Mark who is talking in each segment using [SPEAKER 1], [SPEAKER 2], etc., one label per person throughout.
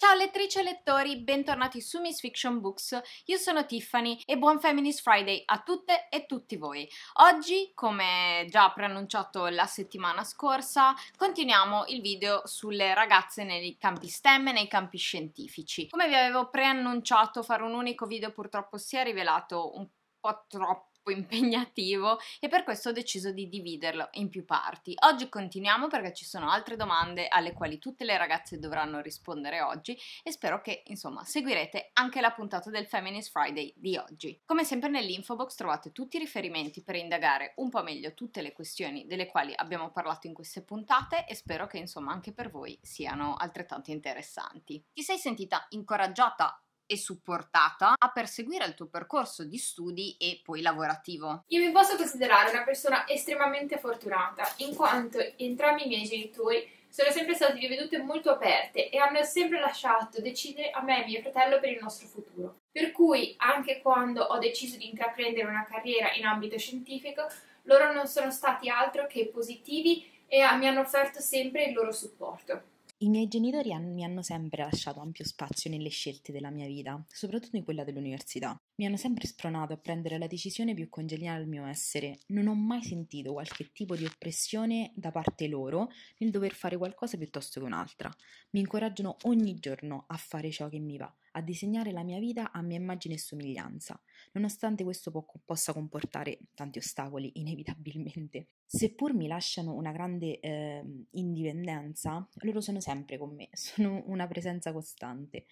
[SPEAKER 1] Ciao lettrici e lettori, bentornati su Miss Fiction Books. Io sono Tiffany e buon Feminist Friday a tutte e tutti voi. Oggi, come già preannunciato la settimana scorsa, continuiamo il video sulle ragazze nei campi STEM e nei campi scientifici. Come vi avevo preannunciato, fare un unico video purtroppo si è rivelato un po' troppo troppo impegnativo e per questo ho deciso di dividerlo in più parti. Oggi continuiamo perché ci sono altre domande alle quali tutte le ragazze dovranno rispondere oggi e spero che insomma seguirete anche la puntata del Feminist Friday di oggi. Come sempre nell'info box trovate tutti i riferimenti per indagare un po' meglio tutte le questioni delle quali abbiamo parlato in queste puntate e spero che insomma anche per voi siano altrettanto interessanti. Ti sei sentita incoraggiata e supportata a perseguire il tuo percorso di studi e poi lavorativo.
[SPEAKER 2] Io mi posso considerare una persona estremamente fortunata, in quanto entrambi i miei genitori sono sempre stati di vedute molto aperte e hanno sempre lasciato decidere a me e mio fratello per il nostro futuro. Per cui, anche quando ho deciso di intraprendere una carriera in ambito scientifico, loro non sono stati altro che positivi e mi hanno offerto sempre il loro supporto.
[SPEAKER 3] I miei genitori han- mi hanno sempre lasciato ampio spazio nelle scelte della mia vita, soprattutto in quella dell'università. Mi hanno sempre spronato a prendere la decisione più congeniale al mio essere. Non ho mai sentito qualche tipo di oppressione da parte loro nel dover fare qualcosa piuttosto che un'altra. Mi incoraggiano ogni giorno a fare ciò che mi va a disegnare la mia vita a mia immagine e somiglianza, nonostante questo po- possa comportare tanti ostacoli inevitabilmente. Seppur mi lasciano una grande eh, indipendenza, loro sono sempre con me, sono una presenza costante.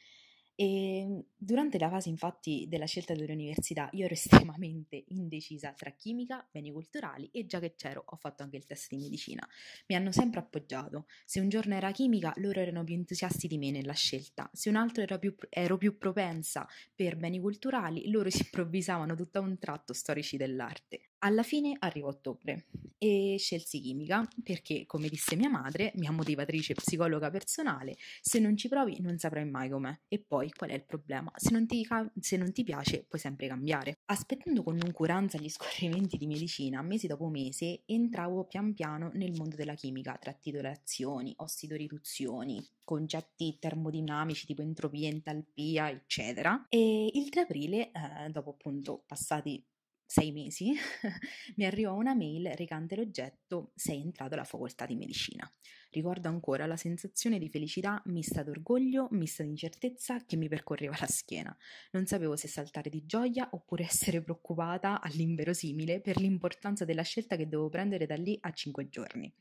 [SPEAKER 3] E ehm, durante la fase infatti della scelta dell'università io ero estremamente indecisa tra chimica, beni culturali e già che c'ero ho fatto anche il test di medicina. Mi hanno sempre appoggiato, se un giorno era chimica loro erano più entusiasti di me nella scelta, se un altro ero più, ero più propensa per beni culturali loro si improvvisavano tutto a un tratto storici dell'arte. Alla fine arrivò ottobre e scelsi chimica perché, come disse mia madre, mia motivatrice psicologa personale, se non ci provi non saprai mai com'è. E poi qual è il problema? Se non ti, se non ti piace puoi sempre cambiare. Aspettando con noncuranza gli scorrimenti di medicina, mese dopo mese entravo pian piano nel mondo della chimica tra titolazioni, ossidoriduzioni, concetti termodinamici tipo entropia, entalpia, eccetera. E il 3 aprile, eh, dopo appunto passati sei mesi mi arrivò una mail recante l'oggetto sei entrato alla facoltà di medicina. Ricordo ancora la sensazione di felicità mista d'orgoglio, mista di incertezza che mi percorreva la schiena. Non sapevo se saltare di gioia oppure essere preoccupata all'inverosimile per l'importanza della scelta che dovevo prendere da lì a cinque giorni.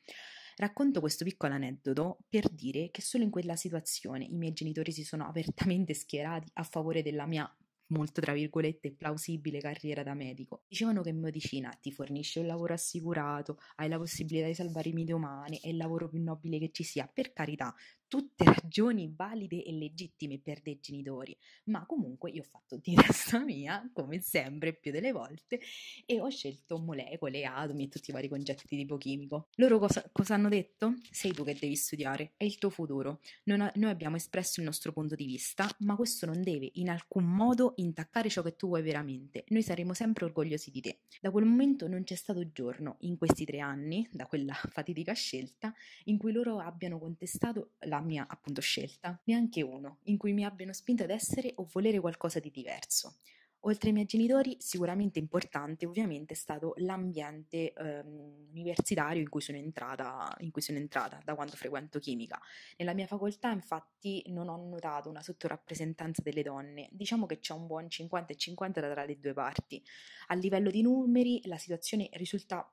[SPEAKER 3] Racconto questo piccolo aneddoto per dire che solo in quella situazione i miei genitori si sono apertamente schierati a favore della mia molto tra virgolette plausibile carriera da medico. Dicevano che medicina ti fornisce un lavoro assicurato, hai la possibilità di salvare vite umane, è il lavoro più nobile che ci sia. Per carità, tutte ragioni valide e legittime per dei genitori, ma comunque io ho fatto di testa mia, come sempre, più delle volte, e ho scelto molecole, atomi e tutti i vari concetti di tipo chimico. Loro cosa, cosa hanno detto? Sei tu che devi studiare, è il tuo futuro. Ha, noi abbiamo espresso il nostro punto di vista, ma questo non deve in alcun modo intaccare ciò che tu vuoi veramente. Noi saremo sempre orgogliosi di te. Da quel momento non c'è stato giorno in questi tre anni, da quella fatidica scelta, in cui loro abbiano contestato la mia appunto scelta, neanche uno in cui mi abbiano spinto ad essere o volere qualcosa di diverso. Oltre ai miei genitori, sicuramente importante ovviamente è stato l'ambiente ehm, universitario in cui, entrata, in cui, sono entrata, da quando frequento chimica. Nella mia facoltà infatti non ho notato una sottorappresentanza delle donne, diciamo che c'è un buon 50 e 50 tra le due parti. A livello di numeri la situazione risulta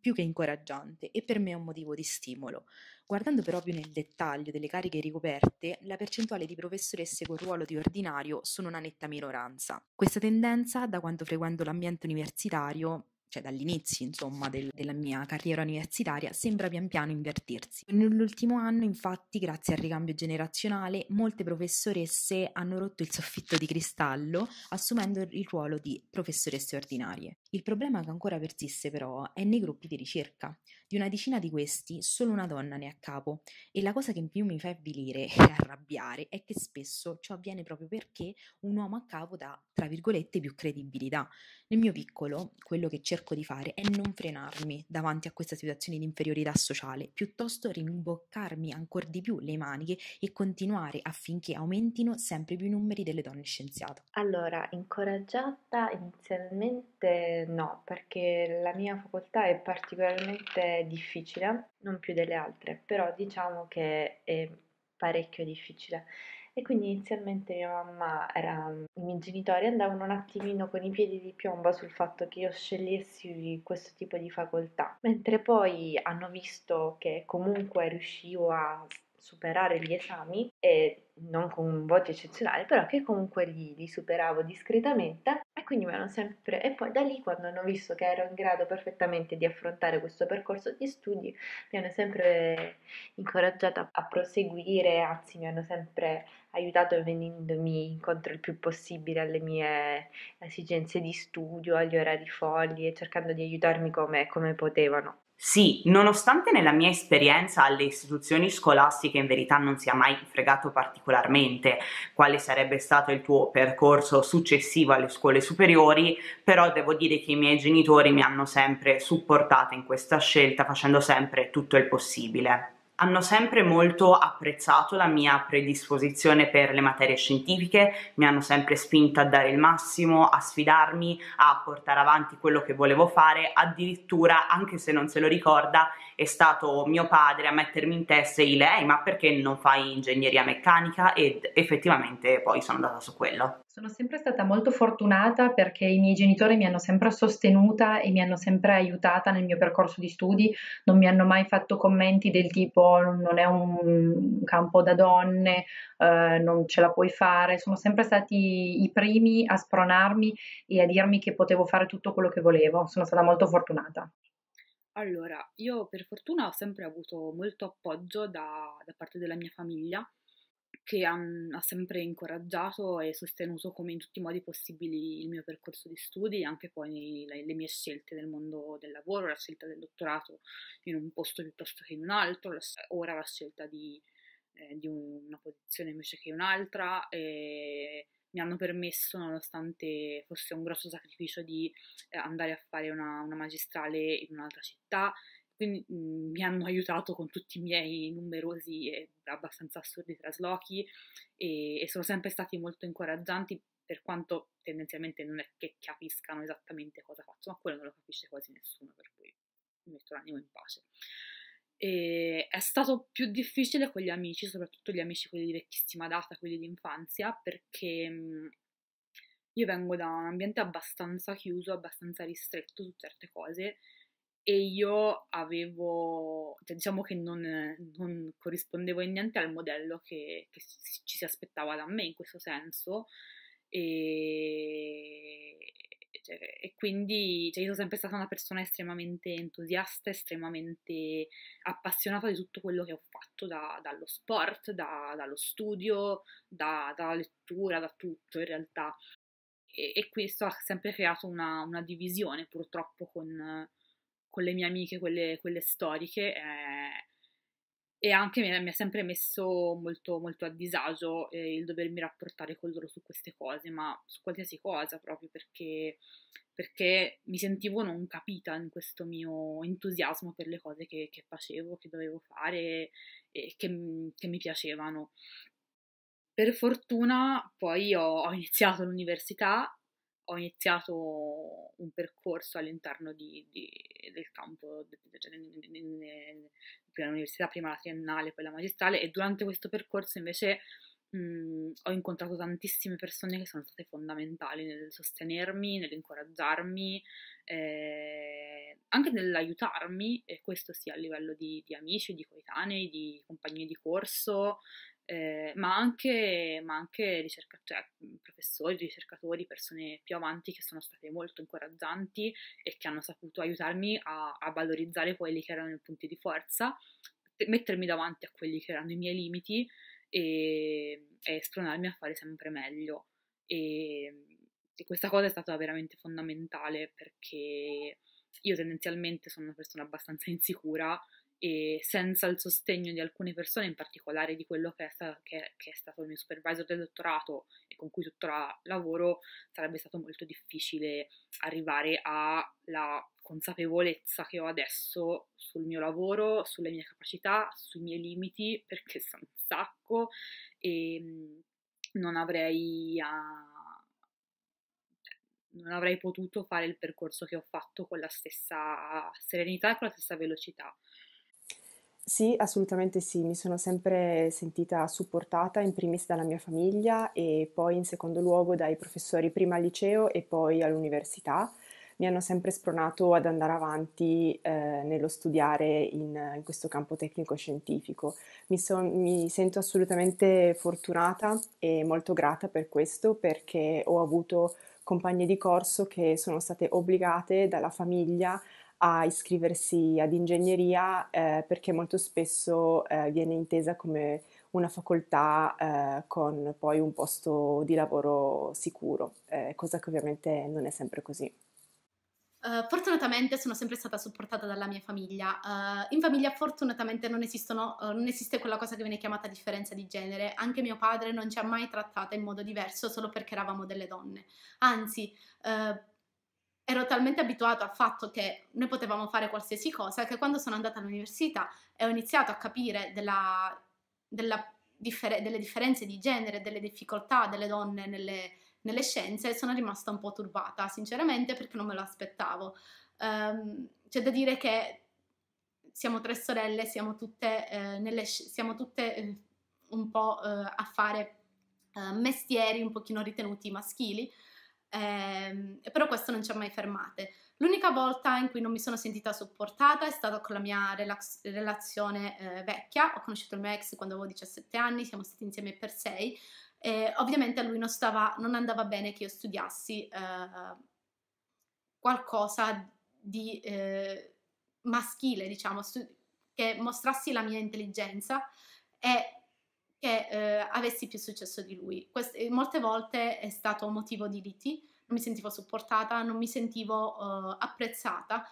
[SPEAKER 3] più che incoraggiante e per me è un motivo di stimolo. Guardando però più nel dettaglio delle cariche ricoperte, la percentuale di professoresse con ruolo di ordinario sono una netta minoranza. Questa tendenza, da quando frequento l'ambiente universitario, cioè dall'inizio insomma del, della mia carriera universitaria, sembra pian piano invertirsi. Nell'ultimo anno infatti, grazie al ricambio generazionale, molte professoresse hanno rotto il soffitto di cristallo assumendo il ruolo di professoresse ordinarie. Il problema che ancora persiste però è nei gruppi di ricerca, di una decina di questi, solo una donna ne è a capo. E la cosa che più mi fa avvilire e arrabbiare è che spesso ciò avviene proprio perché un uomo a capo dà, tra virgolette, più credibilità. Nel mio piccolo, quello che cerco di fare è non frenarmi davanti a questa situazione di inferiorità sociale, piuttosto rimboccarmi ancora di più le maniche e continuare affinché aumentino sempre più i numeri delle donne scienziate.
[SPEAKER 4] Allora, incoraggiata inizialmente no, perché la mia facoltà è particolarmente difficile, non più delle altre, però diciamo che è parecchio difficile. E quindi inizialmente mia mamma era, i miei genitori andavano un attimino con i piedi di piomba sul fatto che io scegliessi questo tipo di facoltà, mentre poi hanno visto che comunque riuscivo a superare gli esami, e non con voti eccezionali, però che comunque li, li superavo discretamente e quindi mi hanno sempre... E poi da lì, quando hanno visto che ero in grado perfettamente di affrontare questo percorso di studi, mi hanno sempre incoraggiata a proseguire, anzi mi hanno sempre aiutato venendomi incontro il più possibile alle mie esigenze di studio, agli orari folli e cercando di aiutarmi come, come potevano.
[SPEAKER 5] Sì, nonostante nella mia esperienza alle istituzioni scolastiche in verità non sia mai fregato particolarmente quale sarebbe stato il tuo percorso successivo alle scuole superiori, però devo dire che i miei genitori mi hanno sempre supportata in questa scelta facendo sempre tutto il possibile hanno sempre molto apprezzato la mia predisposizione per le materie scientifiche, mi hanno sempre spinta a dare il massimo, a sfidarmi, a portare avanti quello che volevo fare, addirittura, anche se non se lo ricorda, è stato mio padre a mettermi in testa il lei, ma perché non fai ingegneria meccanica? Ed effettivamente poi sono andata su quello.
[SPEAKER 6] Sono sempre stata molto fortunata perché i miei genitori mi hanno sempre sostenuta e mi hanno sempre aiutata nel mio percorso di studi, non mi hanno mai fatto commenti del tipo non è un campo da donne, eh, non ce la puoi fare, sono sempre stati i primi a spronarmi e a dirmi che potevo fare tutto quello che volevo, sono stata molto fortunata.
[SPEAKER 7] Allora, io per fortuna ho sempre avuto molto appoggio da, da parte della mia famiglia, che ha, ha, sempre incoraggiato e sostenuto come in tutti i modi possibili il mio percorso di studi e anche poi le, le mie scelte nel mondo del lavoro, la scelta del dottorato in un posto piuttosto che in un altro, ora la scelta di, eh, di una posizione invece che un'altra. E mi hanno permesso, nonostante fosse un grosso sacrificio, di eh, andare a fare una, una magistrale in un'altra città, quindi mh, mm, mi hanno aiutato con tutti i miei numerosi e abbastanza assurdi traslochi e, e sono sempre stati molto incoraggianti per quanto tendenzialmente non è che capiscano esattamente cosa faccio, ma quello non lo capisce quasi nessuno, per cui mi metto l'animo in pace. E è stato più difficile con gli amici, soprattutto gli amici quelli di vecchissima data, quelli di infanzia, perché mhmm, io vengo da un ambiente abbastanza chiuso, abbastanza ristretto su certe cose e io avevo, cioè diciamo che non, non, corrispondevo in niente al modello che, che, ci si aspettava da me in questo senso e, piacere cioè, e quindi cioè, io sono sempre stata una persona estremamente entusiasta, estremamente appassionata di tutto quello che ho fatto da, dallo sport, da, dallo studio, da, dalla lettura, da tutto in realtà e, e questo ha sempre creato una, una divisione purtroppo con, con, le mie amiche, quelle, quelle storiche. Eh, e anche mi, mi ha sempre messo molto, molto a disagio eh, il dovermi rapportare con loro su queste cose, ma su qualsiasi cosa proprio perché, perché mi sentivo non capita in questo mio entusiasmo per le cose che, che facevo, che dovevo fare e che, che mi piacevano. Per fortuna poi ho, ho iniziato l'università ho iniziato un percorso all'interno di, di, del campo cioè, prima l'università, prima la triennale, poi la magistrale e durante questo percorso invece mh, ho incontrato tantissime persone che sono state fondamentali nel sostenermi, nell'incoraggiarmi, eh, anche nell'aiutarmi e questo sia a livello di, di amici, di coetanei, di compagni di corso, eh, ma, anche, ma anche ricercat- cioè, professori, ricercatori, persone più avanti che sono state molto incoraggianti e che hanno saputo aiutarmi a, a valorizzare quelli che erano i punti di forza, mettermi davanti a quelli che erano i miei limiti e, e spronarmi a fare sempre meglio. E, e questa cosa è stata veramente fondamentale perché io tendenzialmente sono una persona abbastanza insicura e senza il sostegno di alcune persone, in particolare di quello che è, sta, che, che è, stato il mio supervisor del dottorato e con cui tuttora lavoro, sarebbe stato molto difficile arrivare alla consapevolezza che ho adesso sul mio lavoro, sulle mie capacità, sui miei limiti, perché sono un sacco e ehm, non avrei a ah, cioè, non avrei potuto fare il percorso che ho fatto con la stessa serenità e con la stessa velocità.
[SPEAKER 8] Sì, assolutamente sì, mi sono sempre sentita supportata in primis dalla mia famiglia e poi in secondo luogo dai professori prima al liceo e poi all'università. Mi hanno sempre spronato ad andare avanti eh, nello studiare in, in questo campo tecnico-scientifico. Mi, son- mi sento assolutamente fortunata e molto grata per questo perché ho avuto compagne di corso che sono state obbligate dalla famiglia a a iscriversi ad ingegneria eh, perché molto spesso eh, viene intesa come una facoltà eh, con poi un posto di lavoro sicuro, eh, cosa che ovviamente non è sempre così.
[SPEAKER 9] Uh, fortunatamente sono sempre stata supportata dalla mia famiglia. Uh, in famiglia fortunatamente non, esistono, uh, non, esiste quella cosa che viene chiamata differenza di genere. Anche mio padre non ci ha mai trattata in modo diverso solo perché eravamo delle donne. Anzi, ero talmente abituata al fatto che noi potevamo fare qualsiasi cosa che quando sono andata all'università e ho iniziato a capire della, della differ- delle differenze di genere, delle difficoltà delle donne nelle, nelle, scienze, sono rimasta un po' turbata, sinceramente, perché non me lo aspettavo. Um, c'è da dire che siamo tre sorelle, siamo tutte, eh, nelle, siamo tutte eh, un po' eh, a fare eh, mestieri un pochino ritenuti maschili, eh, però questo non ci ha mai fermate. L'unica volta in cui non mi sono sentita supportata è stata con la mia relax- relazione eh, vecchia, ho conosciuto il mio ex quando avevo 17 anni, siamo stati insieme per 6, e ovviamente a lui non, stava, non andava bene che io studiassi eh, qualcosa di eh, maschile, diciamo, stu- che mostrassi la mia intelligenza e che eh, avessi più successo di lui. Queste, eh, molte volte è stato motivo di liti, non mi sentivo supportata, non mi sentivo uh, apprezzata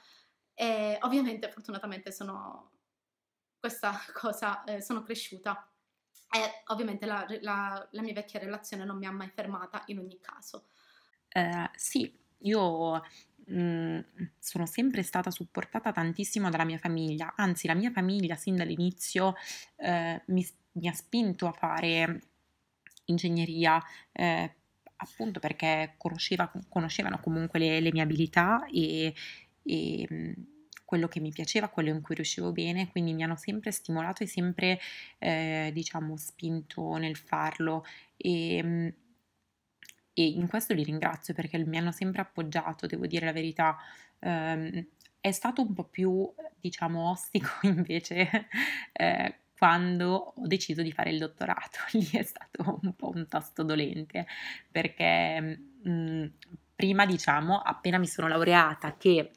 [SPEAKER 9] e ovviamente fortunatamente sono questa cosa, eh, sono cresciuta e ovviamente la, la, la, mia vecchia relazione non mi ha mai fermata in ogni caso.
[SPEAKER 10] Uh, sì, io mm, sono sempre stata supportata tantissimo dalla mia famiglia, anzi la mia famiglia sin dall'inizio eh, mi, mi ha spinto a fare ingegneria eh, appunto perché conosceva, conoscevano comunque le, le mie abilità e, e, mm, quello che mi piaceva, quello in cui riuscivo bene, quindi mi hanno sempre stimolato e sempre eh, diciamo spinto nel farlo e, mm, e, in questo li ringrazio perché mi hanno sempre appoggiato, devo dire la verità. Um, è stato un po' più, diciamo, ostico invece eh, quando ho deciso di fare il dottorato. Lì è stato un po' un tasto dolente perché mh, mm, prima, diciamo, appena mi sono laureata che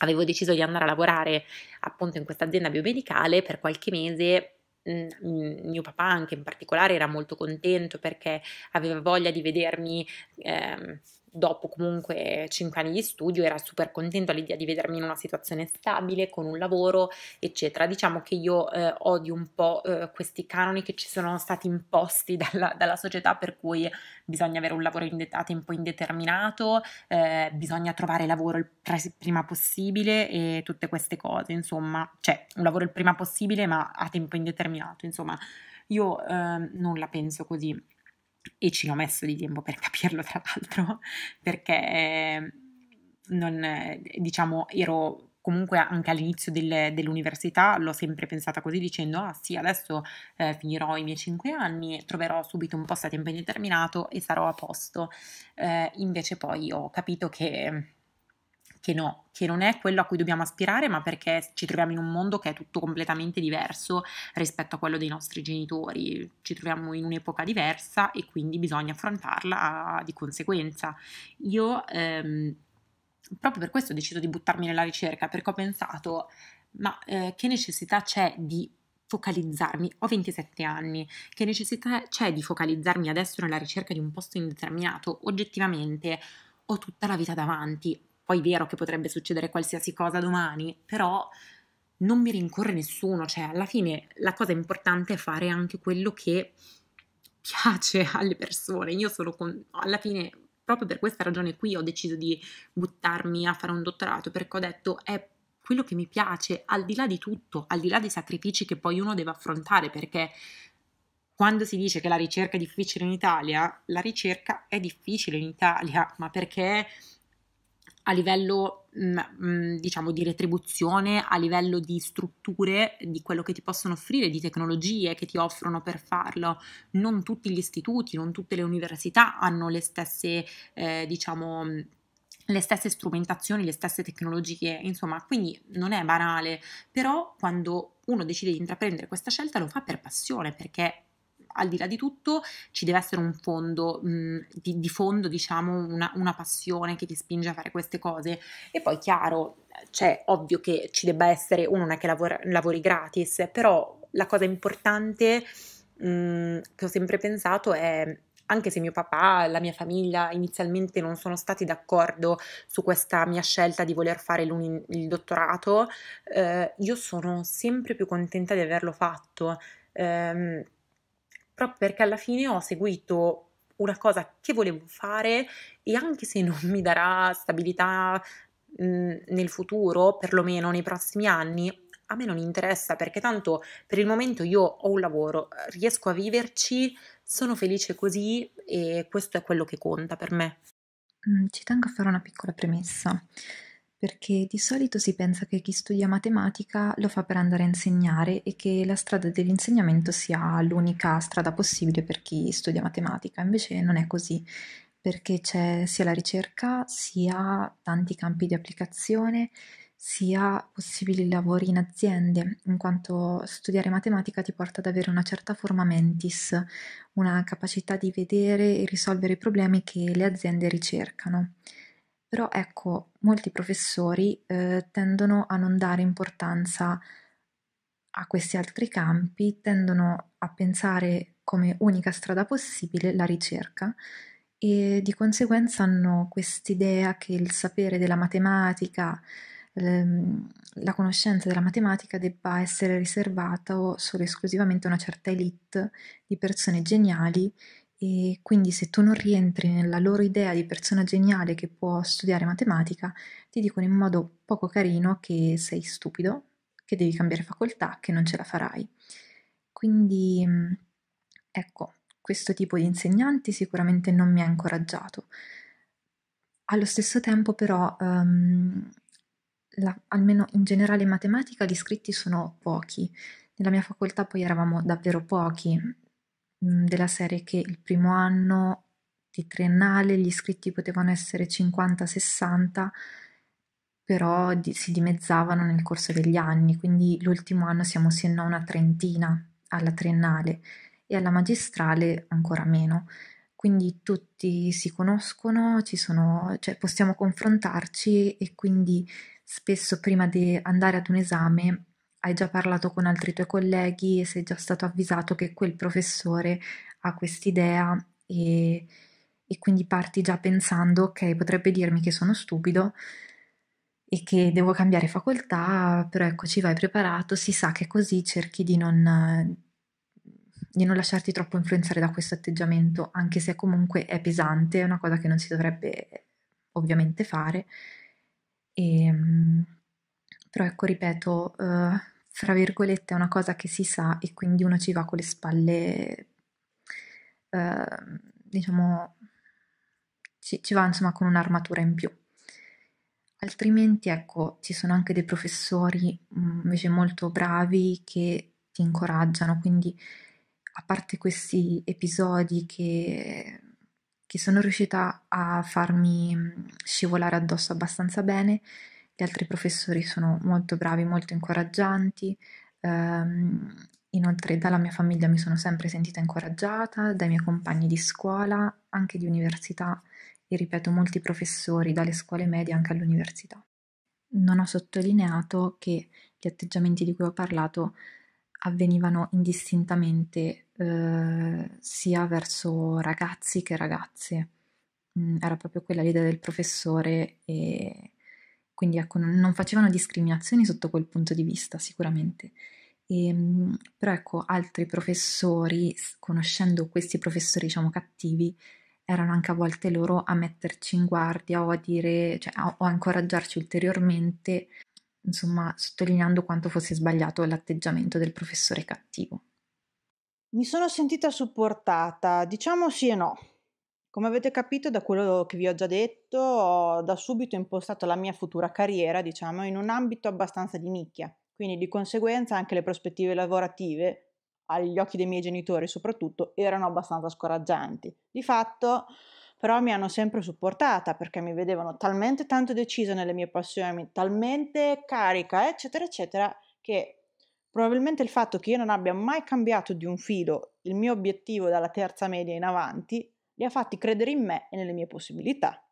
[SPEAKER 10] avevo deciso di andare a lavorare appunto in questa azienda biomedicale per qualche mese mm, mm, mio papà anche in particolare era molto contento perché aveva voglia di vedermi eh, dopo comunque 5 anni di studio era super contento all'idea di vedermi in una situazione stabile, con un lavoro, eccetera. Diciamo che io eh, odio un po' eh, questi canoni che ci sono stati imposti dalla, dalla, società per cui bisogna avere un lavoro in, a tempo indeterminato, eh, bisogna trovare lavoro il pre- prima possibile e tutte queste cose, insomma, cioè un lavoro il prima possibile ma a tempo indeterminato, insomma. Io ehm, non la penso così e ci ho messo di tempo per capirlo tra l'altro perché ehm, non, diciamo ero comunque anche all'inizio del, dell'università l'ho sempre pensata così dicendo ah sì adesso eh, finirò i miei cinque anni troverò subito un posto a tempo indeterminato e sarò a posto eh, invece poi ho capito che che no, che non è quello a cui dobbiamo aspirare, ma perché ci troviamo in un mondo che è tutto completamente diverso rispetto a quello dei nostri genitori, ci troviamo in un'epoca diversa e quindi bisogna affrontarla di conseguenza. Io ehm, proprio per questo ho deciso di buttarmi nella ricerca, perché ho pensato, ma eh, che necessità c'è di focalizzarmi, ho 27 anni, che necessità c'è di focalizzarmi adesso nella ricerca di un posto indeterminato? Oggettivamente ho tutta la vita davanti, poi è vero che potrebbe succedere qualsiasi cosa domani, però non mi rincorre nessuno, cioè alla fine la cosa importante è fare anche quello che piace alle persone. Io sono con, alla fine proprio per questa ragione qui ho deciso di buttarmi a fare un dottorato perché ho detto è quello che mi piace al di là di tutto, al di là dei sacrifici che poi uno deve affrontare perché quando si dice che la ricerca è difficile in Italia, la ricerca è difficile in Italia, ma perché a livello mm, mm, diciamo di retribuzione a livello di strutture di quello che ti possono offrire di tecnologie che ti offrono per farlo non tutti gli istituti non tutte le università hanno le stesse eh, diciamo mm, le stesse strumentazioni, le stesse tecnologie, insomma, quindi non è banale, però quando uno decide di intraprendere questa scelta lo fa per passione, perché al di là di tutto ci deve essere un fondo, mh, mhmm, di, di, fondo diciamo una, una passione che ti spinge a fare queste cose e poi chiaro, cioè ovvio che ci debba essere uno che lavora, lavori gratis, però la cosa importante mh, mhmm, che ho sempre pensato è anche se mio papà la mia famiglia inizialmente non sono stati d'accordo su questa mia scelta di voler fare il dottorato, eh, io sono sempre più contenta di averlo fatto. Eh, proprio perché alla fine ho seguito una cosa che volevo fare e anche se non mi darà stabilità mm, nel futuro, perlomeno nei prossimi anni, a me non interessa perché tanto per il momento io ho un lavoro, riesco a viverci, sono felice così e questo è quello che conta per me.
[SPEAKER 11] Mm, ci tengo a fare una piccola premessa perché di solito si pensa che chi studia matematica lo fa per andare a insegnare e che la strada dell'insegnamento sia l'unica strada possibile per chi studia matematica, invece non è così, perché c'è sia la ricerca, sia tanti campi di applicazione, sia possibili lavori in aziende, in quanto studiare matematica ti porta ad avere una certa forma mentis, una capacità di vedere e risolvere i problemi che le aziende ricercano. Però ecco, molti professori eh, tendono a non dare importanza a questi altri campi, tendono a pensare come unica strada possibile la ricerca e di conseguenza hanno quest'idea che il sapere della matematica, ehm, la conoscenza della matematica debba essere riservata solo esclusivamente a una certa elite di persone geniali e quindi se tu non rientri nella loro idea di persona geniale che può studiare matematica, ti dicono in modo poco carino che sei stupido, che devi cambiare facoltà, che non ce la farai. Quindi mm, ecco, questo tipo di insegnanti sicuramente non mi ha incoraggiato. Allo stesso tempo però, um, la, almeno in generale in matematica, gli iscritti sono pochi. Nella mia facoltà poi eravamo davvero pochi, della serie che il primo anno di triennale gli iscritti potevano essere 50-60, però di, si dimezzavano nel corso degli anni, quindi l'ultimo anno siamo sino a una trentina alla triennale e alla magistrale ancora meno. Quindi tutti si conoscono, sono, cioè possiamo confrontarci e quindi spesso prima di andare ad un esame hai già parlato con altri tuoi colleghi e sei già stato avvisato che quel professore ha quest'idea e, e quindi parti già pensando, ok, potrebbe dirmi che sono stupido e che devo cambiare facoltà, però ecco, ci vai preparato, si sa che così cerchi di non, di non lasciarti troppo influenzare da questo atteggiamento, anche se comunque è pesante, è una cosa che non si dovrebbe ovviamente fare. E, ehm, però ecco, ripeto, uh, fra virgolette, è una cosa che si sa e quindi uno ci va con le spalle, eh, diciamo, ci, ci va insomma con un'armatura in più. Altrimenti, ecco, ci sono anche dei professori mm, invece molto bravi che ti incoraggiano, quindi a parte questi episodi che, che sono riuscita a farmi mm, scivolare addosso abbastanza bene, gli altri professori sono molto bravi, molto incoraggianti. Ehm, inoltre dalla mia famiglia mi sono sempre sentita incoraggiata, dai miei compagni di scuola, anche di università e ripeto molti professori, dalle scuole medie anche all'università. Non ho sottolineato che gli atteggiamenti di cui ho parlato avvenivano indistintamente eh, sia verso ragazzi che ragazze. Mm, era proprio quella l'idea del professore e quindi ecco, non, non facevano discriminazioni sotto quel punto di vista, sicuramente. E, ehm, però ecco, altri professori, conoscendo questi professori, diciamo, cattivi, erano anche a volte loro a metterci in guardia o a dire, cioè, o a incoraggiarci ulteriormente, insomma, sottolineando quanto fosse sbagliato l'atteggiamento del
[SPEAKER 12] professore cattivo. Mi sono sentita supportata, diciamo sì e no. Come avete capito da quello che vi ho già detto, ho da subito impostato la mia futura carriera, diciamo, in un ambito abbastanza di nicchia, quindi di conseguenza anche le prospettive lavorative, agli occhi dei miei genitori soprattutto, erano abbastanza scoraggianti. Di fatto, però mi hanno sempre supportata perché mi vedevano talmente tanto decisa nelle mie passioni, talmente carica, eccetera, eccetera, che probabilmente il fatto che io non abbia mai cambiato di un filo il mio obiettivo dalla terza media in avanti li ha fatti credere in me e nelle mie possibilità.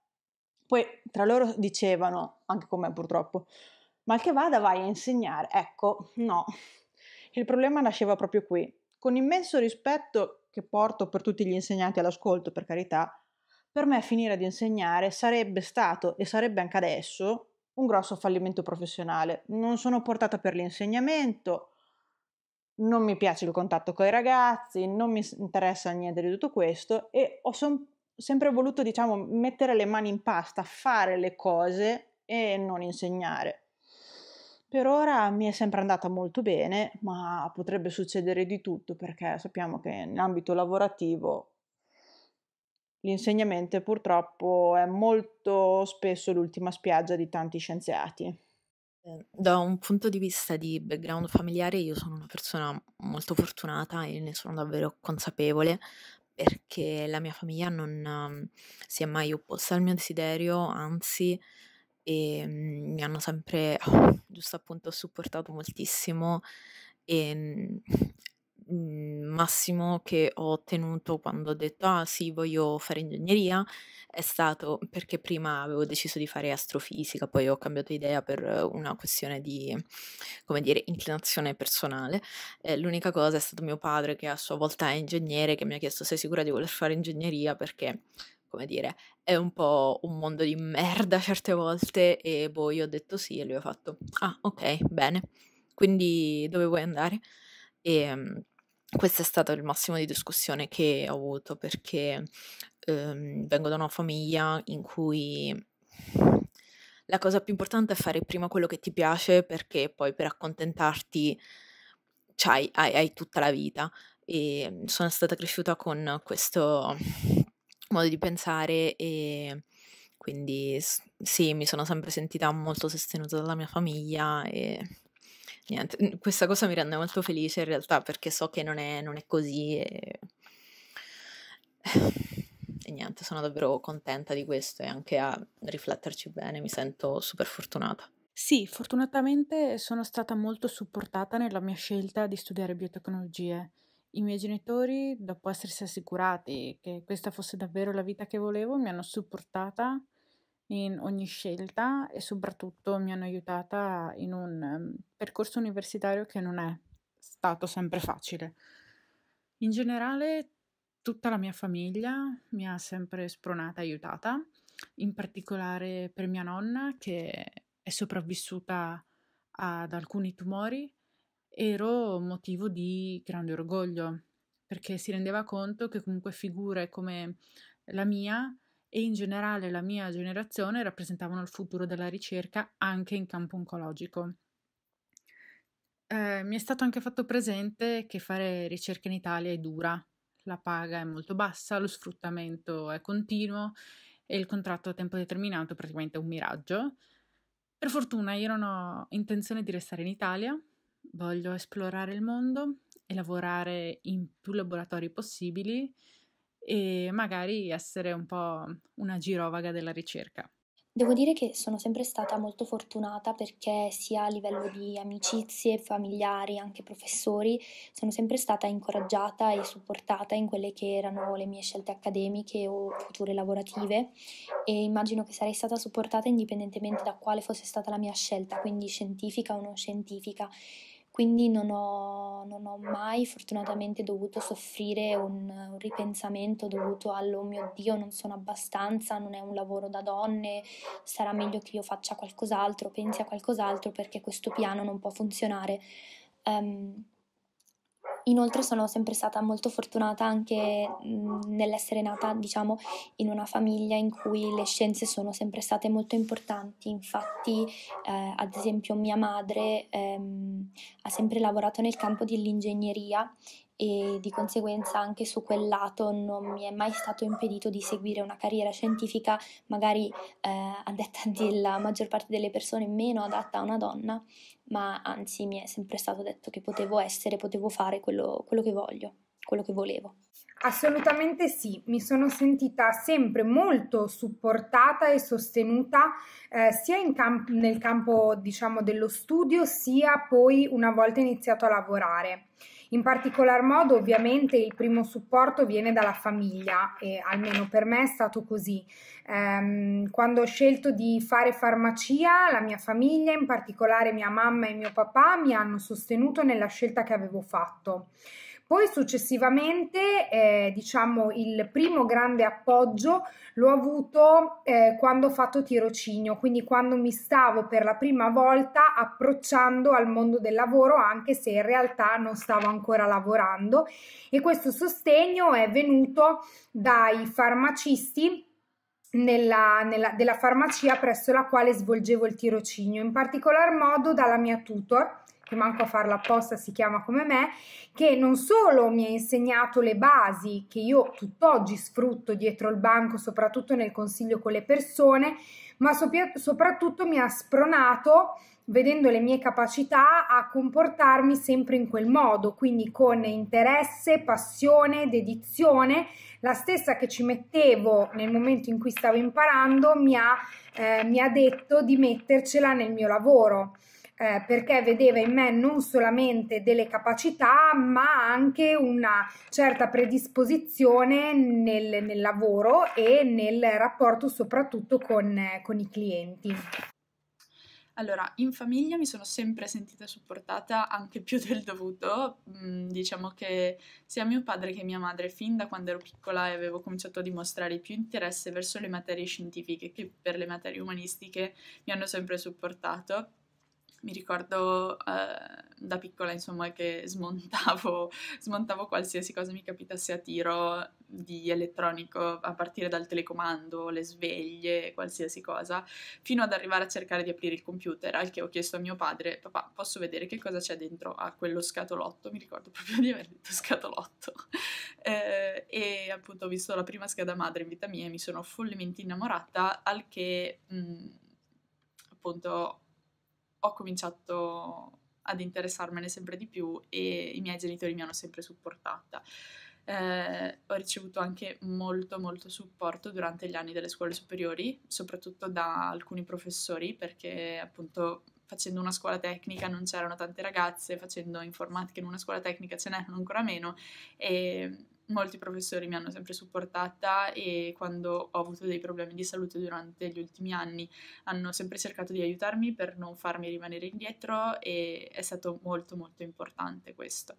[SPEAKER 12] Poi tra loro dicevano, anche con me purtroppo, ma che vada vai a insegnare. Ecco, no, il problema nasceva proprio qui. Con immenso rispetto che porto per tutti gli insegnanti all'ascolto, per carità, per me finire di insegnare sarebbe stato e sarebbe anche adesso un grosso fallimento professionale. Non sono portata per l'insegnamento, non mi piace il contatto con i ragazzi, non mi interessa niente di tutto questo e ho son- sempre voluto, diciamo, mettere le mani in pasta, fare le cose e non insegnare. Per ora mi è sempre andata molto bene, ma potrebbe succedere di tutto perché sappiamo che in ambito lavorativo l'insegnamento purtroppo è molto spesso l'ultima spiaggia di tanti scienziati.
[SPEAKER 13] Ehm, da un punto di vista di background familiare io sono una persona molto fortunata e ne sono davvero consapevole perché la mia famiglia non si è mai opposta al mio desiderio, anzi e, ehm, mi hanno sempre, giusto appunto, supportato moltissimo e ehm, Mhmm, massimo che ho ottenuto quando ho detto ah sì voglio fare ingegneria è stato perché prima avevo deciso di fare astrofisica, poi ho cambiato idea per una questione di, come dire, inclinazione personale. Eh, l'unica cosa è stato mio padre che a sua volta è ingegnere, che mi ha chiesto sei sicura di voler fare ingegneria perché come dire, è un po' un mondo di merda certe volte e poi boh, ho detto sì e lui ha fatto, ah ok, bene, quindi dove vuoi andare? E ehm, questo è stato il massimo di discussione che ho avuto perché ehm, vengo da una famiglia in cui la cosa più importante è fare prima quello che ti piace perché poi per accontentarti hai, hai, tutta la vita e sono stata cresciuta con questo modo di pensare e quindi sì, mi sono sempre sentita molto sostenuta dalla mia famiglia e niente, questa cosa mi rende molto felice in realtà perché so che non è, non è così e... e... niente, sono davvero contenta di questo e anche a rifletterci bene mi sento super fortunata.
[SPEAKER 14] Sì, fortunatamente sono stata molto supportata nella mia scelta di studiare biotecnologie. I miei genitori, dopo essersi assicurati che questa fosse davvero la vita che volevo, mi hanno supportata in ogni scelta e soprattutto mi hanno aiutata in un ehm, percorso universitario che non è stato sempre facile. In generale tutta la mia famiglia mi ha sempre spronata e aiutata, in particolare per mia nonna che è sopravvissuta ad alcuni tumori, ero motivo di grande orgoglio perché si rendeva conto che comunque figure come la mia e in generale la mia generazione rappresentavano il futuro della ricerca anche in campo oncologico. Eh, mi è stato anche fatto presente che fare ricerca in Italia è dura, la paga è molto bassa, lo sfruttamento è continuo e il contratto a tempo determinato praticamente è un miraggio. Per fortuna io non ho intenzione di restare in Italia, voglio esplorare il mondo e lavorare in più laboratori possibili e magari essere un po' una girovaga della ricerca.
[SPEAKER 15] Devo dire che sono sempre stata molto fortunata perché sia a livello di amicizie, familiari, anche professori, sono sempre stata incoraggiata e supportata in quelle che erano le mie scelte accademiche o future lavorative e immagino che sarei stata supportata indipendentemente da quale fosse stata la mia scelta, quindi scientifica o non scientifica quindi non ho, non ho mai fortunatamente dovuto soffrire un, un, ripensamento dovuto allo oh mio Dio non sono abbastanza, non è un lavoro da donne, sarà meglio che io faccia qualcos'altro, pensi a qualcos'altro perché questo piano non può funzionare. Um, Inoltre sono sempre stata molto fortunata anche mhmm, nell'essere nata, diciamo, in una famiglia in cui le scienze sono sempre state molto importanti. Infatti, eh, ad esempio, mia madre ehm, ha sempre lavorato nel campo dell'ingegneria e di conseguenza anche su quel lato non mi è mai stato impedito di seguire una carriera scientifica, magari eh, a detta della maggior parte delle persone meno adatta a una donna, ma anzi mi è sempre stato detto che potevo essere,
[SPEAKER 16] potevo fare quello, quello che voglio, quello che volevo. Assolutamente sì, mi sono sentita sempre molto supportata e sostenuta eh, sia camp- nel campo diciamo, dello studio sia poi una volta iniziato a lavorare. In particolar modo ovviamente il primo supporto viene dalla famiglia e almeno per me è stato così. Ehm, quando ho scelto di fare farmacia la mia famiglia, in particolare mia mamma e mio papà, mi hanno sostenuto nella scelta che avevo fatto. Poi successivamente, eh, diciamo, il primo grande appoggio l'ho avuto eh, quando ho fatto tirocinio, quindi quando mi stavo per la prima volta approcciando al mondo del lavoro, anche se in realtà non stavo ancora lavorando. E questo sostegno è venuto dai farmacisti nella, nella, della farmacia presso la quale svolgevo il tirocinio, in particolar modo dalla mia tutor che manco a farla apposta si chiama come me, che non solo mi ha insegnato le basi che io tutt'oggi sfrutto dietro il banco, soprattutto nel consiglio con le persone, ma sop- soprattutto mi ha spronato vedendo le mie capacità a comportarmi sempre in quel modo, quindi con interesse, passione, dedizione, la stessa che ci mettevo nel momento in cui stavo imparando mi ha, eh, mi ha detto di mettercela nel mio lavoro eh, perché vedeva in me non solamente delle capacità, ma anche una certa predisposizione nel, nel lavoro e nel rapporto soprattutto con, con i clienti.
[SPEAKER 17] Allora, in famiglia mi sono sempre sentita supportata anche più del dovuto. Mm, diciamo che sia mio padre che mia madre, fin da quando ero piccola e avevo cominciato a dimostrare più interesse verso le materie scientifiche che per le materie umanistiche, mi hanno sempre supportato mi ricordo uh, da piccola insomma che smontavo, smontavo, qualsiasi cosa mi capitasse a tiro di elettronico a partire dal telecomando, le sveglie, qualsiasi cosa, fino ad arrivare a cercare di aprire il computer, al che ho chiesto a mio padre, papà posso vedere che cosa c'è dentro a quello scatolotto, mi ricordo proprio di aver detto scatolotto, eh, e appunto ho visto la prima scheda madre in vita mia e mi sono follemente innamorata, al che mh, mm, appunto ho cominciato ad interessarmene sempre di più e i miei genitori mi hanno sempre supportata. Eh, ho ricevuto anche molto molto supporto durante gli anni delle scuole superiori, soprattutto da alcuni professori, perché appunto facendo una scuola tecnica non c'erano tante ragazze, facendo informatica in una scuola tecnica ce n'erano ancora meno e molti professori mi hanno sempre supportata e quando ho avuto dei problemi di salute durante gli ultimi anni hanno sempre cercato di aiutarmi per non farmi rimanere indietro e è stato molto molto importante questo.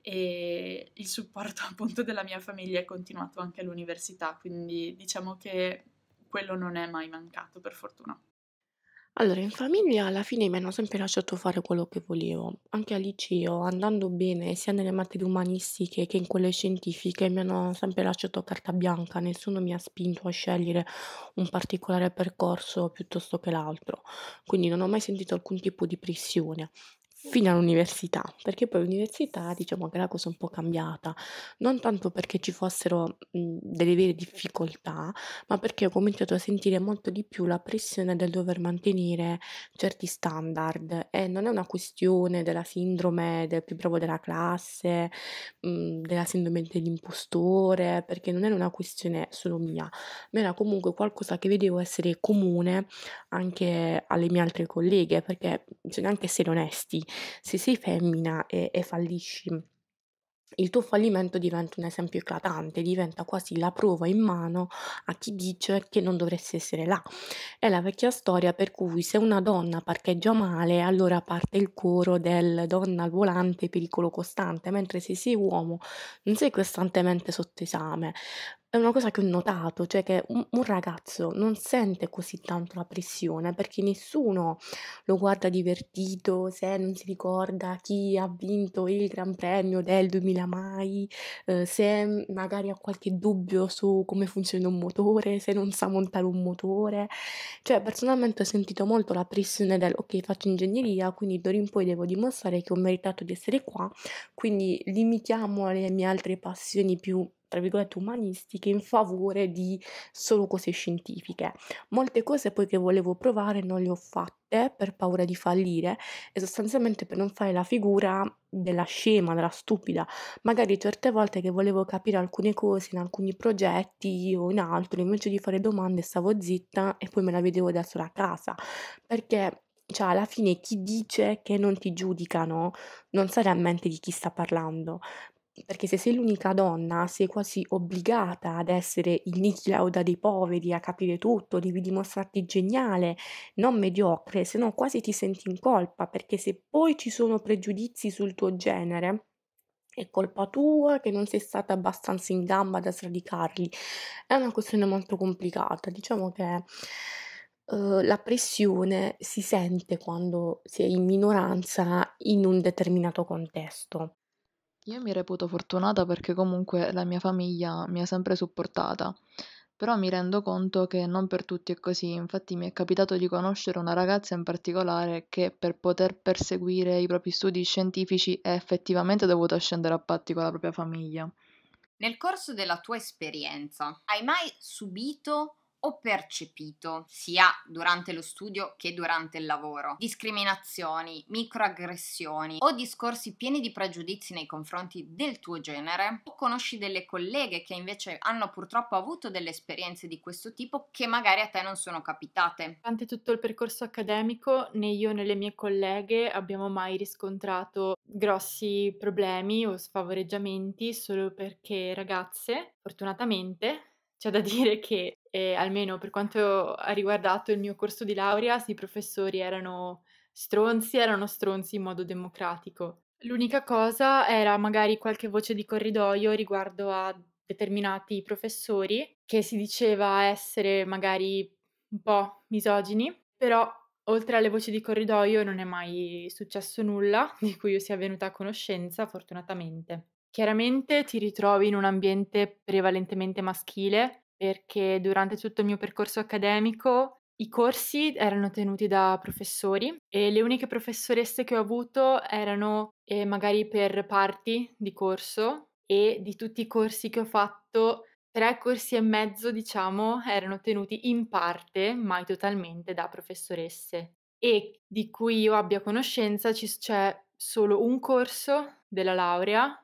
[SPEAKER 17] E il supporto appunto della mia famiglia è continuato anche all'università, quindi diciamo che quello non è mai mancato per fortuna.
[SPEAKER 18] Allora, in famiglia alla fine mi hanno sempre lasciato fare quello che volevo. Anche al liceo, andando bene sia nelle materie umanistiche che in quelle scientifiche, mi hanno sempre lasciato carta bianca, nessuno mi ha spinto a scegliere un particolare percorso piuttosto che l'altro, quindi non ho mai sentito alcun tipo di pressione fino all'università, perché poi l'università diciamo che la cosa è un po' cambiata, non tanto perché ci fossero mh, delle vere difficoltà, ma perché ho cominciato a sentire molto di più la pressione del dover mantenere certi standard e non è una questione della sindrome del più bravo della classe, mh, della sindrome dell'impostore, perché non era una questione solo mia, ma era comunque qualcosa che vedevo essere comune anche alle mie altre colleghe, perché bisogna anche essere onesti se sei femmina e, e fallisci il tuo fallimento diventa un esempio eclatante, diventa quasi la prova in mano a chi dice che non dovresti essere là. È la vecchia storia per cui se una donna parcheggia male, allora parte il coro del donna al volante pericolo costante, mentre se sei uomo non sei costantemente sotto esame, è una cosa che ho notato, cioè che un, un ragazzo non sente così tanto la pressione perché nessuno lo guarda divertito se non si ricorda chi ha vinto il Gran Premio del 2000 mai, eh, se magari ha qualche dubbio su come funziona un motore, se non sa montare un motore. Cioè personalmente ho sentito molto la pressione del ok faccio ingegneria, quindi d'ora in poi devo dimostrare che ho meritato di essere qua, quindi limitiamo le mie altre passioni più tra virgolette, umanistiche in favore di solo cose scientifiche. Molte cose poi che volevo provare non le ho fatte per paura di fallire e sostanzialmente per non fare la figura della scema, della stupida. Magari certe volte che volevo capire alcune cose in alcuni progetti o in altro, invece di fare domande stavo zitta e poi me la vedevo da sola a casa, perché cioè alla fine chi dice che non ti giudicano non sa realmente di chi sta parlando, perché se sei l'unica donna, sei quasi obbligata ad essere il Niki Lauda dei poveri, a capire tutto, devi dimostrarti geniale, non mediocre, se no quasi ti senti in colpa, perché se poi ci sono pregiudizi sul tuo genere, è colpa tua che non sei stata abbastanza in gamba da sradicarli. È una questione molto complicata, diciamo che... Uh, la pressione si sente quando si è in minoranza in un determinato contesto.
[SPEAKER 19] Io mi reputo fortunata perché comunque la mia famiglia mi ha sempre supportata, però mi rendo conto che non per tutti è così, infatti mi è capitato di conoscere una ragazza in particolare che per poter perseguire i propri studi scientifici è effettivamente dovuta scendere a patti con la propria famiglia.
[SPEAKER 1] Nel corso della tua esperienza, hai mai subito o percepito, sia durante lo studio che durante il lavoro. Discriminazioni, microaggressioni o discorsi pieni di pregiudizi nei confronti del tuo genere, o conosci delle colleghe che invece hanno purtroppo avuto delle esperienze di questo tipo che magari a te non sono capitate.
[SPEAKER 20] Durante tutto il percorso accademico né io né le mie colleghe abbiamo mai riscontrato grossi problemi o sfavoreggiamenti solo perché ragazze, fortunatamente, c'è da dire che e almeno per quanto ha riguardato il mio corso di laurea, sì, i professori erano stronzi, erano stronzi in modo democratico. L'unica cosa era magari qualche voce di corridoio riguardo a determinati professori che si diceva essere magari un po' misogini, però oltre alle voci di corridoio non è mai successo nulla di cui io sia venuta a conoscenza, fortunatamente. Chiaramente ti ritrovi in un ambiente prevalentemente maschile, perché durante tutto il mio percorso accademico i corsi erano tenuti da professori e le uniche professoresse che ho avuto erano eh, magari per parti di corso e di tutti i corsi che ho fatto, tre corsi e mezzo, diciamo, erano tenuti in parte, mai totalmente, da professoresse. E di cui io abbia conoscenza c'è solo un corso della laurea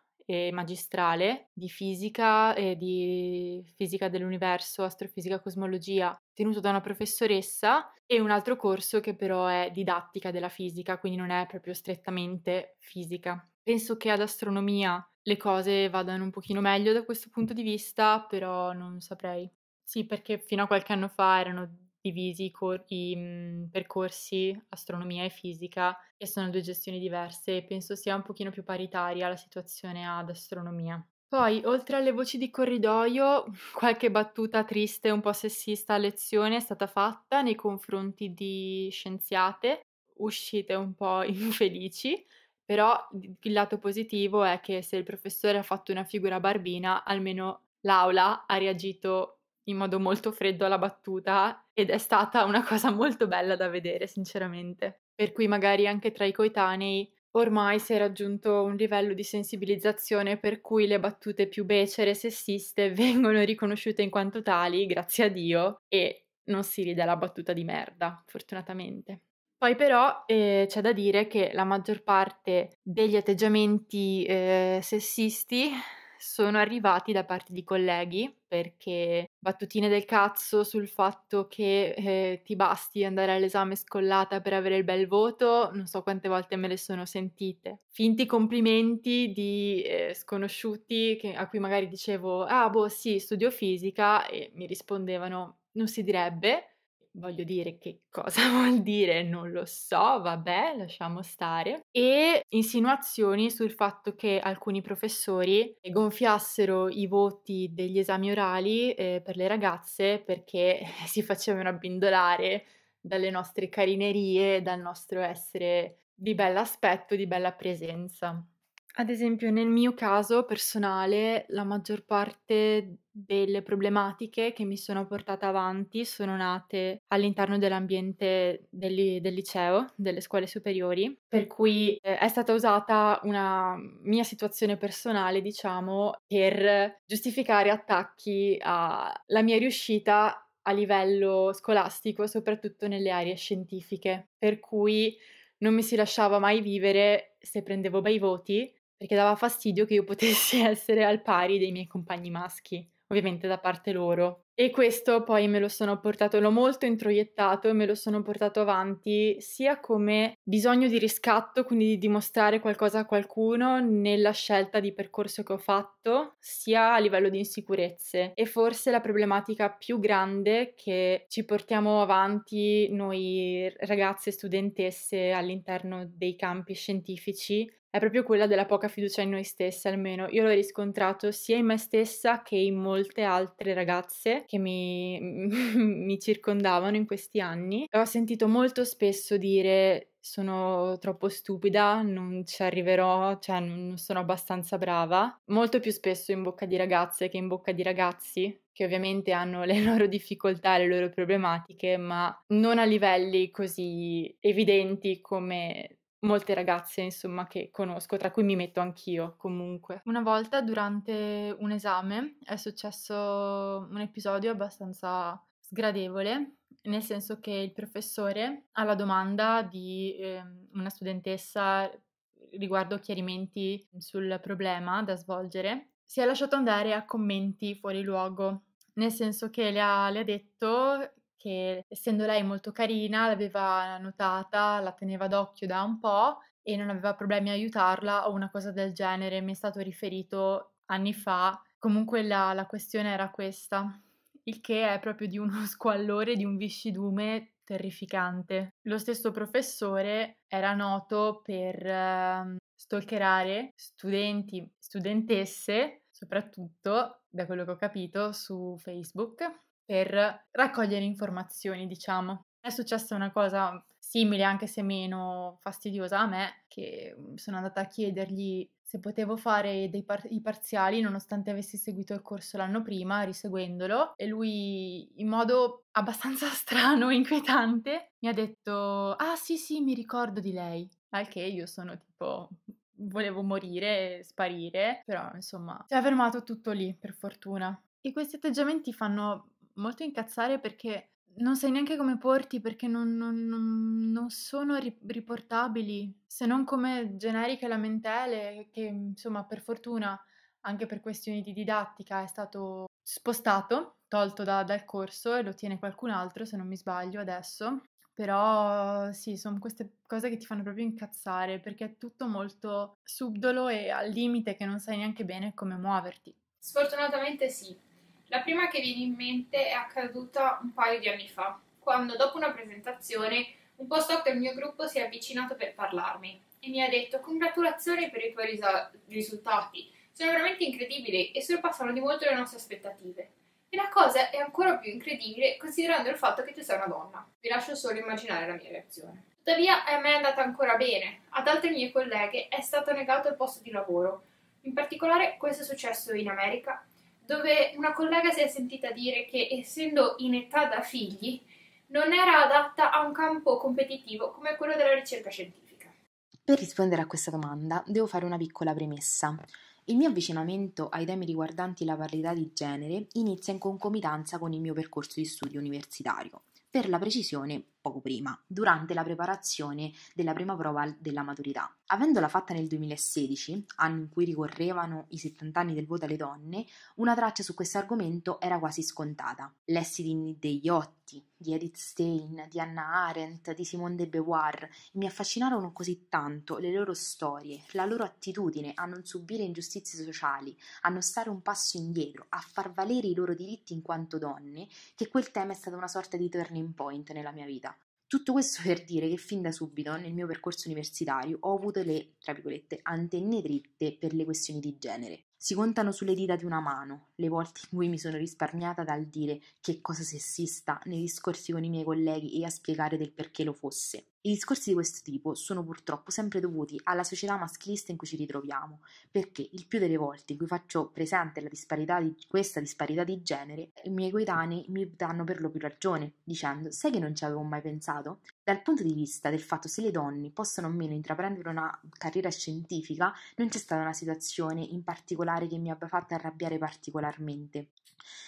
[SPEAKER 20] magistrale di fisica e di fisica dell'universo, astrofisica, cosmologia, tenuto da una professoressa e un altro corso che però è didattica della fisica, quindi non è proprio strettamente fisica. Penso che ad astronomia le cose vadano un pochino meglio da questo punto di vista, però non saprei. Sì, perché fino a qualche anno fa erano divisi i, cor- i mh, mhmm, percorsi astronomia e fisica, che sono due gestioni diverse e penso sia un pochino più paritaria la situazione ad astronomia. Poi, oltre alle voci di corridoio, qualche battuta triste e un po' sessista a lezione è stata fatta nei confronti di scienziate, uscite un po' infelici, però il lato positivo è che se il professore ha fatto una figura barbina, almeno l'aula ha reagito in modo molto freddo alla battuta ed è stata una cosa molto bella da vedere, sinceramente. Per cui magari anche tra i coetanei ormai si è raggiunto un livello di sensibilizzazione per cui le battute più becere e sessiste vengono riconosciute in quanto tali, grazie a Dio, e non si ride alla battuta di merda, fortunatamente. Poi però eh, c'è da dire che la maggior parte degli atteggiamenti eh, sessisti sono arrivati da parte di colleghi, perché battutine del cazzo sul fatto che eh, ti basti andare all'esame scollata per avere il bel voto, non so quante volte me le sono sentite. Finti complimenti di eh, sconosciuti che, a cui magari dicevo, ah boh sì, studio fisica, e mi rispondevano, non si direbbe, voglio dire che cosa
[SPEAKER 17] vuol dire
[SPEAKER 20] non lo so, vabbè, lasciamo stare, e insinuazioni sul fatto che alcuni professori gonfiassero i voti degli esami orali eh, per le ragazze perché si facevano abbindolare dalle nostre carinerie, dal nostro essere di bell'aspetto, di bella presenza. Ad esempio, nel mio caso personale, la maggior parte delle problematiche che mi sono portata avanti sono nate all'interno dell'ambiente del, del liceo, delle scuole superiori, per cui eh, è stata usata una mia situazione personale, diciamo, per giustificare attacchi alla mia riuscita a livello scolastico, soprattutto nelle aree scientifiche, per cui non mi si lasciava mai vivere se prendevo bei voti perché dava fastidio che io potessi essere al pari dei miei compagni maschi, ovviamente da parte loro. E questo poi me lo sono portato, l'ho molto introiettato e me lo sono portato avanti sia come bisogno di riscatto, quindi di dimostrare qualcosa a qualcuno nella scelta di percorso che ho fatto, sia a livello di insicurezze. E forse la problematica più grande che ci portiamo avanti noi ragazze studentesse all'interno dei campi scientifici è proprio quella della poca fiducia in noi stesse, almeno io l'ho riscontrato sia in me stessa che in molte altre ragazze che mi, mi circondavano in questi anni. Ho sentito molto spesso dire sono troppo stupida, non ci arriverò, cioè non sono abbastanza brava, molto più spesso in bocca di ragazze che in bocca di ragazzi, che ovviamente hanno le loro difficoltà, le loro problematiche, ma non a livelli così evidenti come molte ragazze, insomma, che conosco, tra cui mi metto anch'io comunque. Una volta durante un esame è successo un episodio abbastanza sgradevole, nel senso che il professore alla domanda di eh, una studentessa riguardo chiarimenti sul problema da svolgere, si è lasciato andare a commenti fuori luogo, nel senso che le ha, le ha detto che essendo lei molto carina l'aveva notata, la teneva d'occhio da un po' e non aveva problemi a aiutarla o una cosa del genere, mi è stato riferito anni fa. Comunque la, la questione era questa, il che è proprio di uno squallore, di un viscidume terrificante. Lo stesso professore era noto per eh, stalkerare studenti, studentesse, soprattutto da quello che ho capito su Facebook per raccogliere informazioni, diciamo. È successa una cosa simile, anche se meno fastidiosa a me, che mm, sono andata a chiedergli se potevo fare par- i parziali nonostante avessi seguito il corso l'anno prima, riseguendolo, e lui in modo abbastanza strano e inquietante mi ha detto «Ah sì sì, mi ricordo di lei», al che io sono tipo volevo morire, sparire, però insomma si è fermato tutto lì per fortuna. E questi atteggiamenti fanno molto incazzare perché non sai neanche come porti perché non, non,
[SPEAKER 13] non, non,
[SPEAKER 20] sono riportabili, se non come generiche lamentele che insomma per fortuna anche per questioni di didattica è stato spostato, tolto da, dal corso e lo tiene qualcun altro se non mi sbaglio adesso. Però sì, sono queste cose che ti fanno proprio incazzare perché è tutto molto subdolo e al limite che non sai neanche bene come muoverti.
[SPEAKER 2] Sfortunatamente sì, la prima che viene in mente è accaduta un paio di anni fa, quando dopo una presentazione un postdoc del mio gruppo si è avvicinato per parlarmi e mi ha detto congratulazioni per i tuoi risa- risultati, sono veramente incredibili e sorpassano di molto le nostre aspettative. E la cosa è ancora più incredibile considerando il fatto che tu sei una donna. Vi lascio solo immaginare la mia reazione. Tuttavia a me è andata ancora bene, ad altre mie colleghe è stato negato il posto di lavoro. In particolare questo è successo in America, dove una collega si è sentita dire che essendo in età da figli non era adatta a un campo competitivo come quello della ricerca scientifica.
[SPEAKER 3] Per rispondere a questa domanda devo fare una piccola premessa. Il mio avvicinamento ai temi riguardanti la parità di genere inizia in concomitanza con il mio percorso di studio universitario, per la precisione poco prima, durante la preparazione della prima prova della maturità, Avendola fatta nel 2016, anno in cui ricorrevano i 70 anni del voto alle donne, una traccia su questo argomento era quasi scontata. Lessi di Degliotti, di Edith Stein, di Anna Arendt, di Simone de Beauvoir, mi affascinarono così tanto le loro storie, la loro attitudine a non subire ingiustizie sociali, a non stare un passo indietro, a far valere i loro diritti in quanto donne, che quel tema è stato una sorta di turning point nella mia vita. Tutto questo per dire che fin da subito nel mio percorso universitario ho avuto le, tra virgolette, antenne dritte per le questioni di genere. Si contano sulle dita di una mano le volte in cui mi sono risparmiata dal dire che cosa sessista nei discorsi con i miei colleghi e a spiegare del perché lo fosse. I discorsi di questo tipo sono purtroppo sempre dovuti alla società maschilista in cui ci ritroviamo, perché il più delle volte in cui faccio presente disparità di, questa disparità di genere, i miei coetanei mi danno per lo più ragione, dicendo sai che non ci avevo mai pensato? Dal punto di vista del fatto se le donne possono o meno intraprendere una carriera scientifica, non c'è stata una situazione in particolare che mi abbia fatto arrabbiare particolarmente.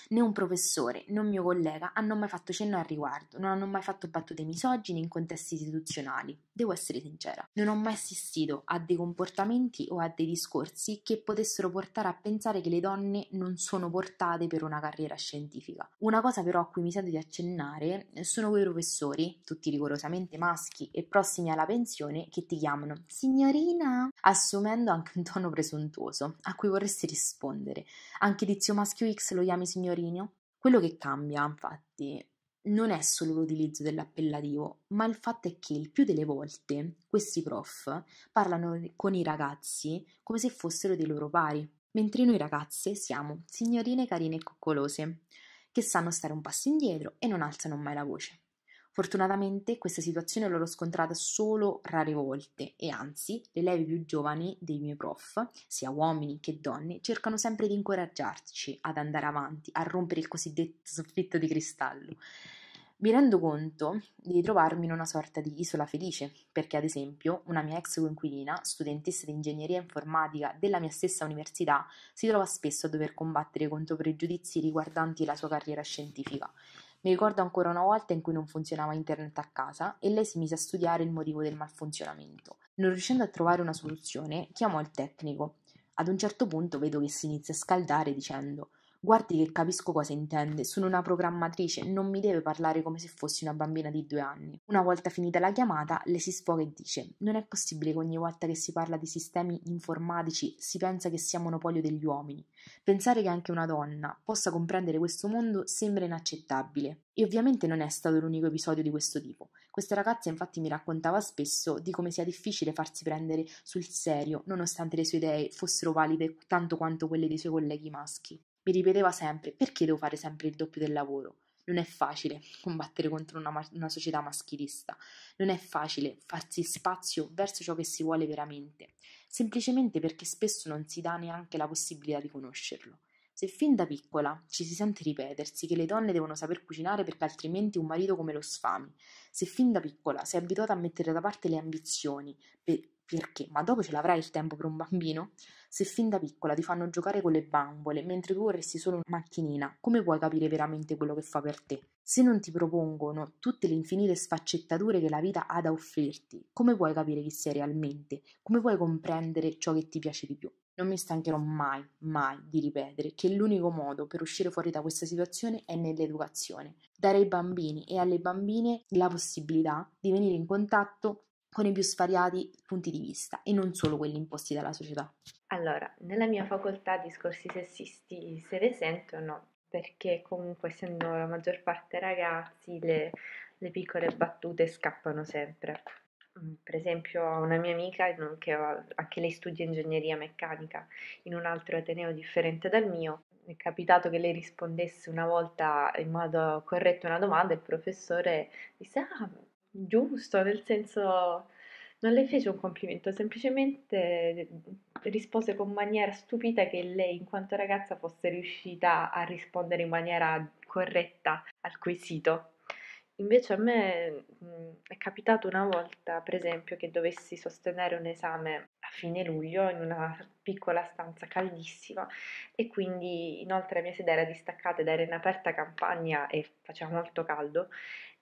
[SPEAKER 3] Né un professore, né un mio collega hanno mai fatto cenno al riguardo, non hanno mai fatto battute misogine in contesti istituzionali. Devo essere sincera, non ho mai assistito a dei comportamenti o a dei discorsi che potessero portare a pensare che le donne non sono portate per una carriera scientifica. Una cosa però a cui mi sento di accennare sono quei professori, tutti rigorosamente maschi e prossimi alla pensione, che ti chiamano
[SPEAKER 1] signorina,
[SPEAKER 3] assumendo anche un tono presuntuoso, a cui vorresti rispondere. Anche Tizio Maschio X lo chiami nome signorino? Quello che cambia, infatti, non è solo l'utilizzo dell'appellativo, ma il fatto è che il più delle volte questi prof parlano con i ragazzi come se fossero dei loro pari, mentre noi ragazze siamo signorine carine e coccolose, che sanno stare un passo indietro e non alzano mai la voce. Fortunatamente questa situazione l'ho scontrata solo rare volte e anzi le leve più giovani dei miei prof, sia uomini che donne, cercano sempre di incoraggiarci ad andare avanti, a rompere il cosiddetto soffitto di cristallo. Mi rendo conto di trovarmi in una sorta di isola felice, perché ad esempio una mia ex coinquilina, studentessa di ingegneria informatica della mia stessa università, si trova spesso a dover combattere contro pregiudizi riguardanti la sua carriera scientifica mi ricordo ancora una volta in cui non funzionava internet a casa e lei si mise a studiare il motivo del malfunzionamento. Non riuscendo a trovare una soluzione, chiamò il tecnico. Ad un certo punto vedo che si inizia a scaldare dicendo Guardi che capisco cosa intende, sono una programmatrice, non mi deve parlare come se fossi una bambina di due anni. Una volta finita la chiamata, le si sfoga e dice: Non è possibile che ogni volta che si parla di sistemi informatici si pensa che sia monopolio degli uomini. Pensare che anche una donna possa comprendere questo mondo sembra inaccettabile. E ovviamente non è stato l'unico episodio di questo tipo. Questa ragazza infatti mi raccontava spesso di come sia difficile farsi prendere sul serio, nonostante le sue idee fossero valide tanto quanto quelle dei suoi colleghi maschi. Mi ripeteva sempre perché devo fare sempre il doppio del lavoro? Non è facile combattere contro una, una società maschilista, non è facile farsi spazio verso ciò che si vuole veramente, semplicemente perché spesso non si dà neanche la possibilità di conoscerlo. Se fin da piccola ci si sente ripetersi che le donne devono saper cucinare perché altrimenti un marito come lo sfami, se fin da piccola si è abituata a mettere da parte le ambizioni per, perché? Ma dopo ce l'avrai il tempo per un bambino? Se fin da piccola ti fanno giocare con le bambole, mentre tu vorresti solo una macchinina, come puoi capire veramente quello che fa per te? Se non ti propongono tutte le infinite sfaccettature che la vita ha da offrirti, come puoi capire chi sei realmente? Come puoi comprendere ciò che ti piace di più? Non mi stancherò mai, mai di ripetere che l'unico modo per uscire fuori da questa situazione è nell'educazione. Dare ai bambini e alle bambine la possibilità di venire in contatto con i più svariati punti di vista e non solo quelli imposti dalla società.
[SPEAKER 4] Allora, nella mia facoltà discorsi sessisti se ne sentono perché comunque essendo la maggior parte ragazzi le, le piccole battute scappano sempre. Mm, per esempio ho una mia amica che anche lei studia ingegneria meccanica in un altro ateneo differente dal mio. Mi è capitato che lei rispondesse una volta in modo corretto a una domanda e il professore disse ah giusto, nel senso non le fece un complimento, semplicemente eh, rispose con maniera stupita che lei in quanto ragazza fosse riuscita a rispondere in maniera corretta
[SPEAKER 7] al quesito.
[SPEAKER 4] Invece a me mh, mm, è capitato una volta, per esempio, che dovessi sostenere un esame a fine luglio in una piccola stanza caldissima e quindi inoltre la mia sede era distaccata ed era in aperta campagna e faceva molto caldo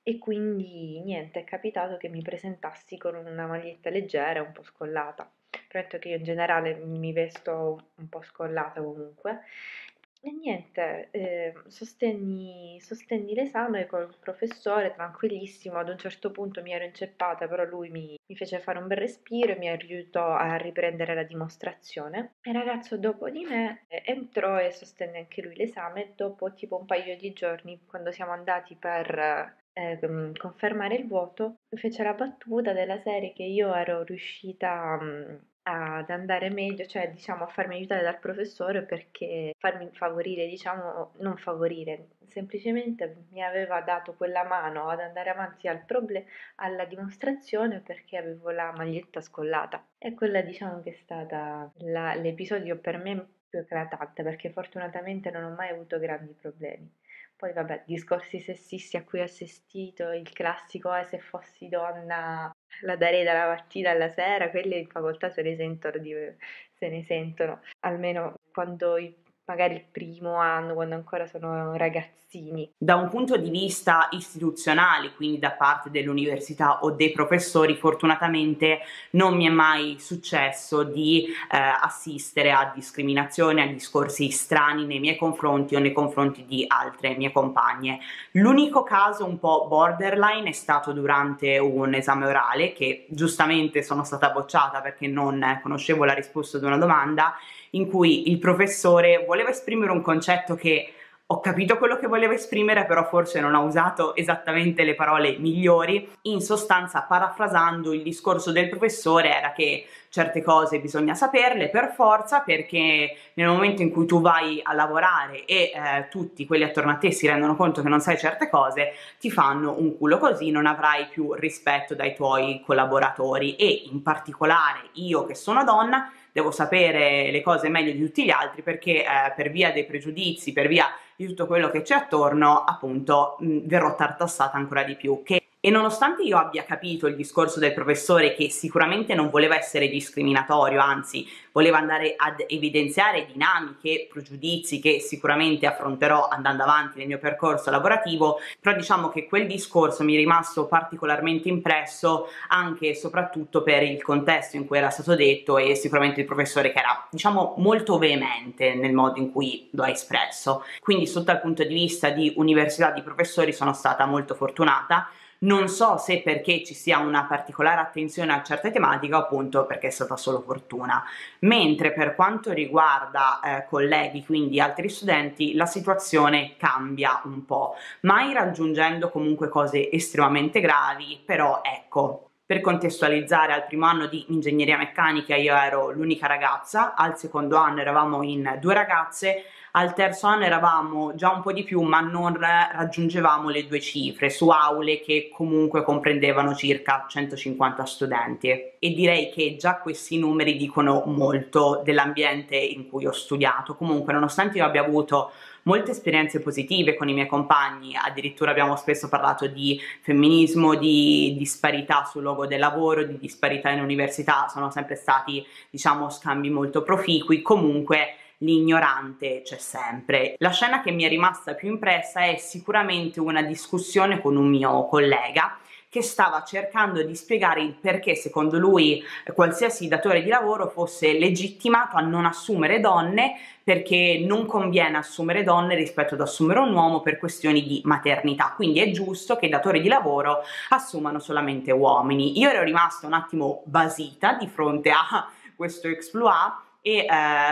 [SPEAKER 4] e quindi niente, è capitato che mi presentassi con una maglietta leggera, un po' scollata. Premetto che io in generale mi vesto un po' scollata comunque e niente, ehm, sostenni, sostenni l'esame col professore tranquillissimo, ad un certo punto mi ero inceppata, però lui mi, mi fece fare un bel respiro e mi aiutò a riprendere la dimostrazione. E il ragazzo dopo di me eh, entrò e sostenne anche lui l'esame, dopo tipo un paio di giorni, quando siamo andati per eh, confermare il voto, vuoto, fece la battuta della serie che io ero riuscita... Um, ad andare meglio, cioè diciamo a farmi aiutare dal professore perché farmi favorire, diciamo non favorire, semplicemente mi aveva dato quella mano ad andare avanti al problem- alla dimostrazione perché avevo la maglietta scollata. E quella diciamo che è stata la, l'episodio per me più eclatante perché fortunatamente non ho mai avuto grandi problemi. Poi vabbè, discorsi sessisti a cui ho assistito, il classico è eh, se fossi donna la darei dalla mattina alla sera, quelli in facoltà se ne sentono, di, se ne sentono. almeno quando magari il primo anno, quando ancora sono ragazzini.
[SPEAKER 5] Da un punto di vista istituzionale, quindi da parte dell'università o dei professori, fortunatamente non mi è mai successo di eh, assistere a discriminazione, a discorsi strani nei miei confronti o nei confronti di altre mie compagne. L'unico caso un po' borderline è stato durante un esame orale che giustamente sono stata bocciata perché non conoscevo la risposta ad una domanda in cui il professore voleva esprimere un concetto che ho capito quello che voleva esprimere, però forse non ha usato esattamente le parole migliori. In sostanza, parafrasando il discorso del professore, era che certe cose bisogna saperle per forza, perché nel momento in cui tu vai a lavorare e eh, tutti quelli attorno a te si rendono conto che non sai certe cose, ti fanno un culo così, non avrai più rispetto dai tuoi collaboratori e in particolare io che sono donna devo sapere le cose meglio di tutti gli altri perché eh, per via dei pregiudizi, per via di tutto quello che c'è attorno, appunto mh, verrò tartassata ancora di più. Che e nonostante io abbia capito il discorso del professore che sicuramente non voleva essere discriminatorio, anzi voleva andare ad evidenziare dinamiche, pregiudizi che sicuramente affronterò andando avanti nel mio percorso lavorativo, però diciamo che quel discorso mi è rimasto particolarmente impresso anche e soprattutto per il contesto in cui era stato detto e sicuramente il professore che era diciamo molto veemente nel modo in cui lo ha espresso. Quindi sotto il punto di vista di università di professori sono stata molto fortunata non so se perché ci sia una particolare attenzione a certe tematiche o appunto perché è stata solo fortuna. Mentre per quanto riguarda eh, colleghi, quindi altri studenti, la situazione cambia un po', mai raggiungendo comunque cose estremamente gravi, però ecco, per contestualizzare, al primo anno di ingegneria meccanica io ero l'unica ragazza, al secondo anno eravamo in due ragazze, al terzo anno eravamo già un po' di più ma non raggiungevamo le due cifre su aule che comunque comprendevano circa 150 studenti e direi che già questi numeri dicono molto dell'ambiente in cui ho studiato comunque nonostante io abbia avuto molte esperienze positive con i miei compagni, addirittura abbiamo spesso parlato di femminismo, di disparità sul luogo del lavoro, di disparità in università, sono sempre stati diciamo scambi molto proficui, comunque l'ignorante c'è sempre. La scena che mi è rimasta più impressa è sicuramente una discussione con un mio collega che stava cercando di spiegare il perché secondo lui qualsiasi datore di lavoro fosse legittimato a non assumere donne perché non conviene assumere donne rispetto ad assumere un uomo per questioni di maternità, quindi è giusto che i datori di lavoro assumano solamente uomini. Io ero rimasta un attimo basita di fronte a questo exploit e eh,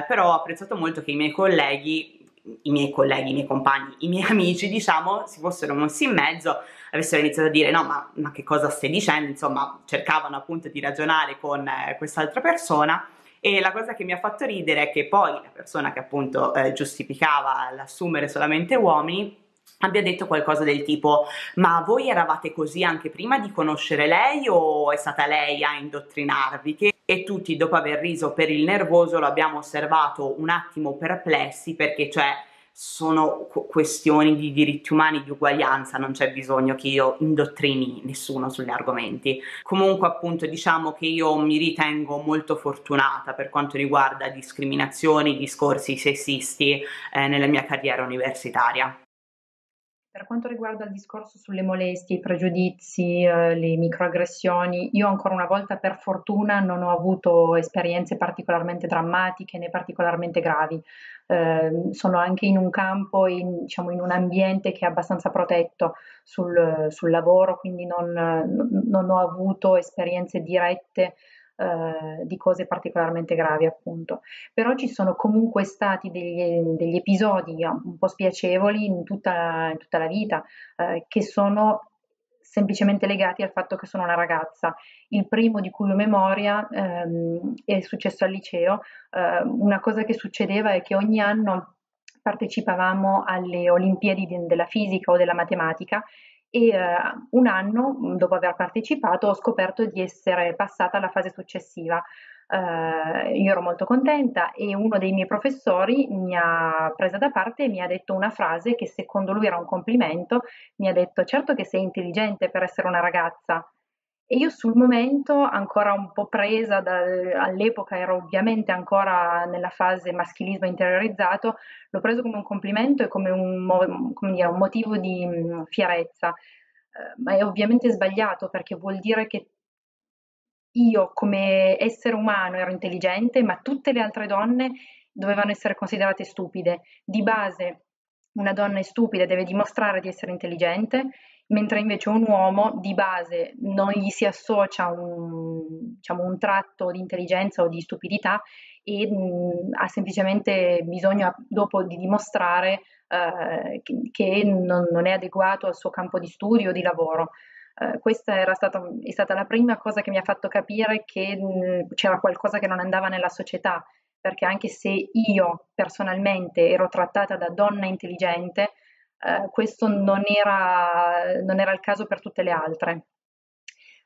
[SPEAKER 5] però ho apprezzato molto che i miei colleghi i miei colleghi, i miei compagni, i miei amici, diciamo, si fossero mossi in mezzo, avessero iniziato a dire no, ma, ma che cosa stai dicendo? Insomma, cercavano appunto di ragionare con eh, quest'altra persona e la cosa che mi ha fatto ridere è che poi la persona che appunto eh, giustificava l'assumere solamente uomini abbia detto qualcosa del tipo ma voi eravate così anche prima di conoscere lei o è stata lei a indottrinarvi? Che... E tutti dopo aver riso per il nervoso lo abbiamo osservato un attimo perplessi perché cioè sono questioni di diritti umani, di uguaglianza, non c'è bisogno che io indottrini nessuno sugli argomenti. Comunque appunto diciamo che io mi ritengo molto fortunata per quanto riguarda discriminazioni, discorsi sessisti eh, nella mia carriera universitaria.
[SPEAKER 6] Per quanto riguarda il discorso sulle molestie, i pregiudizi, eh, le microaggressioni, io ancora una volta per fortuna non ho avuto esperienze particolarmente drammatiche né particolarmente gravi. Eh, sono anche in un campo, in, diciamo, in un ambiente che è abbastanza protetto sul, sul lavoro, quindi non, non ho avuto esperienze dirette eh, di cose particolarmente gravi, appunto. Però ci sono comunque stati degli, degli episodi eh, un po' spiacevoli in tutta, in tutta la vita, eh, che sono semplicemente legati al fatto che sono una ragazza. Il primo di cui ho memoria ehm, è successo al liceo. Eh, una cosa che succedeva è che ogni anno partecipavamo alle Olimpiadi della fisica o della matematica e uh, un anno mm, dopo aver partecipato ho scoperto di essere passata alla fase successiva. Uh, io ero molto contenta e uno dei miei professori mi ha presa da parte e mi ha detto una frase che secondo lui era un complimento, mi ha detto certo che sei intelligente per essere una ragazza, e io sul momento, ancora un po' presa dal, all'epoca, ero ovviamente ancora nella fase maschilismo interiorizzato, l'ho preso come un complimento e come un, come dire, un motivo di mm, fierezza. Eh, ma è ovviamente sbagliato perché vuol dire che io come essere umano ero intelligente, ma tutte le altre donne dovevano essere considerate stupide. Di base una donna è stupida, deve dimostrare di essere intelligente mentre invece un uomo di base non gli si associa un, diciamo, un tratto di intelligenza o di stupidità e mh, mm, ha semplicemente bisogno dopo di dimostrare eh, che, che non, non, è adeguato al suo campo di studio o di lavoro. Eh, questa era stata, è stata la prima cosa che mi ha fatto capire che mh, mm, c'era qualcosa che non andava nella società, perché anche se io personalmente ero trattata da donna intelligente, eh, questo non era, non era il caso per tutte le altre.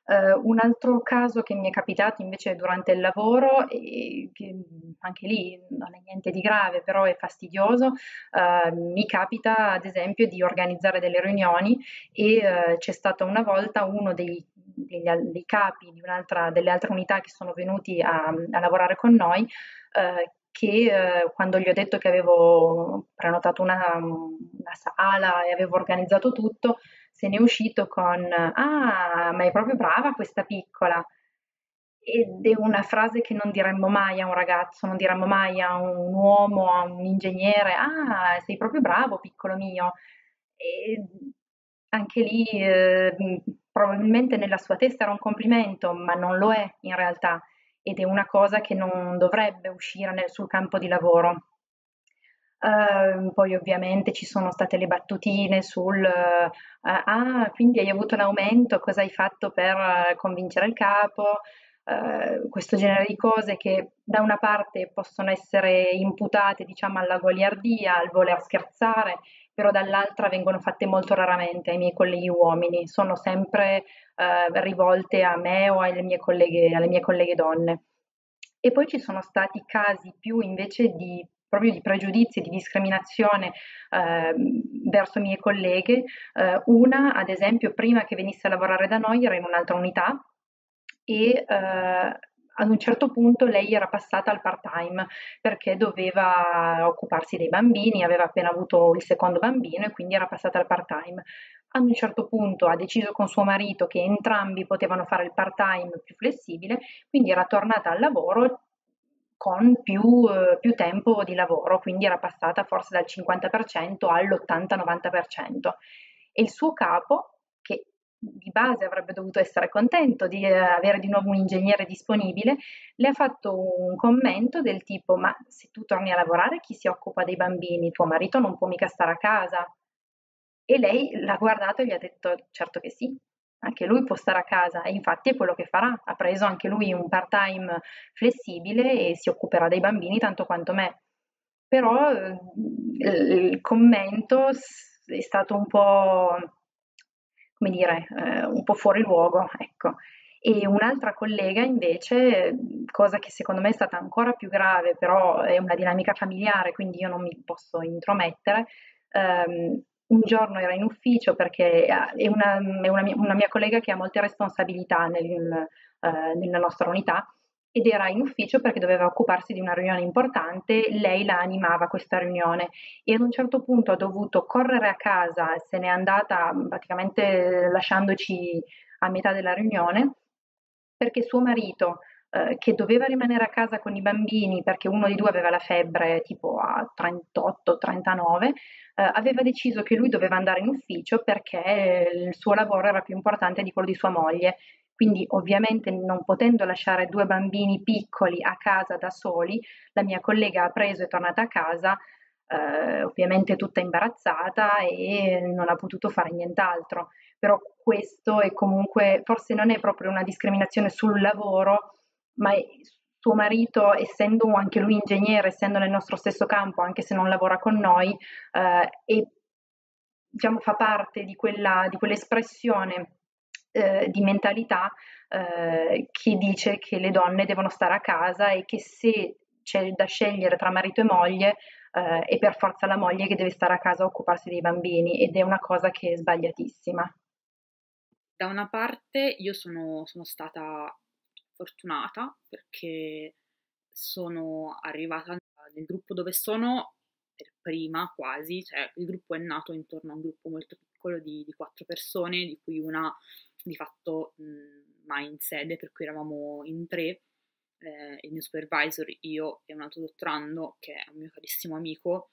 [SPEAKER 6] Uh, un altro caso che mi è capitato invece durante il lavoro, e che anche lì non è niente di grave, però è fastidioso, uh, mi capita ad esempio di organizzare delle riunioni e uh, c'è stata una volta uno dei, degli, dei capi di delle altre unità che sono venuti a, a lavorare con noi che eh, quando gli ho detto che avevo prenotato una, una, sala e avevo organizzato tutto, se ne è uscito con Ah, ma è proprio brava questa piccola. Ed è una frase che non diremmo mai a un ragazzo, non diremmo mai a un uomo, a un ingegnere, ah, sei proprio bravo, piccolo mio. E anche lì eh, probabilmente nella sua testa era un complimento, ma non lo è in realtà ed è una cosa che non dovrebbe uscire nel, sul campo di lavoro. Uh, poi ovviamente ci sono state le battutine sul uh, ah, quindi hai avuto un aumento, cosa hai fatto per eh, convincere il capo? Uh, questo genere di cose che da una parte possono essere imputate diciamo alla goliardia, al voler scherzare però dall'altra vengono fatte molto raramente ai miei colleghi uomini, sono sempre eh, rivolte a me o alle mie, colleghe, alle mie colleghe donne. E poi ci sono stati casi più invece di proprio di pregiudizi, di discriminazione eh, verso mie colleghe. Eh, una, ad esempio, prima che venisse a lavorare da noi, era in un'altra unità e eh, ad un certo punto lei era passata al part-time perché doveva occuparsi dei bambini, aveva appena avuto il secondo bambino e quindi era passata al part-time. Ad un certo punto ha deciso con suo marito che entrambi potevano fare il part-time più flessibile, quindi era tornata al lavoro con più, eh, più tempo di lavoro, quindi era passata forse dal 50% all'80-90%. E il suo capo di base avrebbe dovuto essere contento di eh, avere di nuovo un ingegnere disponibile, le ha fatto un commento del tipo ma se tu torni a lavorare chi si occupa dei bambini? Tuo marito non può mica stare a casa. E lei l'ha guardato e gli ha detto certo che sì, anche lui può stare a casa e infatti è quello che farà, ha preso anche lui un part-time flessibile e si occuperà dei bambini tanto quanto me. Però eh, il commento è stato un po' come dire, eh, un po' fuori luogo, ecco. E un'altra collega invece, cosa che secondo me è stata ancora più grave, però è una dinamica familiare, quindi io non mi posso intromettere, ehm, un giorno era in ufficio perché eh, è una, è una, mia, una mia collega che ha molte responsabilità nel, eh, nella nostra unità ed era in ufficio perché doveva occuparsi di una riunione importante, lei la animava questa riunione e ad un certo punto ha dovuto correre a casa, se n'è andata mm, praticamente eh, lasciandoci a metà della riunione perché suo marito eh, che doveva rimanere a casa con i bambini perché uno di due aveva la febbre tipo a 38-39, eh, aveva deciso che lui doveva andare in ufficio perché eh, il suo lavoro era più importante di quello di sua moglie quindi ovviamente non potendo lasciare due bambini piccoli a casa da soli, la mia collega ha preso e tornata a casa, eh, ovviamente tutta imbarazzata e non ha potuto fare nient'altro. Però questo è comunque, forse non è proprio una discriminazione sul lavoro, ma è, suo marito, essendo anche lui ingegnere, essendo nel nostro stesso campo, anche se non lavora con noi, eh, è, diciamo, fa parte di, quella, di quell'espressione eh, di mentalità eh, che dice che le donne devono stare a casa e che se c'è da scegliere tra marito e moglie eh, è per forza la moglie che deve stare a casa a occuparsi dei bambini ed è una cosa che è sbagliatissima.
[SPEAKER 7] Da una parte io sono, sono stata fortunata perché sono arrivata nel gruppo dove sono per prima quasi, cioè il gruppo è nato intorno a un gruppo molto piccolo di, di quattro persone, di cui una di fatto mh, mhmm, mai in sede, per cui eravamo in tre, eh, il mio supervisor, io e un altro dottorando che è un mio carissimo amico,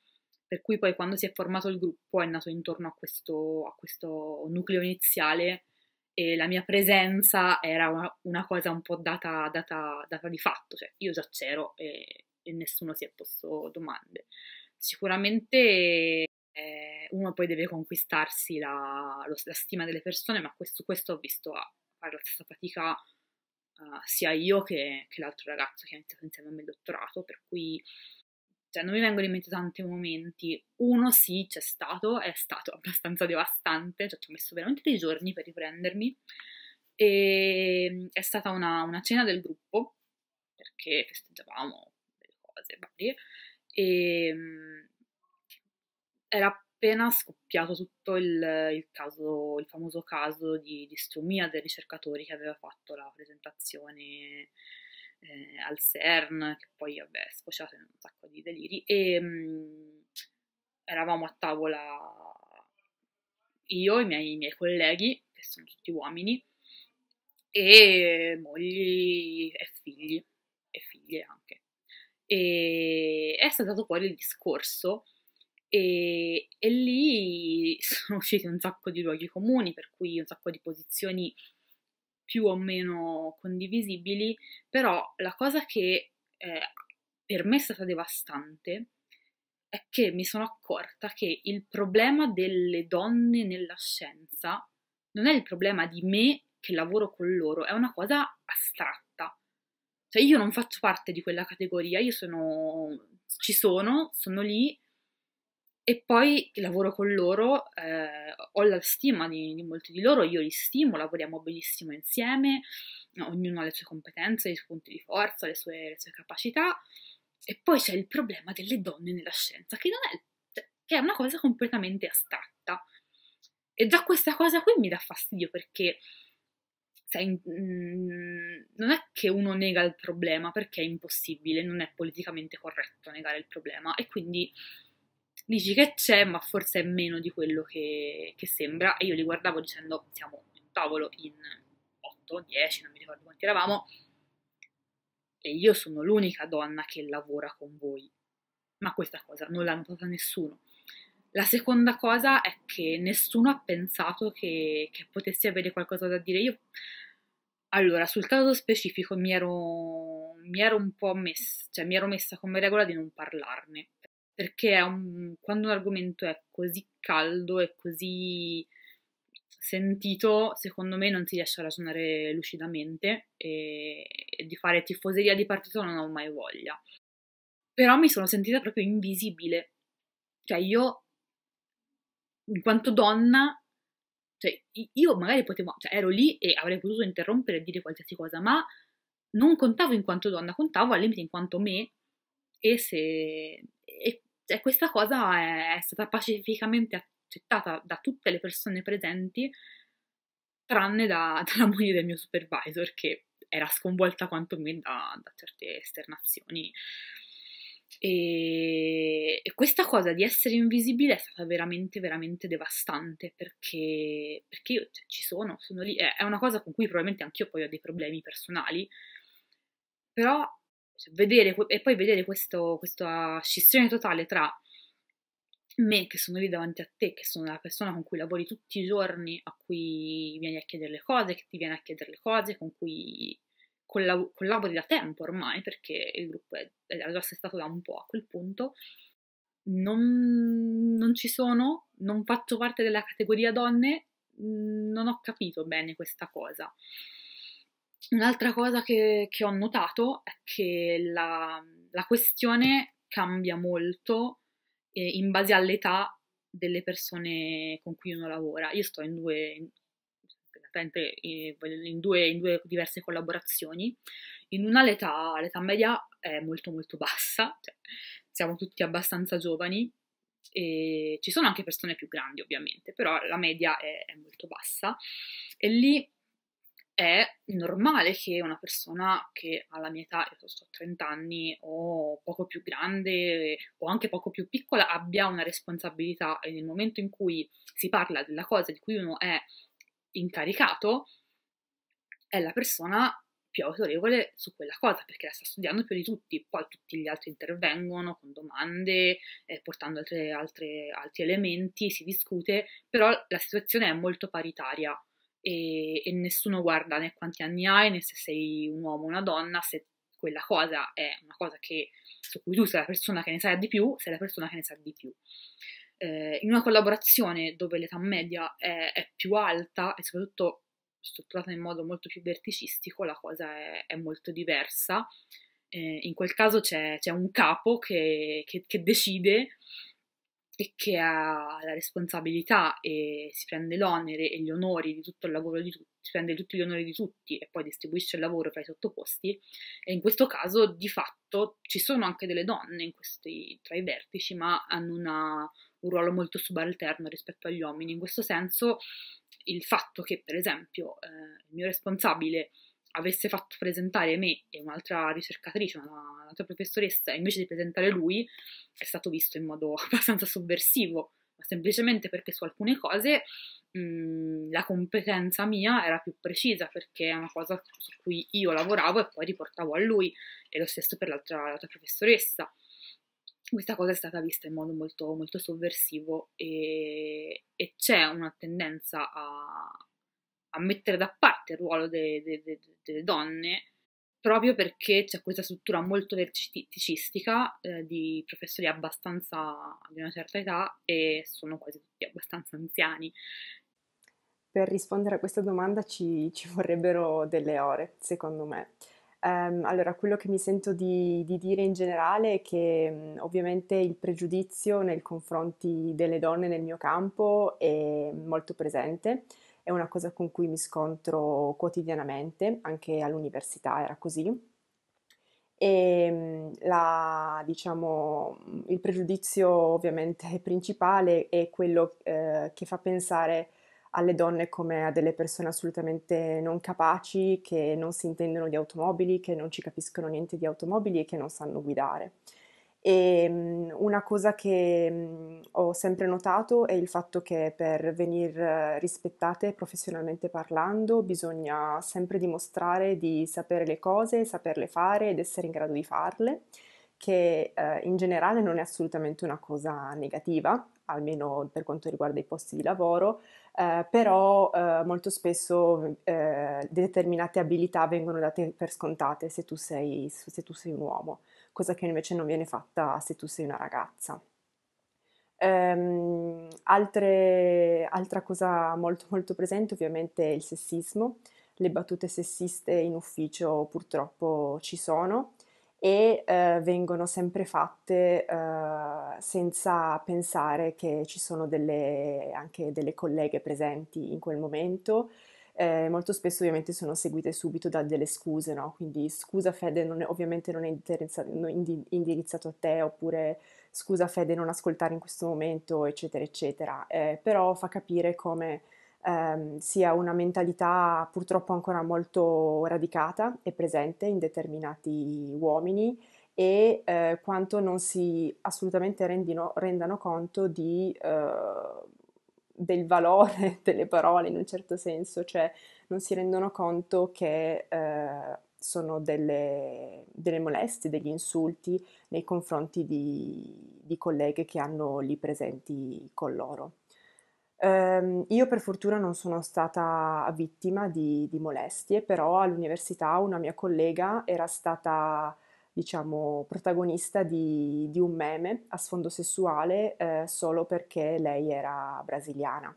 [SPEAKER 7] per cui poi quando si è formato il gruppo è nato intorno a questo, a questo nucleo iniziale e la mia presenza era una, una cosa un po' data, data, data, di fatto, cioè io già c'ero e, e nessuno si è posto domande. Sicuramente eh, uno poi deve conquistarsi la, lo, la, stima delle persone, ma questo, questo ho visto a fare la stessa fatica uh, sia io che, che, l'altro ragazzo che ha iniziato insieme a me il dottorato, per cui cioè, non mi vengono in mente tanti momenti. Uno sì, c'è stato, è stato abbastanza devastante, cioè ci ho messo veramente dei giorni per riprendermi, e ehm, è stata una, una cena del gruppo, perché festeggiavamo delle cose varie, e ehm, era appena scoppiato tutto il, il, caso, il famoso caso di distromia dei ricercatori che aveva fatto la presentazione eh, al CERN, che poi vabbè, è sfociato in un sacco di deliri, e mh, mm, eravamo a tavola io, i miei, i miei colleghi, che sono tutti uomini, e mogli e figli, e figlie anche. E è stato fuori il discorso e, e, lì sono usciti un sacco di luoghi comuni, per cui un sacco di posizioni più o meno condivisibili, però la cosa che eh, per me è stata devastante è che mi sono accorta che il problema delle donne nella scienza non è il problema di me che lavoro con loro, è una cosa astratta. Cioè io non faccio parte di quella categoria, io sono, ci sono, sono lì e poi lavoro con loro, eh, ho la stima di, di, molti di loro, io li stimo, lavoriamo benissimo insieme, ognuno ha le sue competenze, i suoi punti di forza, le sue, le sue capacità. E poi c'è il problema delle donne nella scienza, che, è, cioè, che è una cosa completamente astratta. E già questa cosa qui mi dà fastidio perché sai, mh, non è che uno nega il problema perché è impossibile, non è politicamente corretto negare il problema e quindi dici che c'è, ma forse è meno di quello che, che sembra. E io li guardavo dicendo, siamo in un tavolo in 8, 10, non mi ricordo quanti eravamo, e io sono l'unica donna che lavora con voi. Ma questa cosa non l'ha notata nessuno. La seconda cosa è che nessuno ha pensato che, che potessi avere qualcosa da dire. Io, allora, sul caso specifico mi ero, mi ero un po' messa, cioè mi ero messa come regola di non parlarne perché un, quando un argomento è così caldo e così sentito, secondo me non si riesce a ragionare lucidamente e, e di fare tifoseria di partito non ho mai voglia. Però mi sono sentita proprio invisibile. Cioè io, in quanto donna, cioè, io magari potevo, cioè ero lì e avrei potuto interrompere e dire qualsiasi cosa, ma non contavo in quanto donna, contavo al limite in quanto me e se e cioè, questa cosa è stata pacificamente accettata da tutte le persone presenti, tranne da, dalla moglie del mio supervisor, che era sconvolta quanto me da, da certe esternazioni. E, questa cosa di essere invisibile è stata veramente, veramente devastante perché, perché io cioè, ci sono, sono lì. È una cosa con cui probabilmente anch'io poi ho dei problemi personali, però cioè, vedere, e poi vedere questo, questa scissione totale tra me che sono lì davanti a te, che sono la persona con cui lavori tutti i giorni, a cui vieni a chiedere le cose, che ti viene a chiedere le cose, con cui collab- collabori da tempo ormai, perché il gruppo è, è già stato da un po' a quel punto, non, non, ci sono, non faccio parte della categoria donne, non ho capito bene questa cosa.
[SPEAKER 9] Un'altra cosa che,
[SPEAKER 7] che, ho notato è che la, la questione cambia molto eh, in base all'età delle persone con cui uno lavora. Io sto in due, in, eh, in due, in due diverse collaborazioni. In una l'età, l'età, media è molto molto bassa, cioè, siamo tutti abbastanza giovani, e ci sono anche persone più grandi ovviamente, però la media è, è molto bassa e lì è normale che una persona che alla mia età, io sto a 30 anni, o poco più grande, o anche poco più piccola, abbia una responsabilità e nel momento in cui si parla della cosa di cui uno è incaricato, è la persona più autorevole su quella cosa perché la sta studiando più di tutti, poi tutti gli altri intervengono con domande, eh, portando altre, altre, altri elementi, si discute, però la situazione è molto paritaria e, e nessuno guarda né quanti anni hai, né se sei un uomo o una donna, se quella cosa è una cosa che, su cui tu sei la persona che ne sai di più, sei la persona che ne sa di più. Eh, in una collaborazione dove l'età media è, è, più alta e soprattutto strutturata in modo molto più verticistico, la cosa è, è molto diversa. Eh, in quel caso c'è, c'è un capo che, che, che decide e che ha la responsabilità e si prende l'onere e gli onori di tutto il lavoro di tutti, si prende tutti gli onori di tutti e poi distribuisce il lavoro fra i sottoposti e in questo caso di fatto ci sono anche delle donne questi, tra i vertici ma hanno una, un ruolo molto subalterno rispetto agli uomini. In questo senso il fatto che per esempio eh, il mio responsabile avesse fatto presentare me e un'altra ricercatrice, un'altra professoressa, invece di presentare lui, è stato visto in modo abbastanza sovversivo, ma semplicemente perché su alcune cose mh, mm, la competenza mia era più precisa, perché è una cosa su cui io lavoravo e poi riportavo a lui, e lo stesso per l'altra, l'altra professoressa. Questa cosa è stata vista in modo molto, molto sovversivo e, e c'è una tendenza a, a mettere da parte il ruolo delle de, de, de donne proprio perché c'è questa struttura molto verticistica eh, di professori abbastanza di una certa età e sono quasi tutti abbastanza anziani.
[SPEAKER 8] Per rispondere a questa domanda ci, ci vorrebbero delle ore, secondo me. Um, allora, quello che mi sento di, di dire in generale è che ovviamente il pregiudizio nei confronti delle donne nel mio campo è molto presente è una cosa con cui mi scontro quotidianamente, anche all'università era così. E ehm, la, diciamo, il pregiudizio ovviamente principale è quello eh, che fa pensare alle donne come a delle persone assolutamente non capaci, che non si intendono di automobili, che non ci capiscono niente di automobili e che non sanno guidare. E mm, una cosa che mm, ho sempre notato è il fatto che per venire eh, rispettate professionalmente parlando bisogna sempre dimostrare di sapere le cose, saperle fare ed essere in grado di farle, che eh, in generale non è assolutamente una cosa negativa, almeno per quanto riguarda i posti di lavoro, eh, però eh, molto spesso eh, determinate abilità vengono date per scontate se tu sei, se tu sei un uomo cosa che invece non viene fatta se tu sei una ragazza. Um, altre, altra cosa molto molto presente ovviamente è il sessismo, le battute sessiste in ufficio purtroppo ci sono e uh, vengono sempre fatte uh, senza pensare che ci sono delle, anche delle colleghe presenti in quel momento eh, molto spesso ovviamente sono seguite subito da delle scuse, no? Quindi scusa Fede, non è, ovviamente non è indirizzato a te, oppure scusa Fede non ascoltare in questo momento, eccetera, eccetera. Eh, però fa capire come ehm, sia una mentalità purtroppo ancora molto radicata e presente in determinati uomini e eh, quanto non si assolutamente rendino, rendano conto di eh, del valore delle parole in un certo senso, cioè non si rendono conto che eh, sono delle, delle, molestie, degli insulti nei confronti di, di colleghe che hanno lì presenti con loro. Um, io per fortuna non sono stata vittima di, di, molestie, però all'università una mia collega era stata diciamo, protagonista di, di, un meme a sfondo sessuale eh, solo perché lei era brasiliana.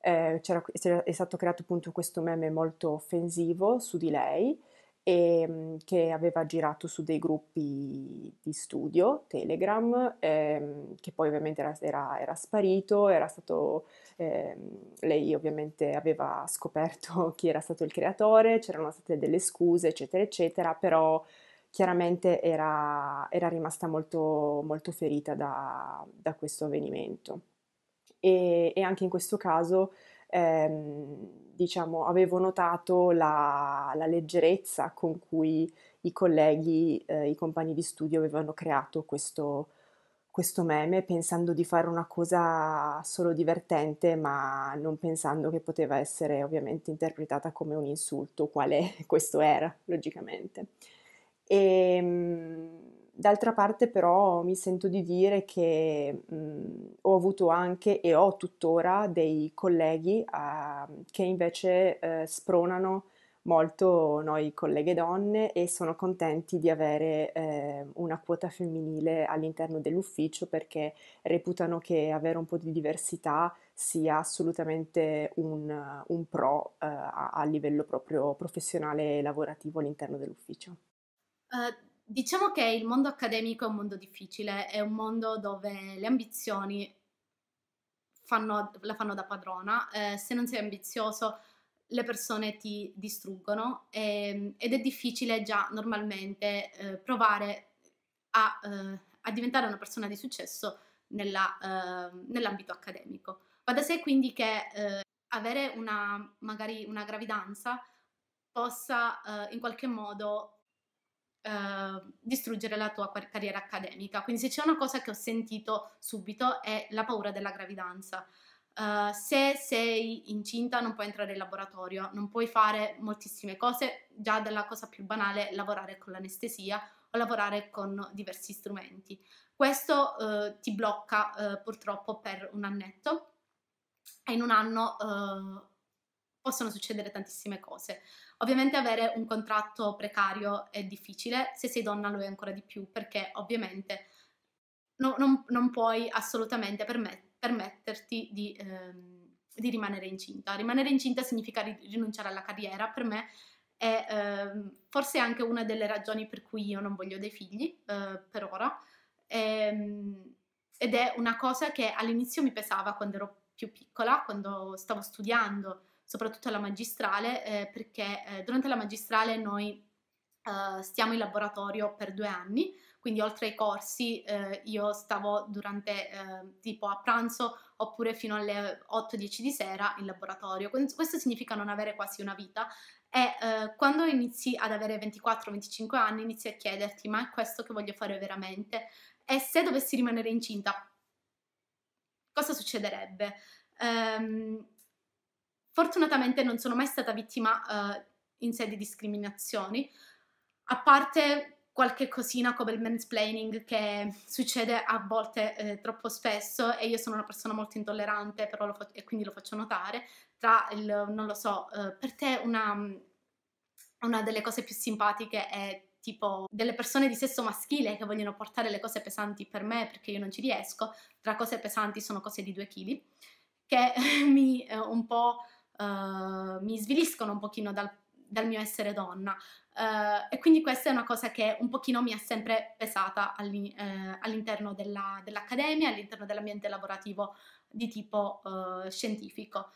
[SPEAKER 8] Eh, c'era, c'era, è stato creato appunto questo meme molto offensivo su di lei e, ehm, che aveva girato su dei gruppi di studio, Telegram, ehm, che poi ovviamente era, era, era sparito, era stato, ehm, lei ovviamente aveva scoperto chi era stato il creatore, c'erano state delle scuse, eccetera, eccetera, però chiaramente era, era rimasta molto, molto ferita da, da, questo avvenimento. E, e, anche in questo caso, ehm, diciamo, avevo notato la, la, leggerezza con cui i colleghi, eh, i compagni di studio avevano creato questo, questo meme pensando di fare una cosa solo divertente, ma non pensando che poteva essere ovviamente interpretata come un insulto, quale questo era, logicamente. E, ehm, d'altra parte però mi sento di dire che mh, mhmm, ho avuto anche e ho tuttora dei colleghi a, ah, che invece eh, spronano molto noi colleghe donne e sono contenti di avere eh, una quota femminile all'interno dell'ufficio perché reputano che avere un po' di diversità sia assolutamente un, un pro eh, a, a livello proprio professionale e lavorativo all'interno dell'ufficio.
[SPEAKER 9] Ehm, diciamo che il mondo accademico è un mondo difficile, è un mondo dove le ambizioni fanno, la fanno da padrona, eh, se non sei ambizioso le persone ti distruggono e, ehm, ed è difficile già normalmente eh, provare a, eh, a, diventare una persona di successo nella, ehm, nell'ambito accademico. Va da sé quindi che avere una, magari una gravidanza possa in qualche modo Ehm, distruggere la tua carriera accademica. Quindi se c'è una cosa che ho sentito subito è la paura della gravidanza. Uh, se sei incinta non puoi entrare in laboratorio, non puoi fare moltissime cose, già dalla cosa più banale lavorare con l'anestesia o lavorare con diversi strumenti. Questo uh, ti blocca uh, purtroppo per un annetto e in un anno possono succedere tantissime cose. Ovviamente avere un contratto precario è difficile, se sei donna lo è ancora di più perché ovviamente no, non, non, puoi assolutamente permet- permetterti di, ehm, di, rimanere incinta. Rimanere incinta significa rinunciare alla carriera, per me è ehm, forse anche una delle ragioni per cui io non voglio dei figli eh, per ora. Ehm, ed è una cosa che all'inizio mi pesava quando ero più piccola, quando stavo studiando soprattutto alla magistrale, eh, perché eh, durante la magistrale noi eh, stiamo in laboratorio per due anni, quindi oltre ai corsi eh, io stavo durante eh, tipo a pranzo oppure fino alle 8-10 di sera in laboratorio. Questo significa non avere quasi una vita e eh, quando inizi ad avere 24-25 anni inizi a chiederti ma è questo che voglio fare veramente? E se dovessi rimanere incinta, cosa succederebbe? Um, Fortunatamente non sono mai stata vittima eh, in sé di discriminazioni, a parte qualche cosina come il mansplaining che succede a volte eh, troppo spesso e io sono una persona molto intollerante fa- e quindi lo faccio notare, tra il, non lo so, eh, per te una, una delle cose più simpatiche è tipo delle persone di sesso maschile che vogliono portare le cose pesanti per me perché io non ci riesco, tra cose pesanti sono cose di 2 kg, che mi eh, un po' Eh, mi sviliscono un pochino dal, dal mio essere donna. Uh, e quindi questa è una cosa che un pochino mi ha sempre pesata all'in- eh, all'interno della, dell'accademia, all'interno dell'ambiente lavorativo di tipo uh, scientifico.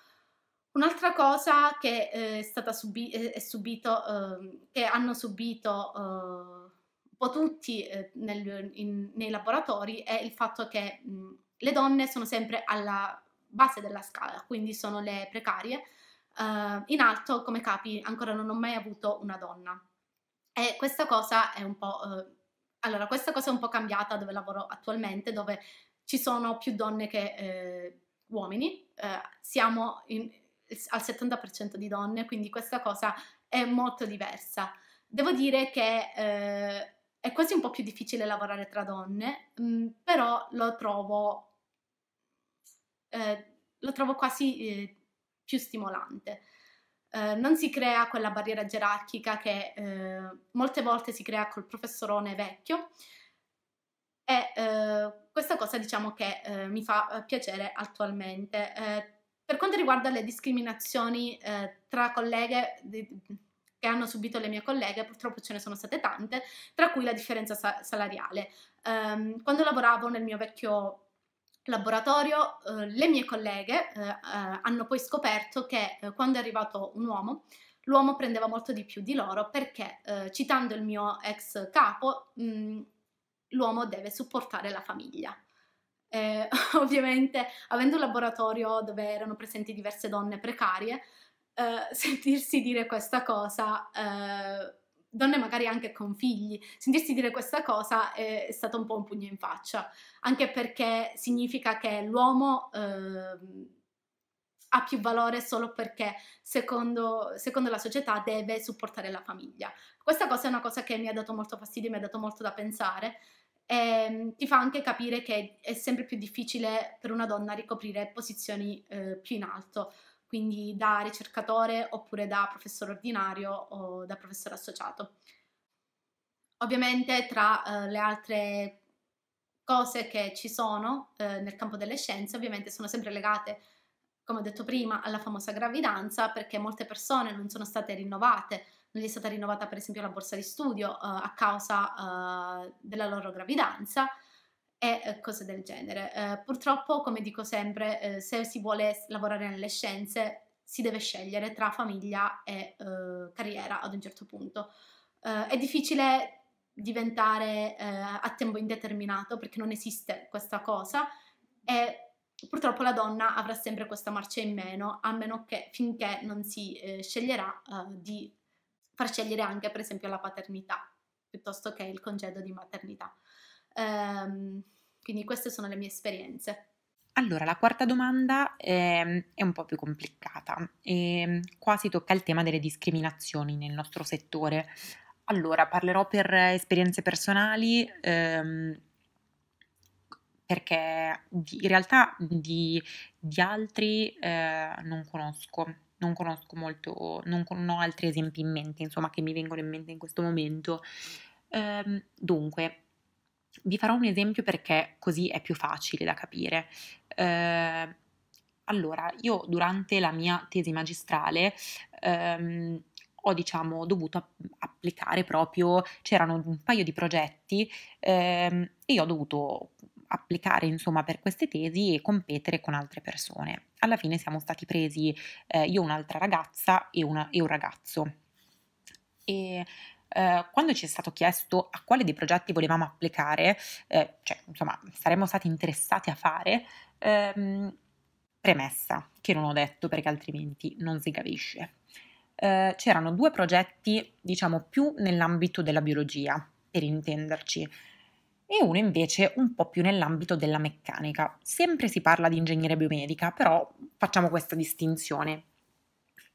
[SPEAKER 9] Un'altra cosa che è stata subi- è subito, uh, che hanno subito un po' tutti nel, in, nei laboratori è il fatto che mh, le donne sono sempre alla, base della scala, quindi sono le precarie. Uh, in alto, come capi, ancora non ho mai avuto una donna. E questa cosa è un po'... Uh, allora, questa cosa è un po' cambiata dove lavoro attualmente, dove ci sono più donne che eh, uomini, eh, siamo in, al 70% di donne, quindi questa cosa è molto diversa. Devo dire che eh, è quasi un po' più difficile lavorare tra donne, mh, mm, però lo trovo eh, lo trovo quasi eh, più stimolante. Eh, non si crea quella barriera gerarchica che eh, molte volte si crea col professorone vecchio e eh, questa cosa diciamo che eh, mi fa piacere attualmente. per quanto riguarda le discriminazioni tra colleghe, di, che hanno subito le mie colleghe, purtroppo ce ne sono state tante, tra cui la differenza sa- salariale. Um, quando lavoravo nel mio vecchio laboratorio eh, le mie colleghe eh, eh hanno poi scoperto che eh, quando è arrivato un uomo l'uomo prendeva molto di più di loro perché eh, citando il mio ex capo mh, mm, l'uomo deve supportare la famiglia. Eh, ovviamente, avendo un laboratorio dove erano presenti diverse donne precarie, eh, sentirsi dire questa cosa eh, donne magari anche con figli, sentirsi dire questa cosa eh, è, stato un po' un pugno in faccia, anche perché significa che l'uomo eh, ha più valore solo perché secondo, secondo, la società deve supportare la famiglia. Questa cosa è una cosa che mi ha dato molto fastidio, mi ha dato molto da pensare e ehm, ti fa anche capire che è sempre più difficile per una donna ricoprire posizioni eh, più in alto quindi da ricercatore oppure da professore ordinario o da professore associato. Ovviamente tra eh, le altre cose che ci sono eh, nel campo delle scienze ovviamente sono sempre legate, come ho detto prima, alla famosa gravidanza perché molte persone non sono state rinnovate, non gli è stata rinnovata per esempio la borsa di studio eh, a causa eh, della loro gravidanza e cose del genere. Eh, purtroppo, come dico sempre, eh, se si vuole lavorare nelle scienze si deve scegliere tra famiglia e eh, carriera ad un certo punto. Eh, è difficile diventare eh, a tempo indeterminato perché non esiste questa cosa e purtroppo la donna avrà sempre questa marcia in meno a meno che finché non si eh, sceglierà di far scegliere anche per esempio la paternità piuttosto che il congedo di maternità. Ehm, quindi queste sono le mie esperienze.
[SPEAKER 10] Allora, la quarta domanda è, ehm, è un po' più complicata e ehm, qua si tocca il tema delle discriminazioni nel nostro settore. Allora, parlerò per esperienze personali ehm, perché di, in realtà di, di altri eh, non conosco, non conosco molto, non, con, non ho altri esempi in mente, insomma, che mi vengono in mente in questo momento. Ehm, dunque, vi farò un esempio perché così è più facile da capire. Eh, allora, io durante la mia tesi magistrale ehm, ho diciamo, dovuto applicare proprio, c'erano un paio di progetti ehm, e io ho dovuto applicare insomma per queste tesi e competere con altre persone. Alla fine siamo stati presi eh, io un'altra ragazza e, una, e un ragazzo. E eh, quando ci è stato chiesto a quale dei progetti volevamo applicare, eh, cioè insomma saremmo stati interessati a fare, ehm, premessa che non ho detto perché altrimenti non si capisce. Eh, c'erano due progetti, diciamo, più nell'ambito della biologia, per intenderci, e uno invece un po' più nell'ambito della meccanica. Sempre si parla di ingegneria biomedica, però facciamo questa distinzione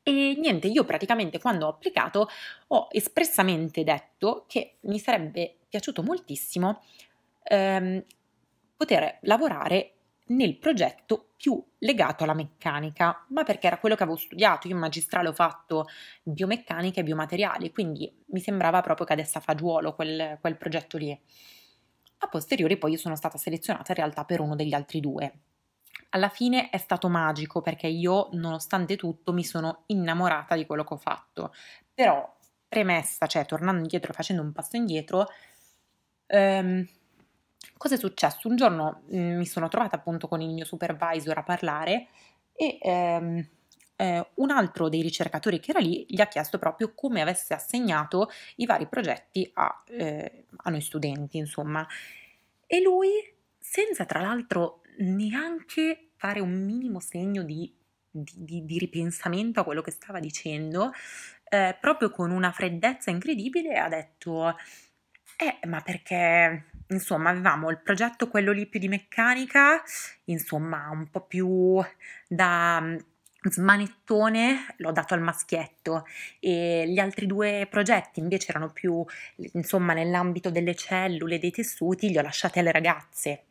[SPEAKER 10] e niente, io praticamente quando ho applicato ho espressamente detto che mi sarebbe piaciuto moltissimo ehm, poter lavorare nel progetto più legato alla meccanica, ma perché era quello che avevo studiato, io in magistrale ho fatto biomeccanica e biomateriali, quindi mi sembrava proprio che cadesse a fagiolo quel, quel progetto lì. A posteriori poi io sono stata selezionata in realtà per uno degli altri due, alla fine è stato magico perché io, nonostante tutto, mi sono innamorata di quello che ho fatto. Però, premessa, cioè tornando indietro, facendo un passo indietro, ehm, cosa è successo? Un giorno mh, mm, mi sono trovata appunto con il mio supervisor a parlare e ehm, eh, un altro dei ricercatori che era lì gli ha chiesto proprio come avesse assegnato i vari progetti a, eh, a noi studenti, insomma. E lui senza tra l'altro neanche fare un minimo segno di, di, di, di ripensamento a quello che stava dicendo, eh, proprio con una freddezza incredibile ha detto, eh, ma perché insomma, avevamo il progetto quello lì più di meccanica, insomma, un po' più da mm, smanettone l'ho dato al maschietto e gli altri due progetti invece erano più insomma nell'ambito delle cellule dei tessuti li ho lasciati alle ragazze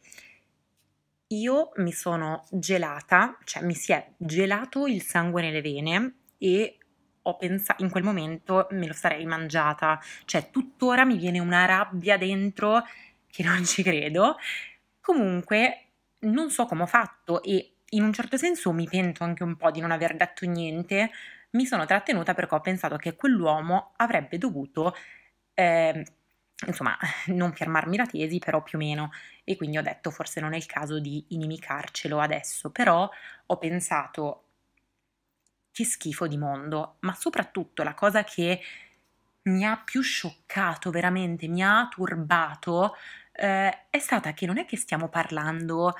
[SPEAKER 10] io mi sono gelata, cioè mi si è gelato il sangue nelle vene e ho pensato, in quel momento me lo sarei mangiata, cioè tuttora mi viene una rabbia dentro che non ci credo. Comunque non so come ho fatto e in un certo senso mi pento anche un po' di non aver detto niente, mi sono trattenuta perché ho pensato che quell'uomo avrebbe dovuto eh, insomma, non fermarmi la tesi, però più o meno, e quindi ho detto forse non è il caso di inimicarcelo adesso, però ho pensato che schifo di mondo, ma soprattutto la cosa che mi ha più scioccato veramente, mi ha turbato, eh, è stata che non è che stiamo parlando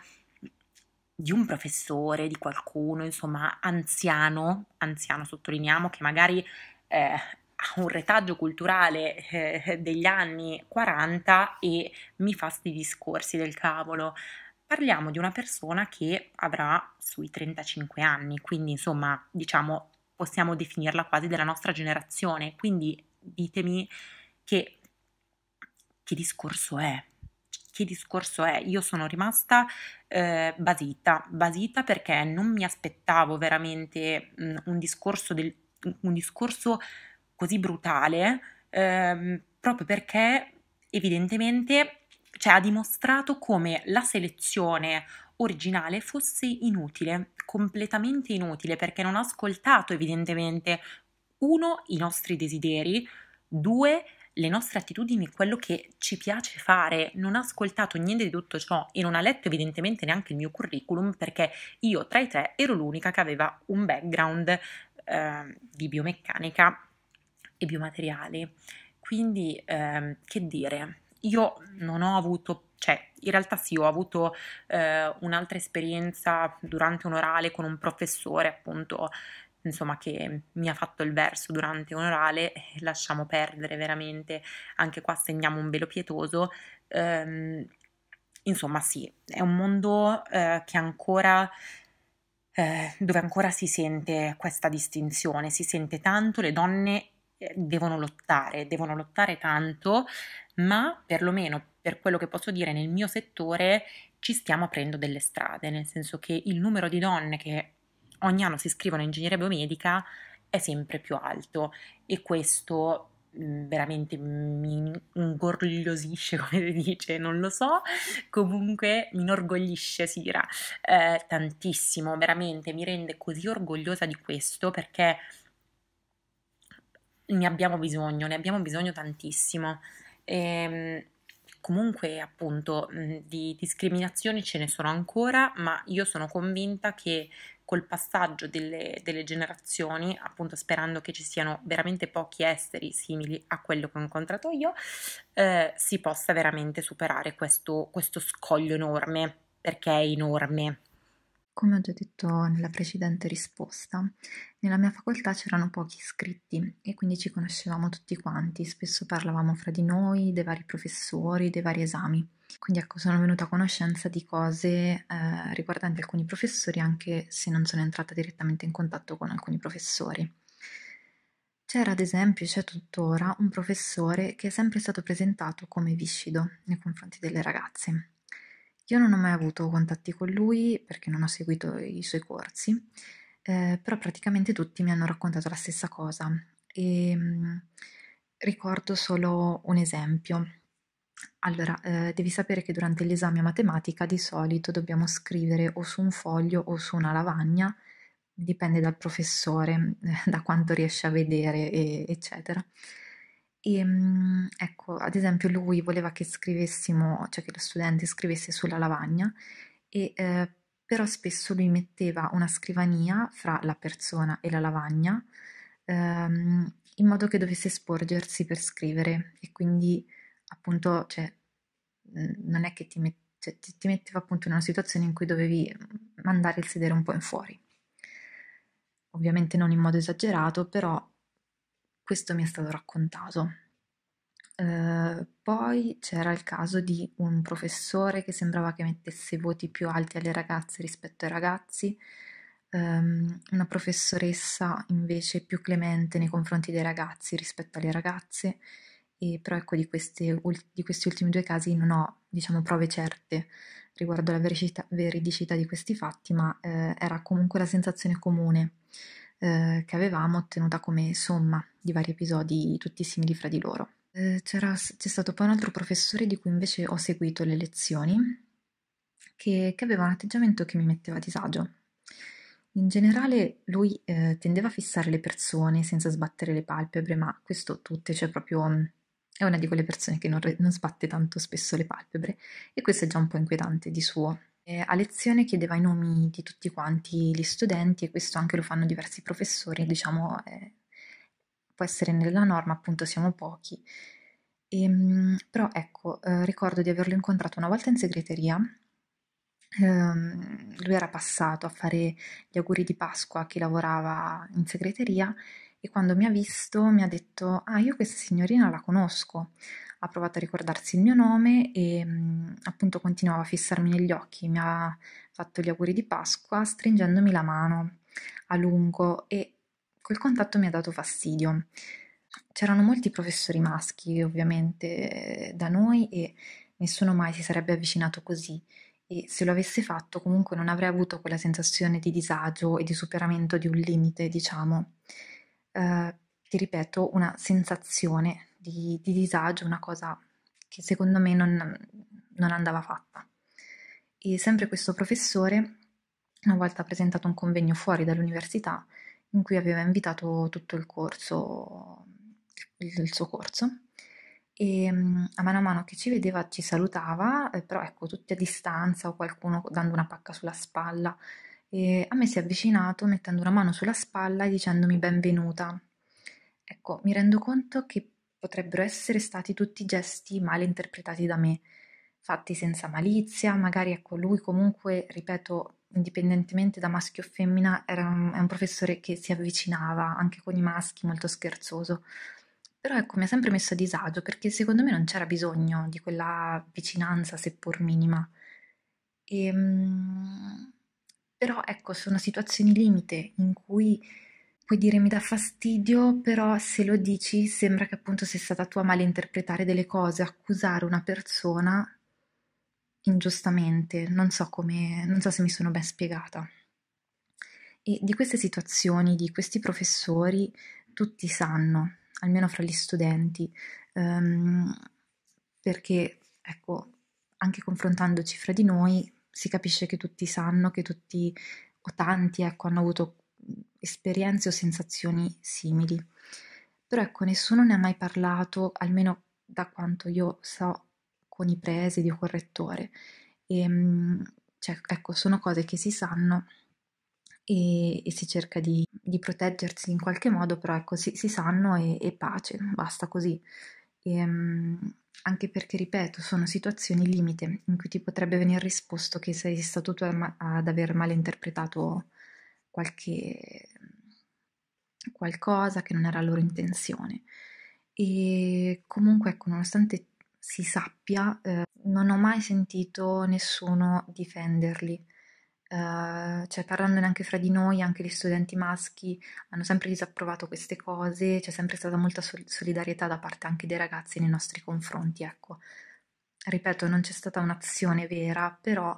[SPEAKER 10] di un professore, di qualcuno, insomma, anziano, anziano sottolineiamo, che magari eh, un retaggio culturale eh, degli anni 40 e mi fa sti discorsi del cavolo. Parliamo di una persona che avrà sui 35 anni, quindi insomma, diciamo, possiamo definirla quasi della nostra generazione, quindi ditemi che, che discorso è? Che discorso è? Io sono rimasta eh, basita, basita perché non mi aspettavo veramente mh, mm, un discorso del un discorso così brutale ehm, proprio perché evidentemente cioè, ha dimostrato come la selezione originale fosse inutile, completamente inutile, perché non ha ascoltato evidentemente uno i nostri desideri, due le nostre attitudini, quello che ci piace fare, non ha ascoltato niente di tutto ciò e non ha letto evidentemente neanche il mio curriculum perché io tra i tre ero l'unica che aveva un background eh, di biomeccanica e biomateriali. Quindi, ehm, che dire, io non ho avuto, cioè in realtà sì, ho avuto eh, un'altra esperienza durante un orale con un professore, appunto, insomma, che mi ha fatto il verso durante un orale, lasciamo perdere veramente, anche qua segniamo un velo pietoso. Ehm, insomma, sì, è un mondo eh, che ancora eh, dove ancora si sente questa distinzione, si sente tanto le donne eh, devono lottare, devono lottare tanto, ma perlomeno per quello che posso dire nel mio settore ci stiamo aprendo delle strade, nel senso che il numero di donne che ogni anno si iscrivono in ingegneria biomedica è sempre più alto e questo mm, veramente mi ingorgosisce come si dice, non lo so, comunque mi inorgoglisce Sira eh, tantissimo, veramente mi rende così orgogliosa di questo perché ne abbiamo bisogno, ne abbiamo bisogno tantissimo. E, ehm, comunque appunto di discriminazioni ce ne sono ancora, ma io sono convinta che col passaggio delle, delle, generazioni, appunto sperando che ci siano veramente pochi esteri simili a quello che ho incontrato io, eh, si possa veramente superare questo, questo scoglio enorme, perché è enorme.
[SPEAKER 11] Come ho già detto nella precedente risposta, nella mia facoltà c'erano pochi iscritti e quindi ci conoscevamo tutti quanti, spesso parlavamo fra di noi, dei vari professori, dei vari esami. Quindi ecco, sono venuta a conoscenza di cose eh, riguardanti alcuni professori, anche se non sono entrata direttamente in contatto con alcuni professori. C'era ad esempio, c'è tuttora, un professore che è sempre stato presentato come viscido nei confronti delle ragazze io non ho mai avuto contatti con lui perché non ho seguito i suoi corsi, eh, però praticamente tutti mi hanno raccontato la stessa cosa e ehm, ricordo solo un esempio. Allora, eh, devi sapere che durante l'esame a matematica di solito dobbiamo scrivere o su un foglio o su una lavagna, dipende dal professore, da quanto riesce a vedere, e, eccetera. E, ehm, ecco, ad esempio lui voleva che scrivessimo, cioè che lo studente scrivesse sulla lavagna, e, eh, però spesso lui metteva una scrivania fra la persona e la lavagna ehm, in modo che dovesse sporgersi per scrivere e quindi appunto cioè, non è che ti, met- cioè, ti, ti metteva appunto in una situazione in cui dovevi mandare il sedere un po' in fuori. Ovviamente non in modo esagerato, però questo mi è stato raccontato. Eh, poi c'era il caso di un professore che sembrava che mettesse voti più alti alle ragazze rispetto ai ragazzi, ehm, una professoressa invece più clemente nei confronti dei ragazzi rispetto alle ragazze, e però ecco di, queste, di questi ultimi due casi non ho diciamo prove certe riguardo alla veridicità, veridicità di questi fatti, ma eh, era comunque la sensazione comune eh, che avevamo ottenuta come somma di vari episodi tutti simili fra di loro. Eh, c'è stato poi un altro professore di cui invece ho seguito le lezioni, che, che aveva un atteggiamento che mi metteva a disagio. In generale lui eh, tendeva a fissare le persone senza sbattere le palpebre, ma questo tutte, cioè proprio mm, è una di quelle persone che non, non sbatte tanto spesso le palpebre e questo è già un po' inquietante di suo a lezione chiedeva i nomi di tutti quanti gli studenti e questo anche lo fanno diversi professori, diciamo, eh, può essere nella norma, appunto siamo pochi. E, ehm, però ecco, eh, ricordo di averlo incontrato una volta in segreteria, ehm, lui era passato a fare gli auguri di Pasqua a chi lavorava in segreteria e quando mi ha visto mi ha detto, ah io questa signorina la conosco ha provato a ricordarsi il mio nome e appunto continuava a fissarmi negli occhi, mi ha fatto gli auguri di Pasqua stringendomi la mano a lungo e quel contatto mi ha dato fastidio. C'erano molti professori maschi ovviamente da noi e nessuno mai si sarebbe avvicinato così e se lo avesse fatto comunque non avrei avuto quella sensazione di disagio e di superamento di un limite, diciamo. Uh, ti ripeto, una sensazione di, di disagio, una cosa che secondo me non, non andava fatta. E sempre questo professore, una volta ha presentato un convegno fuori dall'università, in cui aveva invitato tutto il corso, il, suo corso. E mm, a mano a mano che ci vedeva ci salutava, eh, però ecco, tutti a distanza o qualcuno dando una pacca sulla spalla. E a me si è avvicinato mettendo una mano sulla spalla e dicendomi benvenuta. Ecco, mi rendo conto che potrebbero essere stati tutti gesti male interpretati da me, fatti senza malizia, magari ecco colui comunque, ripeto, indipendentemente da maschio o femmina, era un, è un professore che si avvicinava anche con i maschi, molto scherzoso. Però ecco, mi ha sempre messo a disagio perché secondo me non c'era bisogno di quella vicinanza, seppur minima. E, ehm, però ecco, sono situazioni limite in cui Puoi dire mi dà fastidio, però se lo dici sembra che appunto sei stata tu a malinterpretare delle cose, accusare una persona ingiustamente. Non so come, non so se mi sono ben spiegata. E di queste situazioni, di questi professori, tutti sanno, almeno fra gli studenti, um, perché ecco, anche confrontandoci fra di noi si capisce che tutti sanno, che tutti o tanti ecco, hanno avuto esperienze o sensazioni simili. Però ecco, nessuno ne ha mai parlato, almeno da quanto io so, con i presidi o col rettore. E, ehm, cioè, ecco, sono cose che si sanno e, e si cerca di, di, proteggersi in qualche modo, però ecco, si, si sanno e, e, pace, basta così. E, ehm, anche perché, ripeto, sono situazioni limite in cui ti potrebbe venire risposto che sei stato tu ad aver malinterpretato qualche qualcosa che non era la loro intenzione. E comunque, ecco, nonostante si sappia, eh, non ho mai sentito nessuno difenderli. Uh, cioè parlandone anche fra di noi, anche gli studenti maschi hanno sempre disapprovato queste cose, c'è sempre stata molta sol- solidarietà da parte anche dei ragazzi nei nostri confronti, ecco. Ripeto, non c'è stata un'azione vera, però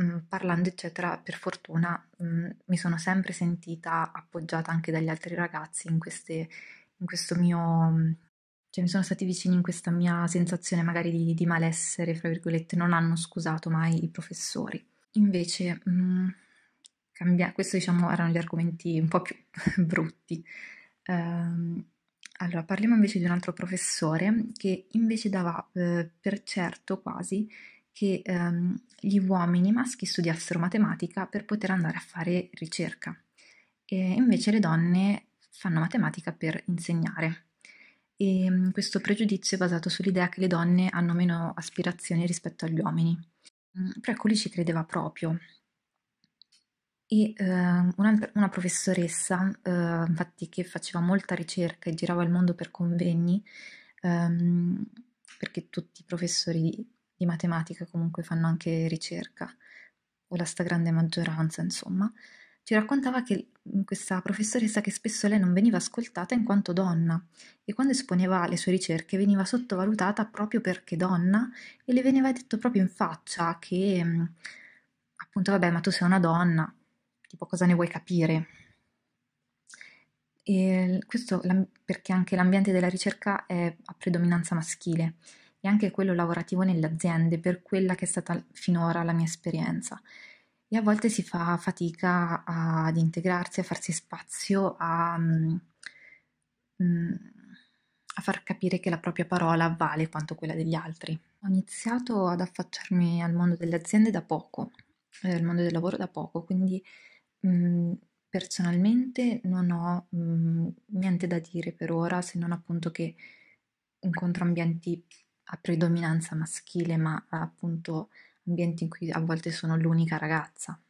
[SPEAKER 11] Mm, parlando, eccetera, per fortuna mh, mm, mi sono sempre sentita appoggiata anche dagli altri ragazzi in, queste, in questo mio... Mm, cioè, mi sono stati vicini in questa mia sensazione magari di, di malessere, fra virgolette, non hanno scusato mai i professori. Invece, mh, cambia... questi diciamo erano gli argomenti un po' più brutti. Um, allora, parliamo invece di un altro professore che invece dava eh, per certo quasi che ehm, gli uomini maschi studiassero matematica per poter andare a fare ricerca e invece le donne fanno matematica per insegnare. E mm, questo pregiudizio è basato sull'idea che le donne hanno meno aspirazioni rispetto agli uomini. Mm, Precoli ci credeva proprio. E eh, una, una, professoressa, eh, infatti, che faceva molta ricerca e girava il mondo per convegni, ehm, perché tutti i professori di matematica comunque fanno anche ricerca, o la stragrande maggioranza, insomma, ci raccontava che questa professoressa che spesso lei non veniva ascoltata in quanto donna e quando esponeva le sue ricerche veniva sottovalutata proprio perché donna e le veniva detto proprio in faccia che mm, appunto vabbè ma tu sei una donna, tipo cosa ne vuoi capire? E questo perché anche l'ambiente della ricerca è a predominanza maschile e anche quello lavorativo nelle aziende per quella che è stata finora la mia esperienza. E a volte si fa fatica ad integrarsi, a farsi spazio, a, mm, mm, a far capire che la propria parola vale quanto quella degli altri. Ho iniziato ad affacciarmi al mondo delle aziende da poco, eh, al mondo del lavoro da poco, quindi mm, personalmente non ho niente da dire per ora se non appunto che incontro ambienti a predominanza maschile, ma appunto ambienti in cui a volte sono l'unica ragazza.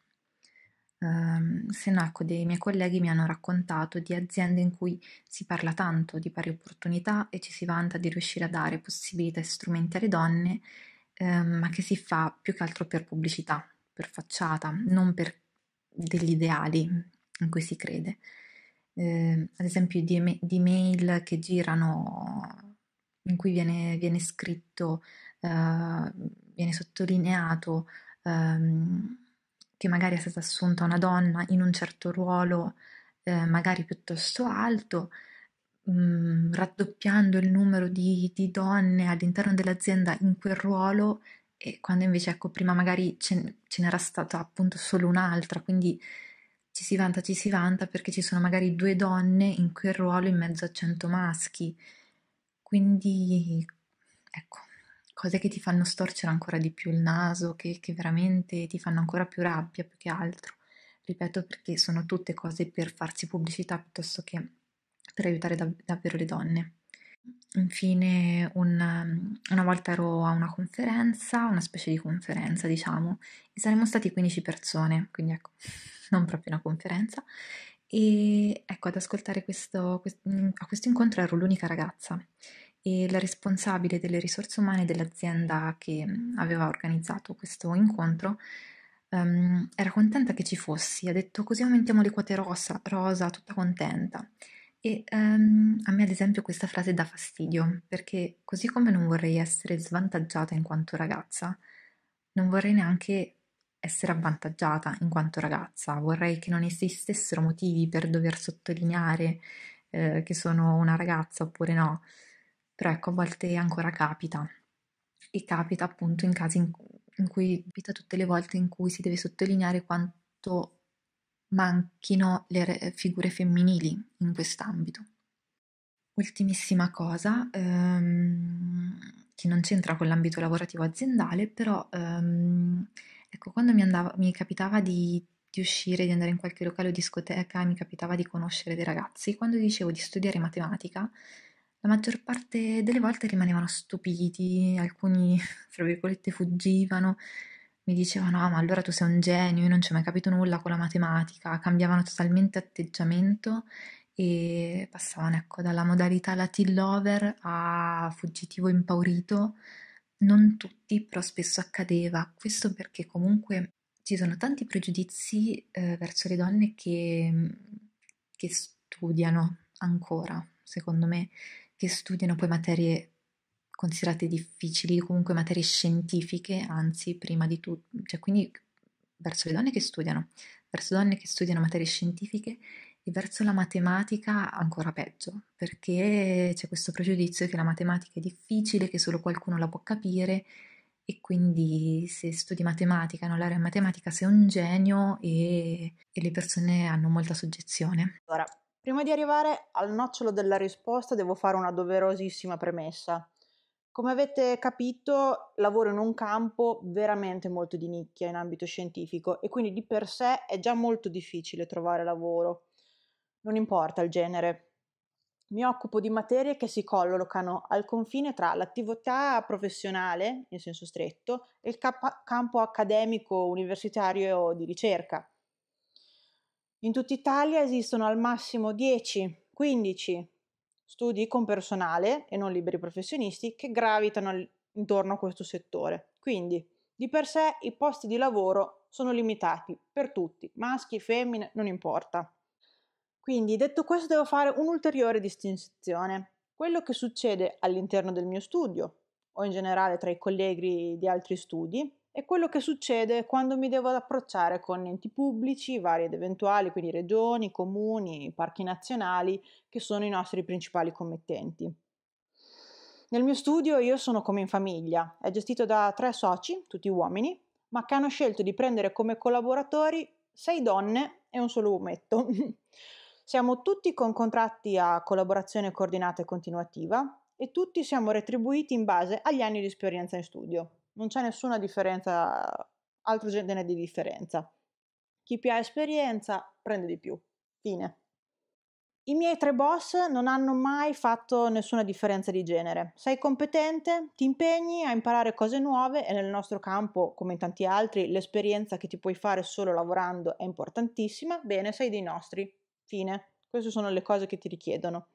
[SPEAKER 11] Um, se no, ecco, dei miei colleghi mi hanno raccontato di aziende in cui si parla tanto di pari opportunità e ci si vanta di riuscire a dare possibilità e strumenti alle donne, um, ma che si fa più che altro per pubblicità, per facciata, non per degli ideali in cui si crede. Eh, ad esempio di, mail che girano in cui viene, viene scritto, eh, viene sottolineato ehm, che magari è stata assunta una donna in un certo ruolo, eh, magari piuttosto alto, mh, mm, raddoppiando il numero di, di donne all'interno dell'azienda in quel ruolo e quando invece ecco prima magari ce, ce, n'era stata appunto solo un'altra, quindi ci si vanta, ci si vanta perché ci sono magari due donne in quel ruolo in mezzo a cento maschi quindi, ecco, cose che ti fanno storcere ancora di più il naso, che, che veramente ti fanno ancora più rabbia più che altro. Ripeto perché sono tutte cose per farsi pubblicità piuttosto che per aiutare dav- davvero le donne. Infine, una, una volta ero a una conferenza, una specie di conferenza, diciamo, e saremmo stati 15 persone, quindi ecco, non proprio una conferenza, e ecco, ad ascoltare questo, mm, a questo incontro ero l'unica ragazza e la responsabile delle risorse umane dell'azienda che mm, aveva organizzato questo incontro um, era contenta che ci fossi, ha detto così aumentiamo le quote rosa, rosa tutta contenta. E um, a me ad esempio questa frase dà fastidio, perché così come non vorrei essere svantaggiata in quanto ragazza, non vorrei neanche essere avvantaggiata in quanto ragazza, vorrei che non esistessero motivi per dover sottolineare eh, che sono una ragazza oppure no, però ecco a volte ancora capita e capita appunto in casi in, in cui capita tutte le volte in cui si deve sottolineare quanto manchino le re- figure femminili in quest'ambito. Ultimissima cosa, ehm, che non c'entra con l'ambito lavorativo aziendale, però ehm, Ecco, quando mi, andava, mi capitava di, di uscire, di andare in qualche locale o discoteca, mi capitava di conoscere dei ragazzi, quando dicevo di studiare matematica, la maggior parte delle volte rimanevano stupiti, alcuni, fra virgolette, fuggivano, mi dicevano, ah ma allora tu sei un genio, io non ci ho mai capito nulla con la matematica, cambiavano totalmente atteggiamento e passavano ecco, dalla modalità latin lover a fuggitivo impaurito non tutti, però spesso accadeva. Questo perché comunque ci sono tanti pregiudizi eh, verso le donne che, che studiano ancora, secondo me, che studiano poi materie considerate difficili, comunque materie scientifiche, anzi, prima di tutto, cioè quindi verso le donne che studiano, verso donne che studiano materie scientifiche e verso la matematica ancora peggio, perché c'è questo pregiudizio che la matematica è difficile, che solo qualcuno la può capire e quindi se studi matematica, non l'area in matematica, sei un genio e, e le persone hanno molta soggezione.
[SPEAKER 12] Allora, prima di arrivare al nocciolo della risposta devo fare una doverosissima premessa. Come avete capito, lavoro in un campo veramente molto di nicchia in ambito scientifico e quindi di per sé è già molto difficile trovare lavoro. Non importa il genere. Mi occupo di materie che si collocano al confine tra l'attività professionale, in senso stretto, e il cap- campo accademico, universitario o di ricerca. In tutta Italia esistono al massimo 10-15 studi con personale e non liberi professionisti che gravitano intorno a questo settore. Quindi, di per sé, i posti di lavoro sono limitati per tutti, maschi, femmine, non importa. Quindi detto questo devo fare un'ulteriore distinzione. Quello che succede all'interno del mio studio o in generale tra i colleghi di altri studi e quello che succede quando mi devo approcciare con enti pubblici, vari ed eventuali, quindi regioni, comuni, parchi nazionali, che sono i nostri principali committenti. Nel mio studio io sono come in famiglia, è gestito da tre soci, tutti uomini, ma che hanno scelto di prendere come collaboratori sei donne e un solo ometto. Siamo tutti con contratti a collaborazione coordinata e continuativa e tutti siamo retribuiti in base agli anni di esperienza in studio. Non c'è nessuna differenza, altro genere di differenza. Chi più ha esperienza prende di più. Fine. I miei tre boss non hanno mai fatto nessuna differenza di genere. Sei competente, ti impegni a imparare cose nuove e nel nostro campo, come in tanti altri, l'esperienza che ti puoi fare solo lavorando è importantissima. Bene, sei dei nostri. Fine. Queste sono le cose che ti richiedono.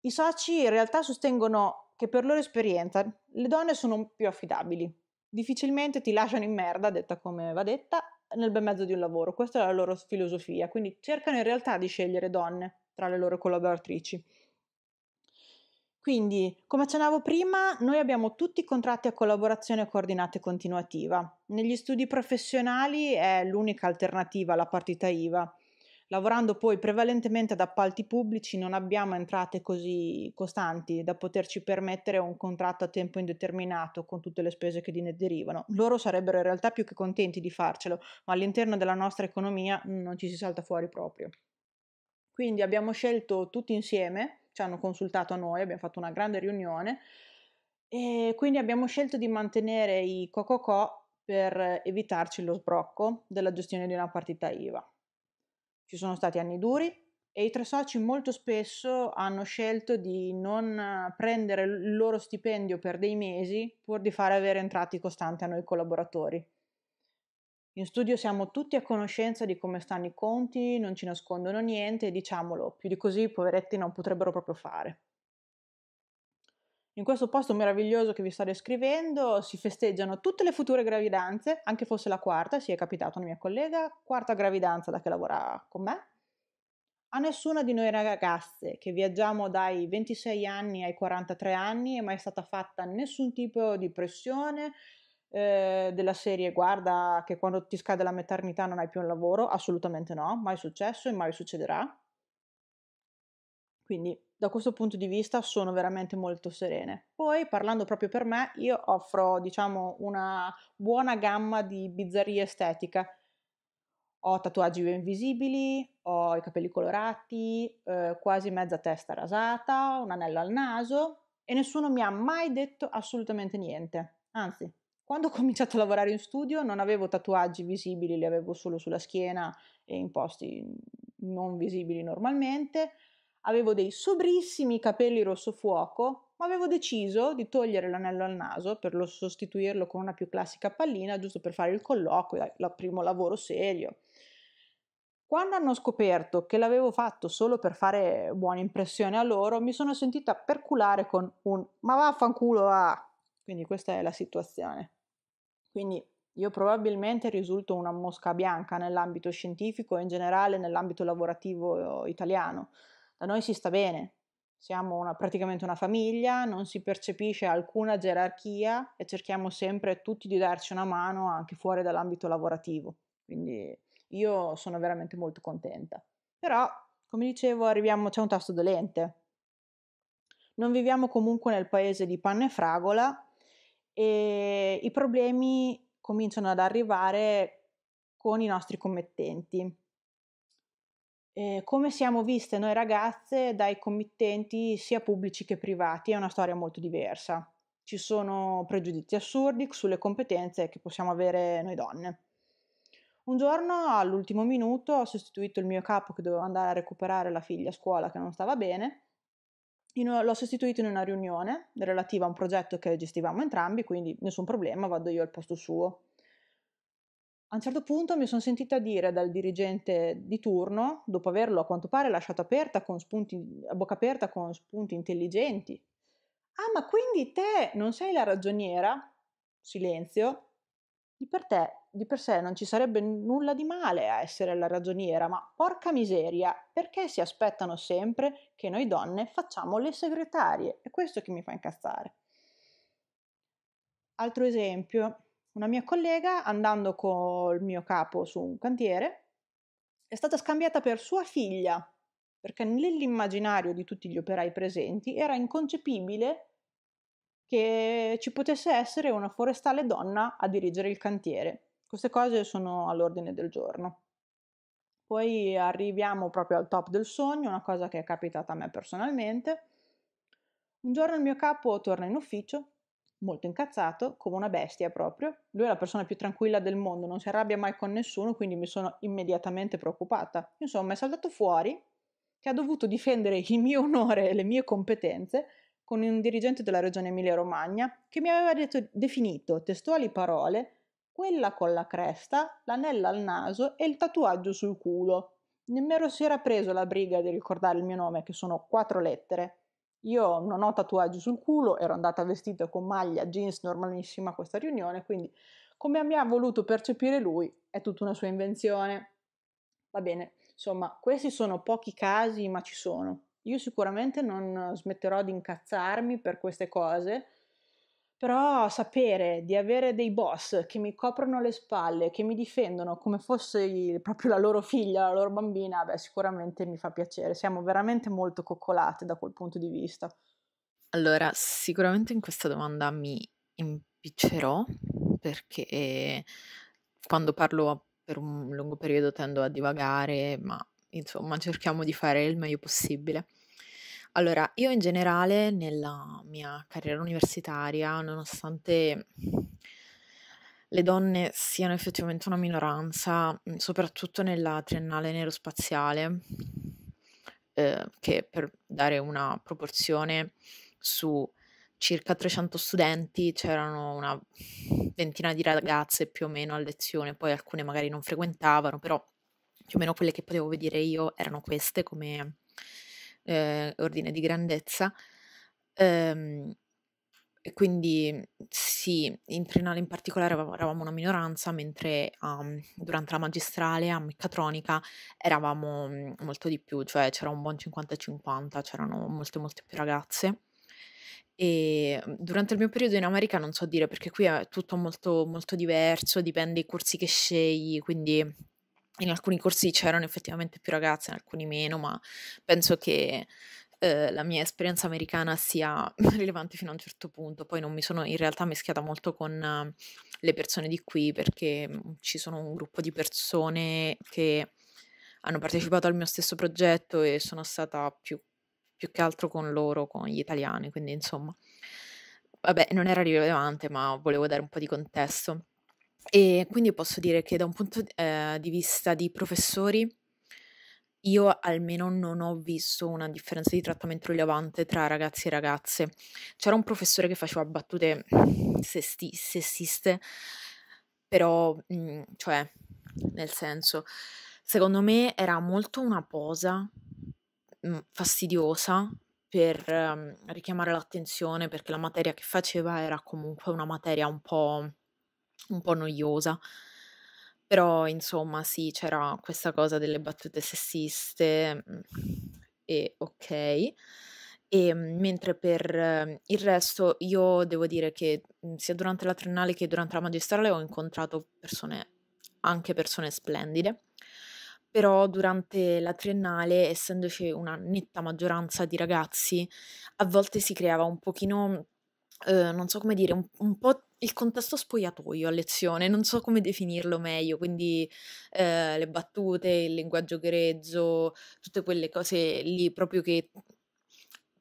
[SPEAKER 12] I soci in realtà sostengono che per loro esperienza le donne sono più affidabili. Difficilmente ti lasciano in merda, detta come va detta, nel bel mezzo di un lavoro. Questa è la loro filosofia. Quindi cercano in realtà di scegliere donne tra le loro collaboratrici. Quindi, come accennavo prima, noi abbiamo tutti contratti a collaborazione coordinata e continuativa. Negli studi professionali è l'unica alternativa alla partita IVA Lavorando poi prevalentemente ad appalti pubblici non abbiamo entrate così costanti da poterci permettere un contratto a tempo indeterminato con tutte le spese che ne derivano. Loro sarebbero in realtà più che contenti di farcelo, ma all'interno della nostra economia mm, non ci si salta fuori proprio. Quindi abbiamo scelto tutti insieme, ci hanno consultato a noi, abbiamo fatto una grande riunione e quindi abbiamo scelto di mantenere i cococò per evitarci lo sbrocco della gestione di una partita IVA. Ci sono stati anni duri e i tre soci molto spesso hanno scelto di non eh, prendere il loro stipendio per dei mesi pur di fare avere entrati costanti a noi collaboratori. In studio siamo tutti a conoscenza di come stanno i conti, non ci nascondono niente e diciamolo, più di così i poveretti non potrebbero proprio fare. In questo posto meraviglioso che vi sto descrivendo si festeggiano tutte le future gravidanze, anche fosse la quarta, si è capitato una mia collega, quarta gravidanza da che lavora con me. A nessuna di noi ragazze che viaggiamo dai 26 anni ai 43 anni è mai stata fatta nessun tipo di pressione eh, della serie guarda che quando ti scade la maternità non hai più un lavoro, assolutamente no, mai successo e mai succederà. Quindi da questo punto di vista sono veramente molto serene. Poi, parlando proprio per me, io offro, diciamo, una buona gamma di bizzarria estetica. Ho tatuaggi ben visibili, ho i capelli colorati, eh, quasi mezza testa rasata, un anello al naso e nessuno mi ha mai detto assolutamente niente. Anzi, quando ho cominciato a lavorare in studio non avevo tatuaggi visibili, li avevo solo sulla schiena e in posti non visibili normalmente avevo dei sobrissimi capelli rosso fuoco, ma avevo deciso di togliere l'anello al naso per lo sostituirlo con una più classica pallina, giusto per fare il colloquio, il primo lavoro serio. Quando hanno scoperto che l'avevo fatto solo per fare buona impressione a loro, mi sono sentita perculare con un ma vaffanculo a. Ah! Quindi questa è la situazione. Quindi io probabilmente risulto una mosca bianca nell'ambito scientifico e in generale nell'ambito lavorativo italiano da noi si sta bene, siamo una, praticamente una famiglia, non si percepisce alcuna gerarchia e cerchiamo sempre tutti di darci una mano anche fuori dall'ambito lavorativo. Quindi io sono veramente molto contenta. Però, come dicevo, arriviamo, c'è un tasto dolente. Non viviamo comunque nel paese di panna e fragola e i problemi cominciano ad arrivare con i nostri commettenti. Eh, come siamo viste noi ragazze dai committenti sia pubblici che privati è una storia molto diversa. Ci sono pregiudizi assurdi sulle competenze che possiamo avere noi donne. Un giorno, all'ultimo minuto, ho sostituito il mio capo che doveva andare a recuperare la figlia a scuola che non stava bene. In, l'ho sostituito in una riunione relativa a un progetto che gestivamo entrambi, quindi nessun problema, vado io al posto suo. A un certo punto mi sono sentita dire dal dirigente di turno, dopo averlo a quanto pare lasciato aperta con spunti, a bocca aperta con spunti intelligenti, ah ma quindi te non sei la ragioniera? Silenzio. Di per, te, di per sé non ci sarebbe nulla di male a essere la ragioniera, ma porca miseria, perché si aspettano sempre che noi donne facciamo le segretarie? È questo che mi fa incazzare. Altro esempio, una mia collega, andando col mio capo su un cantiere, è stata scambiata per sua figlia, perché nell'immaginario di tutti gli operai presenti era inconcepibile che ci potesse essere una forestale donna a dirigere il cantiere. Queste cose sono all'ordine del giorno. Poi arriviamo proprio al top del sogno, una cosa che è capitata a me personalmente. Un giorno il mio capo torna in ufficio molto incazzato, come una bestia proprio. Lui è la persona più tranquilla del mondo, non si arrabbia mai con nessuno, quindi mi sono immediatamente preoccupata. Insomma, è saltato fuori che ha dovuto difendere il mio onore e le mie competenze con un dirigente della regione Emilia-Romagna che mi aveva detto, definito, testuali parole, quella con la cresta, l'anella al naso e il tatuaggio sul culo. Nemmeno si era preso la briga di ricordare il mio nome, che sono quattro lettere. Io non ho tatuaggi sul culo, ero andata vestita con maglia, jeans normalissima a questa riunione, quindi come mi ha voluto percepire lui è tutta una sua invenzione. Va bene, insomma, questi sono pochi casi, ma ci sono. Io sicuramente non smetterò di incazzarmi per queste cose, però sapere di avere dei boss che mi coprono le spalle, che mi difendono come fosse proprio la loro figlia, la loro bambina, beh, sicuramente mi fa piacere. Siamo veramente molto coccolate da quel punto di vista.
[SPEAKER 13] Allora, sicuramente in questa domanda mi impiccerò perché quando parlo per un lungo periodo tendo a divagare, ma insomma cerchiamo di fare il meglio possibile. Allora, io in generale nella mia carriera universitaria, nonostante le donne siano effettivamente una minoranza, mhmm, soprattutto nella triennale aerospaziale, eh, che per dare una proporzione su circa 300 studenti c'erano una ventina di ragazze più o meno a lezione, poi alcune magari non frequentavano, però più o meno quelle che potevo vedere io erano queste come eh, ordine di grandezza. Ehm, quindi sì, in triennale in particolare eravamo una minoranza, mentre um, durante la magistrale a meccatronica eravamo mm, molto di più, cioè c'era un buon 50-50, c'erano molte molte più ragazze. E mm, durante il mio periodo in America non so dire perché qui è tutto molto, molto diverso, dipende dai corsi che scegli, quindi in alcuni corsi c'erano effettivamente più ragazze, in alcuni meno, ma penso che eh, la mia esperienza americana sia rilevante fino a un certo punto. Poi non mi sono in realtà mischiata molto con le persone di qui perché mm, ci sono un gruppo di persone che hanno partecipato al mio stesso progetto e sono stata più, più che altro con loro, con gli italiani, quindi insomma, vabbè, non era rilevante, ma volevo dare un po' di contesto. E quindi posso dire che da un punto eh, di vista di professori, io almeno non ho visto una differenza di trattamento rilevante tra ragazzi e ragazze. C'era un professore che faceva battute sesti- sessiste, però, mh, mhmm, cioè, nel senso, secondo me era molto una posa mh, mhmm, fastidiosa per um, richiamare l'attenzione perché la materia che faceva era comunque una materia un po' un po' noiosa. Però insomma sì, c'era questa cosa delle battute sessiste mm, e ok. E ehm, mentre per ehm, il resto io devo dire che mm, sia durante la triennale che durante la magistrale ho incontrato persone, anche persone splendide, però durante la triennale, essendoci una netta maggioranza di ragazzi, a volte si creava un pochino Uhm, non so come dire, un, un, po' il contesto spogliatoio a lezione, non so come definirlo meglio, quindi eh, le battute, il linguaggio grezzo, tutte quelle cose lì proprio che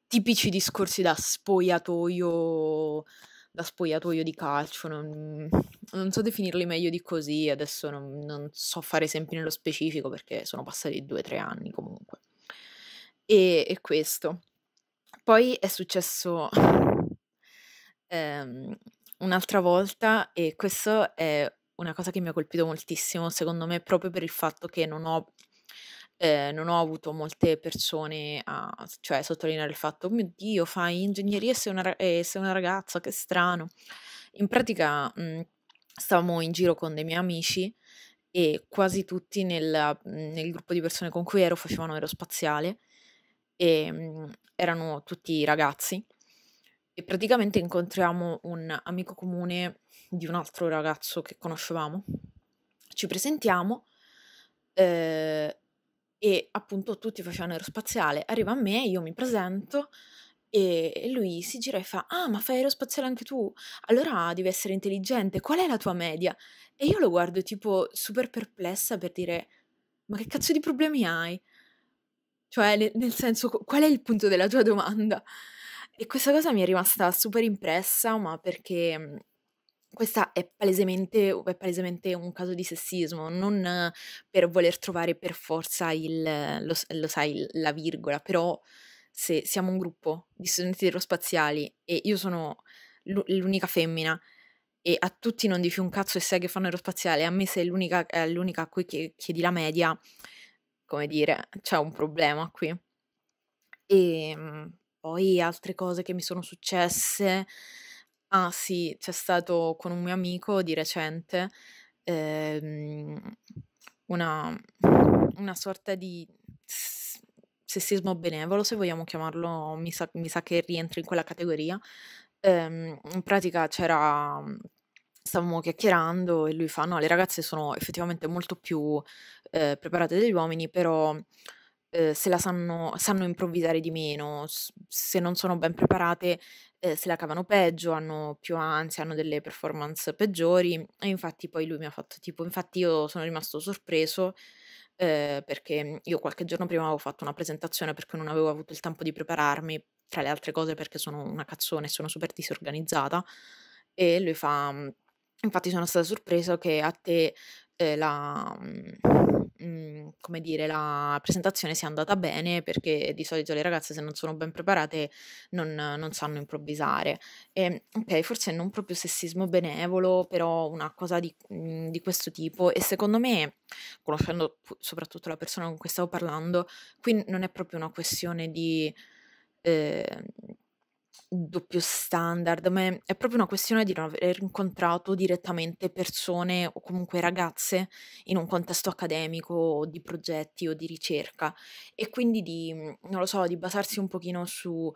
[SPEAKER 13] tipici discorsi da spogliatoio da spogliatoio di calcio, non, non, so definirli meglio di così, adesso non, non, so fare esempi nello specifico perché sono passati due o tre anni comunque. E, e questo. Poi è successo ehm, un'altra volta e questo è una cosa che mi ha colpito moltissimo, secondo me, proprio per il fatto che non ho, eh, non ho avuto molte persone a cioè, sottolineare il fatto, oh mio Dio, fai ingegneria e sei una, eh, sei una ragazza, che strano. In pratica mh, mhmm, stavamo in giro con dei miei amici e quasi tutti nel, mhmm, nel gruppo di persone con cui ero facevano aerospaziale e mh, mhmm, erano tutti ragazzi e praticamente incontriamo un amico comune di un altro ragazzo che conoscevamo. Ci presentiamo eh, e appunto tutti facevano aerospaziale. Arriva a me, io mi presento e lui si gira e fa: Ah, ma fai aerospaziale anche tu? Allora devi essere intelligente. Qual è la tua media? E io lo guardo tipo super perplessa per dire: Ma che cazzo di problemi hai? Cioè, nel senso, qual è il punto della tua domanda? E questa cosa mi è rimasta super impressa, ma perché mhmm, questa è palesemente, è palesemente, un caso di sessismo, non per voler trovare per forza il, lo, lo sai, la virgola, però se siamo un gruppo di studenti aerospaziali e io sono l'unica femmina e a tutti non dici un cazzo e sai che fanno aerospaziale, a me sei l'unica, l'unica a cui chiedi la media, come dire, c'è un problema qui. E ehm, poi altre cose che mi sono successe. Ah sì, c'è stato con un mio amico di recente ehm, una, una sorta di sessismo benevolo, se vogliamo chiamarlo, mi sa, mi sa che rientra in quella categoria. Ehm, in pratica c'era, stavamo chiacchierando e lui fa, no, le ragazze sono effettivamente molto più eh, preparate degli uomini, però eh, se la sanno, sanno improvvisare di meno, se non sono ben preparate eh, se la cavano peggio, hanno più ansia, hanno delle performance peggiori e infatti poi lui mi ha fatto tipo, infatti io sono rimasto sorpreso eh, perché io qualche giorno prima avevo fatto una presentazione perché non avevo avuto il tempo di prepararmi, tra le altre cose perché sono una cazzone e sono super disorganizzata e lui fa, infatti sono stata sorpresa che a te eh, la Mhmm, come dire, la presentazione sia andata bene perché di solito le ragazze se non sono ben preparate non, non sanno improvvisare. E, ehm, ok, forse non proprio sessismo benevolo, però una cosa di, mhmm, di questo tipo e secondo me, conoscendo soprattutto la persona con cui stavo parlando, qui non è proprio una questione di... Eh, doppio standard, ma è, proprio una questione di non aver incontrato direttamente persone o comunque ragazze in un contesto accademico o di progetti o di ricerca e quindi di, non lo so, di basarsi un pochino su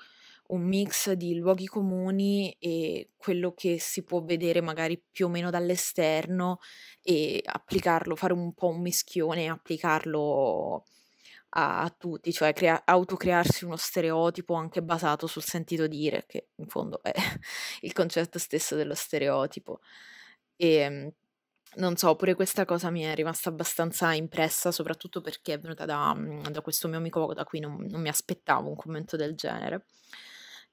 [SPEAKER 13] un mix di luoghi comuni e quello che si può vedere magari più o meno dall'esterno e applicarlo, fare un po' un mischione e applicarlo a, a tutti, cioè crea- autocrearsi uno stereotipo anche basato sul sentito dire, che in fondo è il concetto stesso dello stereotipo. E ehm, non so, pure questa cosa mi è rimasta abbastanza impressa, soprattutto perché è venuta da, mm, da questo mio amico da cui non, non, mi aspettavo un commento del genere.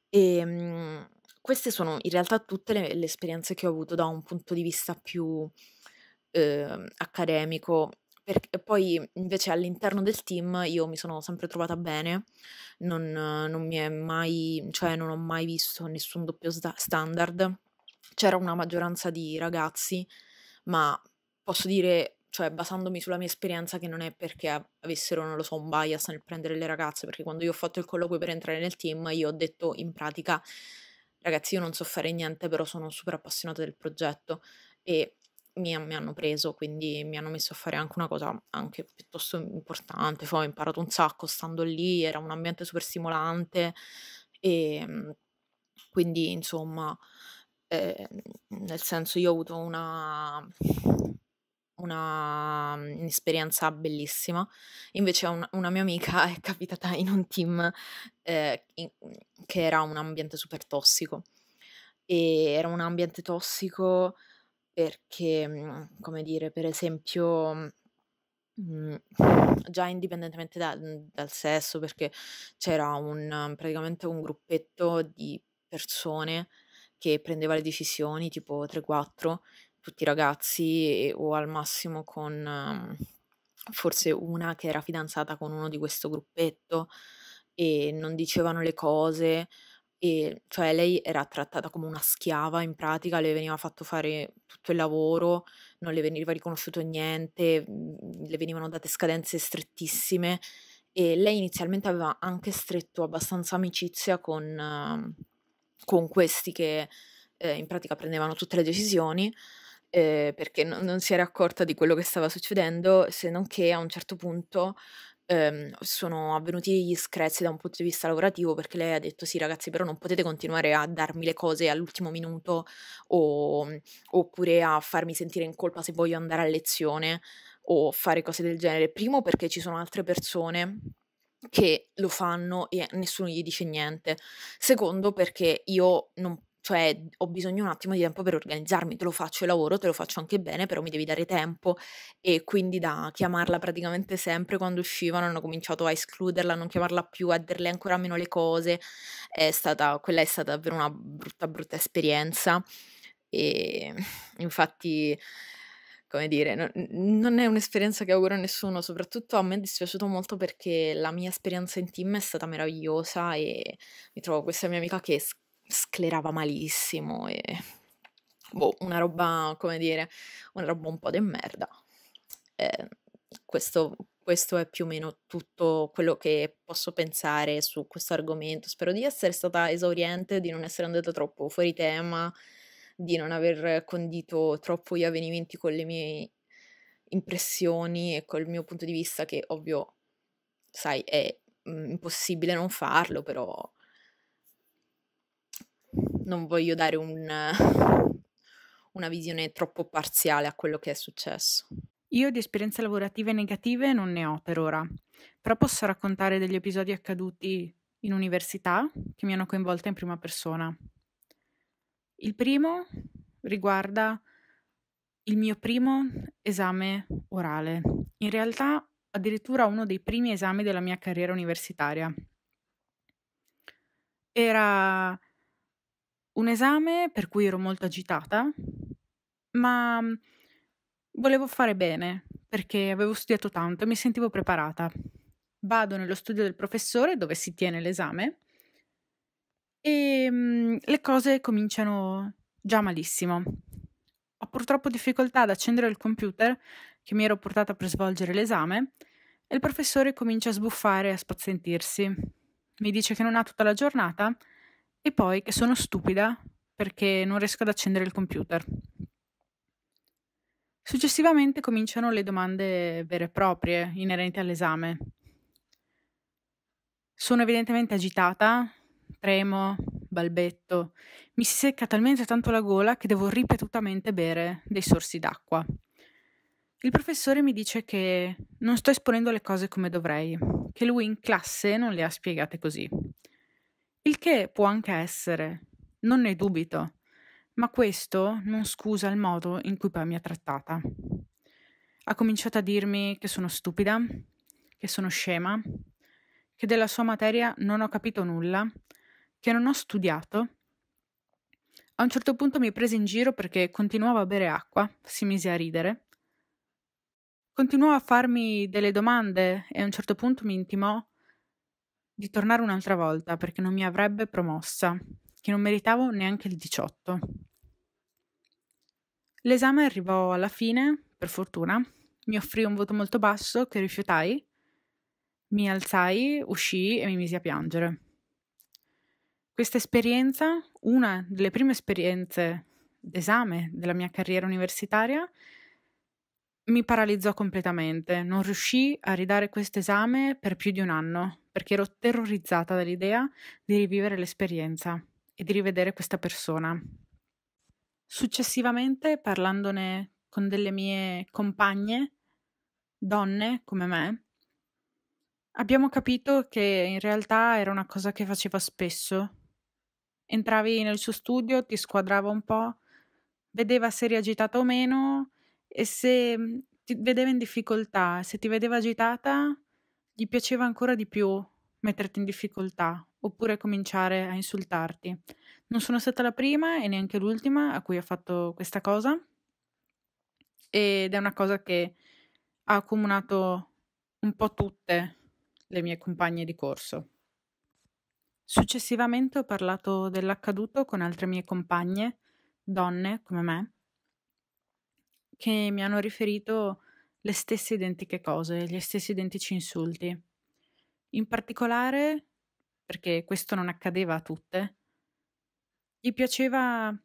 [SPEAKER 13] E ehm, queste sono in realtà tutte le, le, esperienze che ho avuto da un punto di vista più eh, accademico perché poi invece all'interno del team io mi sono sempre trovata bene, non, non mi è mai, cioè non ho mai visto nessun doppio sta- standard. C'era una maggioranza di ragazzi, ma posso dire, cioè basandomi sulla mia esperienza, che non è perché avessero, non lo so, un bias nel prendere le ragazze, perché quando io ho fatto il colloquio per entrare nel team, io ho detto in pratica, ragazzi, io non so fare niente, però sono super appassionata del progetto e mi, mi, hanno preso, quindi mi hanno messo a fare anche una cosa anche piuttosto importante. Poi ho imparato un sacco stando lì, era un ambiente super stimolante e mhmm, quindi insomma, eh, nel senso io ho avuto una, una, mhmm, un'esperienza bellissima. Invece un, una mia amica è capitata in un team eh, in, che era un ambiente super tossico. E era un ambiente tossico perché, mhmm, come dire, per esempio, mhmm, mhmm, già indipendentemente da- dal sesso, perché c'era un, praticamente un gruppetto di persone che prendeva le decisioni, tipo 3-4, tutti ragazzi o al massimo con forse una che era fidanzata con uno di questo gruppetto e non dicevano le cose e cioè lei era trattata come una schiava in pratica, le veniva fatto fare tutto il lavoro, non le veniva riconosciuto niente, mhmm, le venivano date scadenze strettissime e lei inizialmente aveva anche stretto abbastanza amicizia con, con questi che eh, in pratica prendevano tutte le decisioni. Eh, perché non, non si era accorta di quello che stava succedendo, se non che a un certo punto ehm, sono avvenuti gli screzi da un punto di vista lavorativo perché lei ha detto sì ragazzi però non potete continuare a darmi le cose all'ultimo minuto o, mhmm, oppure a farmi sentire in colpa se voglio andare a lezione o fare cose del genere. Primo perché ci sono altre persone che lo fanno e nessuno gli dice niente. Secondo perché io non cioè ho bisogno un attimo di tempo per organizzarmi, te lo faccio il lavoro, te lo faccio anche bene, però mi devi dare tempo e quindi da chiamarla praticamente sempre quando uscivano hanno cominciato a escluderla, a non chiamarla più, a dirle ancora meno le cose, è stata, quella è stata davvero una brutta brutta esperienza e infatti come dire, non è un'esperienza che auguro a nessuno, soprattutto a me è dispiaciuto molto perché la mia esperienza in team è stata meravigliosa e mi trovo questa mia amica che sclerava malissimo e boh, una roba, come dire, una roba un po' di merda. Eh, questo, questo è più o meno tutto quello che posso pensare su questo argomento. Spero di essere stata esauriente, di non essere andata troppo fuori tema, di non aver condito troppo gli avvenimenti con le mie impressioni e col mio punto di vista, che ovvio, sai, è mm, impossibile non farlo, però non voglio dare un,
[SPEAKER 14] una visione troppo parziale a quello che è successo. Io di esperienze lavorative negative non ne ho per ora, però posso raccontare degli episodi accaduti in università che mi hanno coinvolta in prima persona. Il primo riguarda il mio primo esame orale, in realtà addirittura uno dei primi esami della mia carriera universitaria. Era un esame per cui ero molto agitata, ma mhmm, volevo fare bene perché avevo studiato tanto e mi sentivo preparata. Vado nello studio del professore dove si tiene l'esame e mh, mhmm, le cose cominciano già malissimo. Ho purtroppo difficoltà ad accendere il computer che mi ero portata per svolgere l'esame e il professore comincia a sbuffare e a spazientirsi. Mi dice che non ha tutta la giornata e poi che sono stupida perché non riesco ad accendere il computer. Successivamente cominciano le domande vere e proprie inerenti all'esame. Sono evidentemente agitata, tremo, balbetto, mi si secca talmente tanto la gola che devo ripetutamente bere dei sorsi d'acqua. Il professore mi dice che non sto esponendo le cose come dovrei, che lui in classe non le ha spiegate così il che può anche essere, non ne dubito, ma questo non scusa il modo in cui poi mi ha trattata. Ha cominciato a dirmi che sono stupida, che sono scema, che della sua materia non ho capito nulla, che non ho studiato. A un certo punto mi prese in giro perché continuava a bere acqua, si mise a ridere. Continuò a farmi delle domande e a un certo punto mi intimò di tornare un'altra volta perché non mi avrebbe promossa, che non meritavo neanche il 18. L'esame arrivò alla fine, per fortuna, mi offrì un voto molto basso che rifiutai, mi alzai, uscii e mi misi a piangere. Questa esperienza, una delle prime esperienze d'esame della mia carriera universitaria, mi paralizzò completamente. Non riuscii a ridare questo esame per più di un anno perché ero terrorizzata dall'idea di rivivere l'esperienza e di rivedere questa persona. Successivamente, parlandone con delle mie compagne, donne come me, abbiamo capito che in realtà era una cosa che faceva spesso. Entravi nel suo studio, ti squadrava un po', vedeva se eri agitata o meno e se ti vedeva in difficoltà, se ti vedeva agitata gli piaceva ancora di più metterti in difficoltà oppure cominciare a insultarti. Non sono stata la prima e neanche l'ultima a cui ha fatto questa cosa ed è una cosa che ha accomunato un po' tutte le mie compagne di corso. Successivamente ho parlato dell'accaduto con altre mie compagne, donne come me, che mi hanno riferito le stesse identiche cose, gli stessi identici insulti. In particolare, perché questo non accadeva a tutte, gli piaceva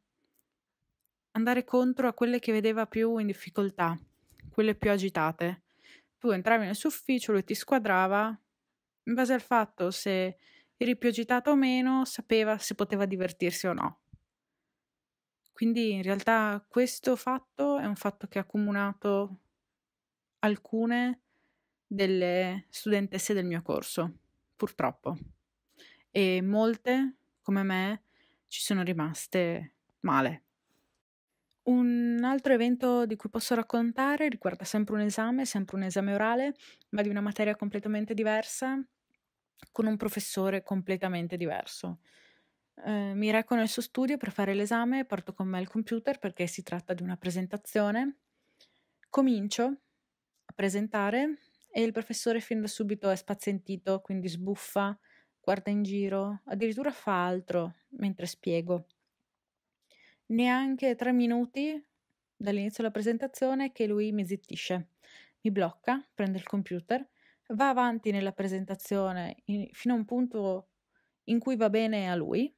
[SPEAKER 14] andare contro a quelle che vedeva più in difficoltà, quelle più agitate. Tu entravi nel suo ufficio, lui ti squadrava, in base al fatto se eri più agitato o meno, sapeva se poteva divertirsi o no. Quindi in realtà questo fatto è un fatto che ha accomunato alcune delle studentesse del mio corso, purtroppo. E molte, come me, ci sono rimaste male. Un altro evento di cui posso raccontare riguarda sempre un esame, sempre un esame orale, ma di una materia completamente diversa, con un professore completamente diverso. Eh, mi reco nel suo studio per fare l'esame, porto con me il computer perché si tratta di una presentazione. Comincio a presentare e il professore fin da subito è spazientito, quindi sbuffa, guarda in giro, addirittura fa altro mentre spiego. Neanche tre minuti dall'inizio della presentazione che lui mi zittisce, mi blocca, prende il computer, va avanti nella presentazione in, fino a un punto in cui va bene a lui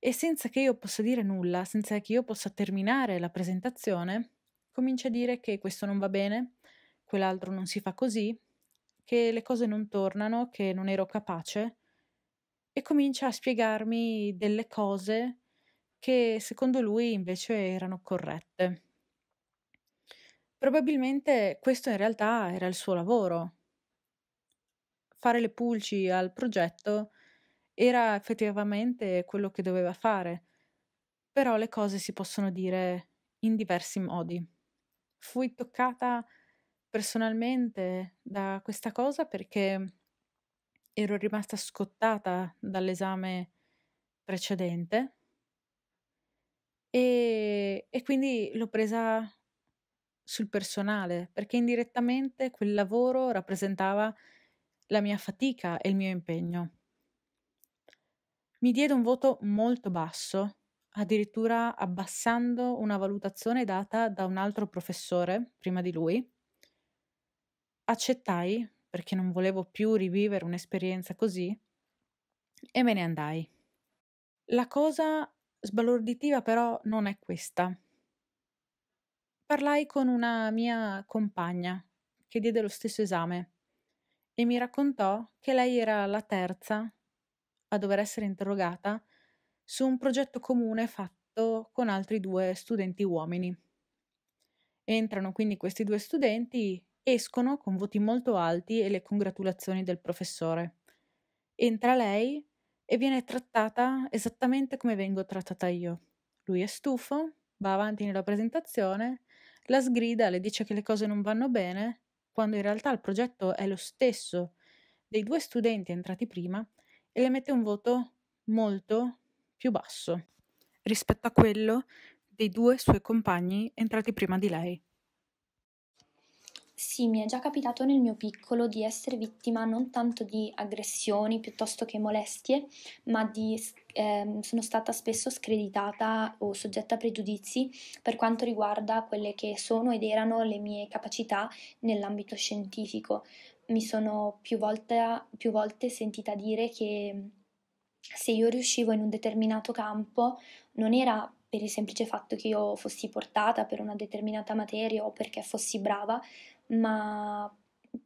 [SPEAKER 14] e senza che io possa dire nulla, senza che io possa terminare la presentazione, comincia a dire che questo non va bene, quell'altro non si fa così, che le cose non tornano, che non ero capace e comincia a spiegarmi delle cose che secondo lui invece erano corrette. Probabilmente questo in realtà era il suo lavoro. Fare le pulci al progetto era effettivamente quello che doveva fare, però le cose si possono dire in diversi modi. Fui toccata personalmente da questa cosa perché ero rimasta scottata dall'esame precedente e, e quindi l'ho presa sul personale perché indirettamente quel lavoro rappresentava la mia fatica e il mio impegno. Mi diede un voto molto basso, addirittura abbassando una valutazione data da un altro professore prima di lui accettai perché non volevo più rivivere un'esperienza così e me ne andai. La cosa sbalorditiva però non è questa. Parlai con una mia compagna che diede lo stesso esame e mi raccontò che lei era la terza a dover essere interrogata su un progetto comune fatto con altri due studenti uomini. Entrano quindi questi due studenti Escono con voti molto alti e le congratulazioni del professore. Entra lei e viene trattata esattamente come vengo trattata io. Lui è stufo, va avanti nella presentazione, la sgrida, le dice che le cose non vanno bene, quando in realtà il progetto è lo stesso dei due studenti entrati prima e le mette un voto molto più basso rispetto a quello dei due suoi compagni entrati prima di lei. Sì,
[SPEAKER 15] mi è già capitato nel mio piccolo di essere vittima non tanto di aggressioni piuttosto che molestie, ma di, ehm, sono stata spesso screditata o soggetta a pregiudizi per quanto riguarda quelle che sono ed erano le mie capacità nell'ambito scientifico. Mi sono più volte, più volte sentita dire che mhmm, se io riuscivo in un determinato campo non era per il semplice fatto che io fossi portata per una determinata materia o perché fossi brava, ma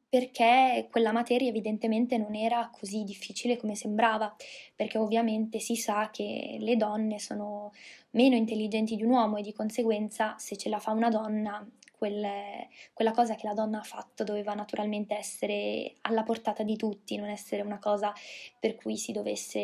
[SPEAKER 15] perché quella materia evidentemente non era così difficile come sembrava, perché ovviamente si sa che le donne sono meno intelligenti di un uomo e di conseguenza se ce la fa una donna, quel, quella cosa che la donna ha fatto doveva naturalmente essere alla portata di tutti, non essere una cosa per cui si dovesse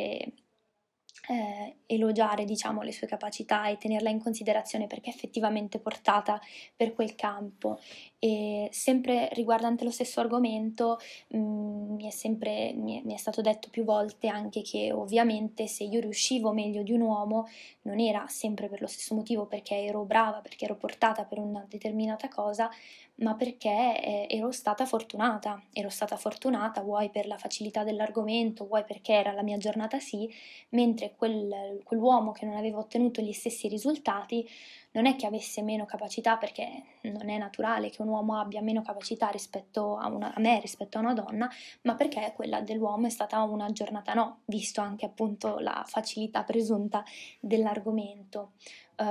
[SPEAKER 15] eh, elogiare diciamo, le sue capacità e tenerla in considerazione perché effettivamente portata per quel campo e sempre riguardante lo stesso argomento mh, mm, mi, è sempre, mi, è, mi, è stato detto più volte anche che ovviamente se io riuscivo meglio di un uomo non era sempre per lo stesso motivo perché ero brava, perché ero portata per una determinata cosa, ma perché eh, ero stata fortunata, ero stata fortunata vuoi per la facilità dell'argomento, vuoi perché era la mia giornata sì, mentre quel, quell'uomo che non aveva ottenuto gli stessi risultati non è che avesse meno capacità, perché non è naturale che un uomo abbia meno capacità rispetto a, una, a me, rispetto a una donna, ma perché quella dell'uomo è stata una giornata no, visto anche appunto la facilità presunta dell'argomento. Uh,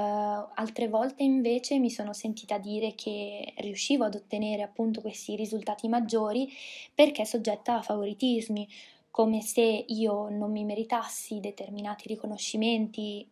[SPEAKER 15] altre volte invece mi sono sentita dire che riuscivo ad ottenere appunto questi risultati maggiori perché soggetta a favoritismi, come se io non mi meritassi determinati riconoscimenti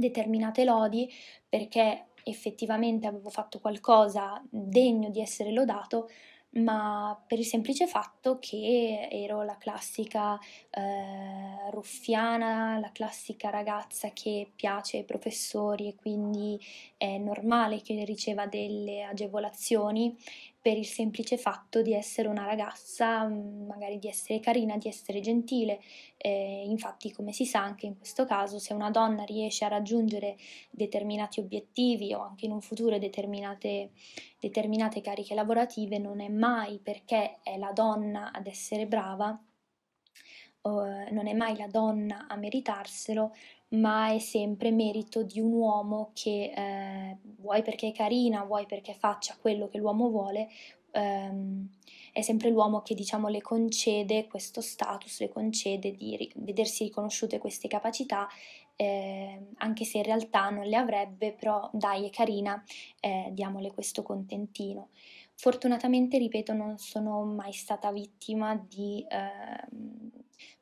[SPEAKER 15] determinate lodi perché effettivamente avevo fatto qualcosa degno di essere lodato, ma per il semplice fatto che ero la classica eh, ruffiana, la classica ragazza che piace ai professori e quindi è normale che riceva delle agevolazioni per il semplice fatto di essere una ragazza, mm, magari di essere carina, di essere gentile. Eh, infatti, come si sa anche in questo caso, se una donna riesce a raggiungere determinati obiettivi o anche in un futuro determinate, determinate cariche lavorative, non è mai perché è la donna ad essere brava, eh, non è mai la donna a meritarselo, ma è sempre merito di un uomo che eh, vuoi perché è carina, vuoi perché faccia quello che l'uomo vuole, ehm, è sempre l'uomo che diciamo le concede questo status, le concede di ri- vedersi riconosciute queste capacità, eh, anche se in realtà non le avrebbe, però dai è carina, eh, diamole questo contentino. Fortunatamente, ripeto, non sono mai stata vittima di ehm,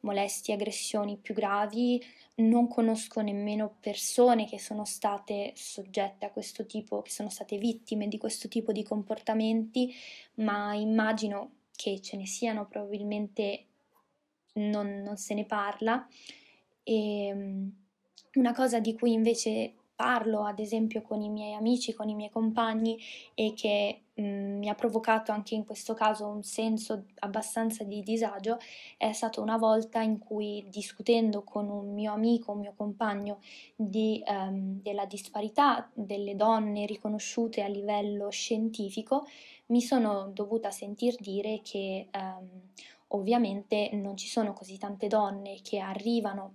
[SPEAKER 15] molestie, aggressioni più gravi, non conosco nemmeno persone che sono state soggette a questo tipo, che sono state vittime di questo tipo di comportamenti, ma immagino che ce ne siano, probabilmente non, non se ne parla. E ehm, una cosa di cui invece parlo ad esempio con i miei amici, con i miei compagni e che mh, mm, mi ha provocato anche in questo caso un senso abbastanza di disagio è stata una volta in cui discutendo con un mio amico, un mio compagno di, um, della disparità delle donne riconosciute a livello scientifico mi sono dovuta sentir dire che um, ovviamente non ci sono così tante donne che arrivano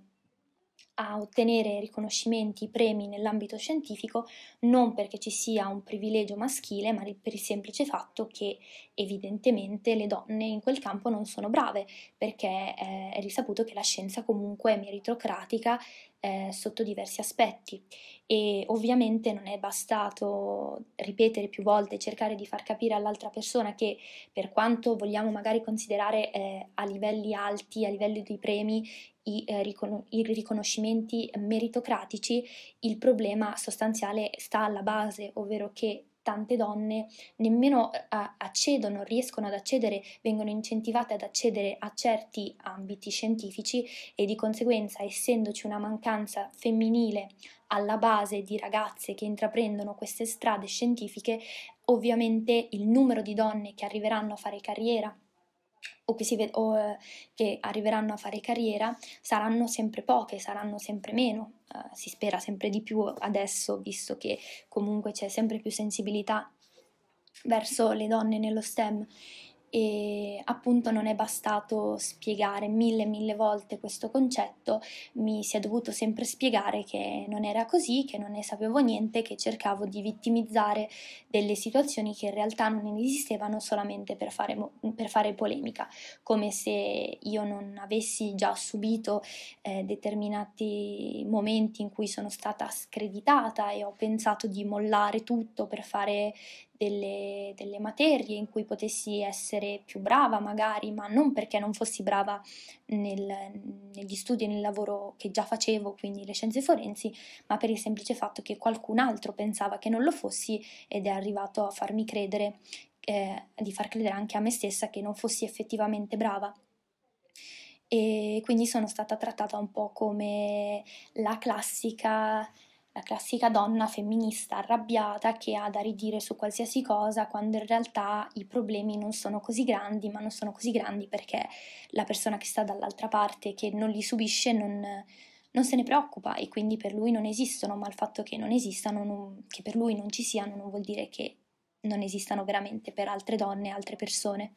[SPEAKER 15] a ottenere riconoscimenti, premi nell'ambito scientifico, non perché ci sia un privilegio maschile, ma per il semplice fatto che evidentemente le donne in quel campo non sono brave, perché eh, è risaputo che la scienza comunque è meritocratica eh, sotto diversi aspetti e ovviamente non è bastato ripetere più volte, cercare di far capire all'altra persona che per quanto vogliamo magari considerare eh, a livelli alti, a livello di premi, i, eh, ricon- i, riconoscimenti meritocratici, il problema sostanziale sta alla base, ovvero che tante donne nemmeno eh, accedono, riescono ad accedere, vengono incentivate ad accedere a certi ambiti scientifici e di conseguenza essendoci una mancanza femminile alla base di ragazze che intraprendono queste strade scientifiche, ovviamente il numero di donne che arriveranno a fare carriera o che, si ved- o, eh, che arriveranno a fare carriera saranno sempre poche, saranno sempre meno, eh, si spera sempre di più adesso, visto che comunque c'è sempre più sensibilità verso le donne nello STEM e appunto non è bastato spiegare mille mille volte questo concetto, mi si è dovuto sempre spiegare che non era così, che non ne sapevo niente, che cercavo di vittimizzare delle situazioni che in realtà non esistevano solamente per fare, per fare polemica, come se io non avessi già subito eh, determinati momenti in cui sono stata screditata e ho pensato di mollare tutto per fare delle, delle, materie in cui potessi essere più brava magari, ma non perché non fossi brava nel, negli studi e nel lavoro che già facevo, quindi le scienze forensi, ma per il semplice fatto che qualcun altro pensava che non lo fossi ed è arrivato a farmi credere, eh, di far credere anche a me stessa che non fossi effettivamente brava e quindi sono stata trattata un po' come la classica la classica donna femminista arrabbiata che ha da ridire su qualsiasi cosa quando in realtà i problemi non sono così grandi, ma non sono così grandi perché la persona che sta dall'altra parte, che non li subisce, non, non se ne preoccupa e quindi per lui non esistono, ma il fatto che non esistano, non, che per lui non ci siano, non vuol dire che non esistano veramente per altre donne, altre
[SPEAKER 16] persone.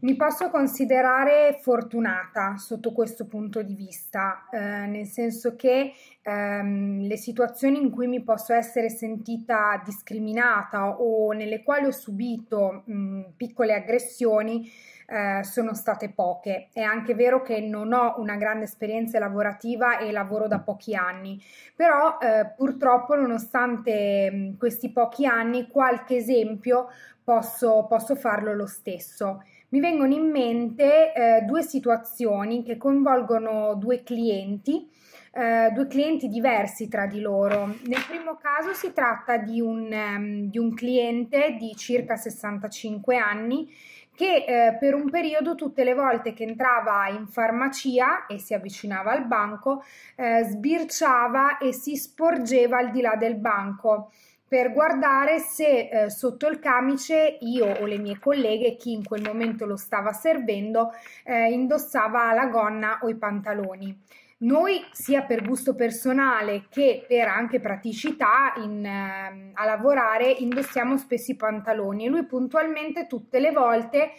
[SPEAKER 16] Mi posso considerare fortunata sotto questo punto di vista, eh, nel senso che ehm, le situazioni in cui mi posso essere sentita discriminata o nelle quali ho subito mh, piccole aggressioni eh, sono state poche. È anche vero che non ho una grande esperienza lavorativa e lavoro da pochi anni, però eh, purtroppo nonostante mm, questi pochi anni qualche esempio posso, posso farlo lo stesso mi vengono in mente eh, due situazioni che coinvolgono due clienti, eh, due clienti diversi tra di loro. Nel primo caso si tratta di un, um, di un cliente di circa 65 anni che eh, per un periodo tutte le volte che entrava in farmacia e si avvicinava al banco, eh, sbirciava e si sporgeva al di là del banco per guardare se eh, sotto il camice io o le mie colleghe, chi in quel momento lo stava servendo, eh, indossava la gonna o i pantaloni noi sia per gusto personale che per anche praticità in, ehm, a lavorare indossiamo spesso i pantaloni. e Lui puntualmente tutte le volte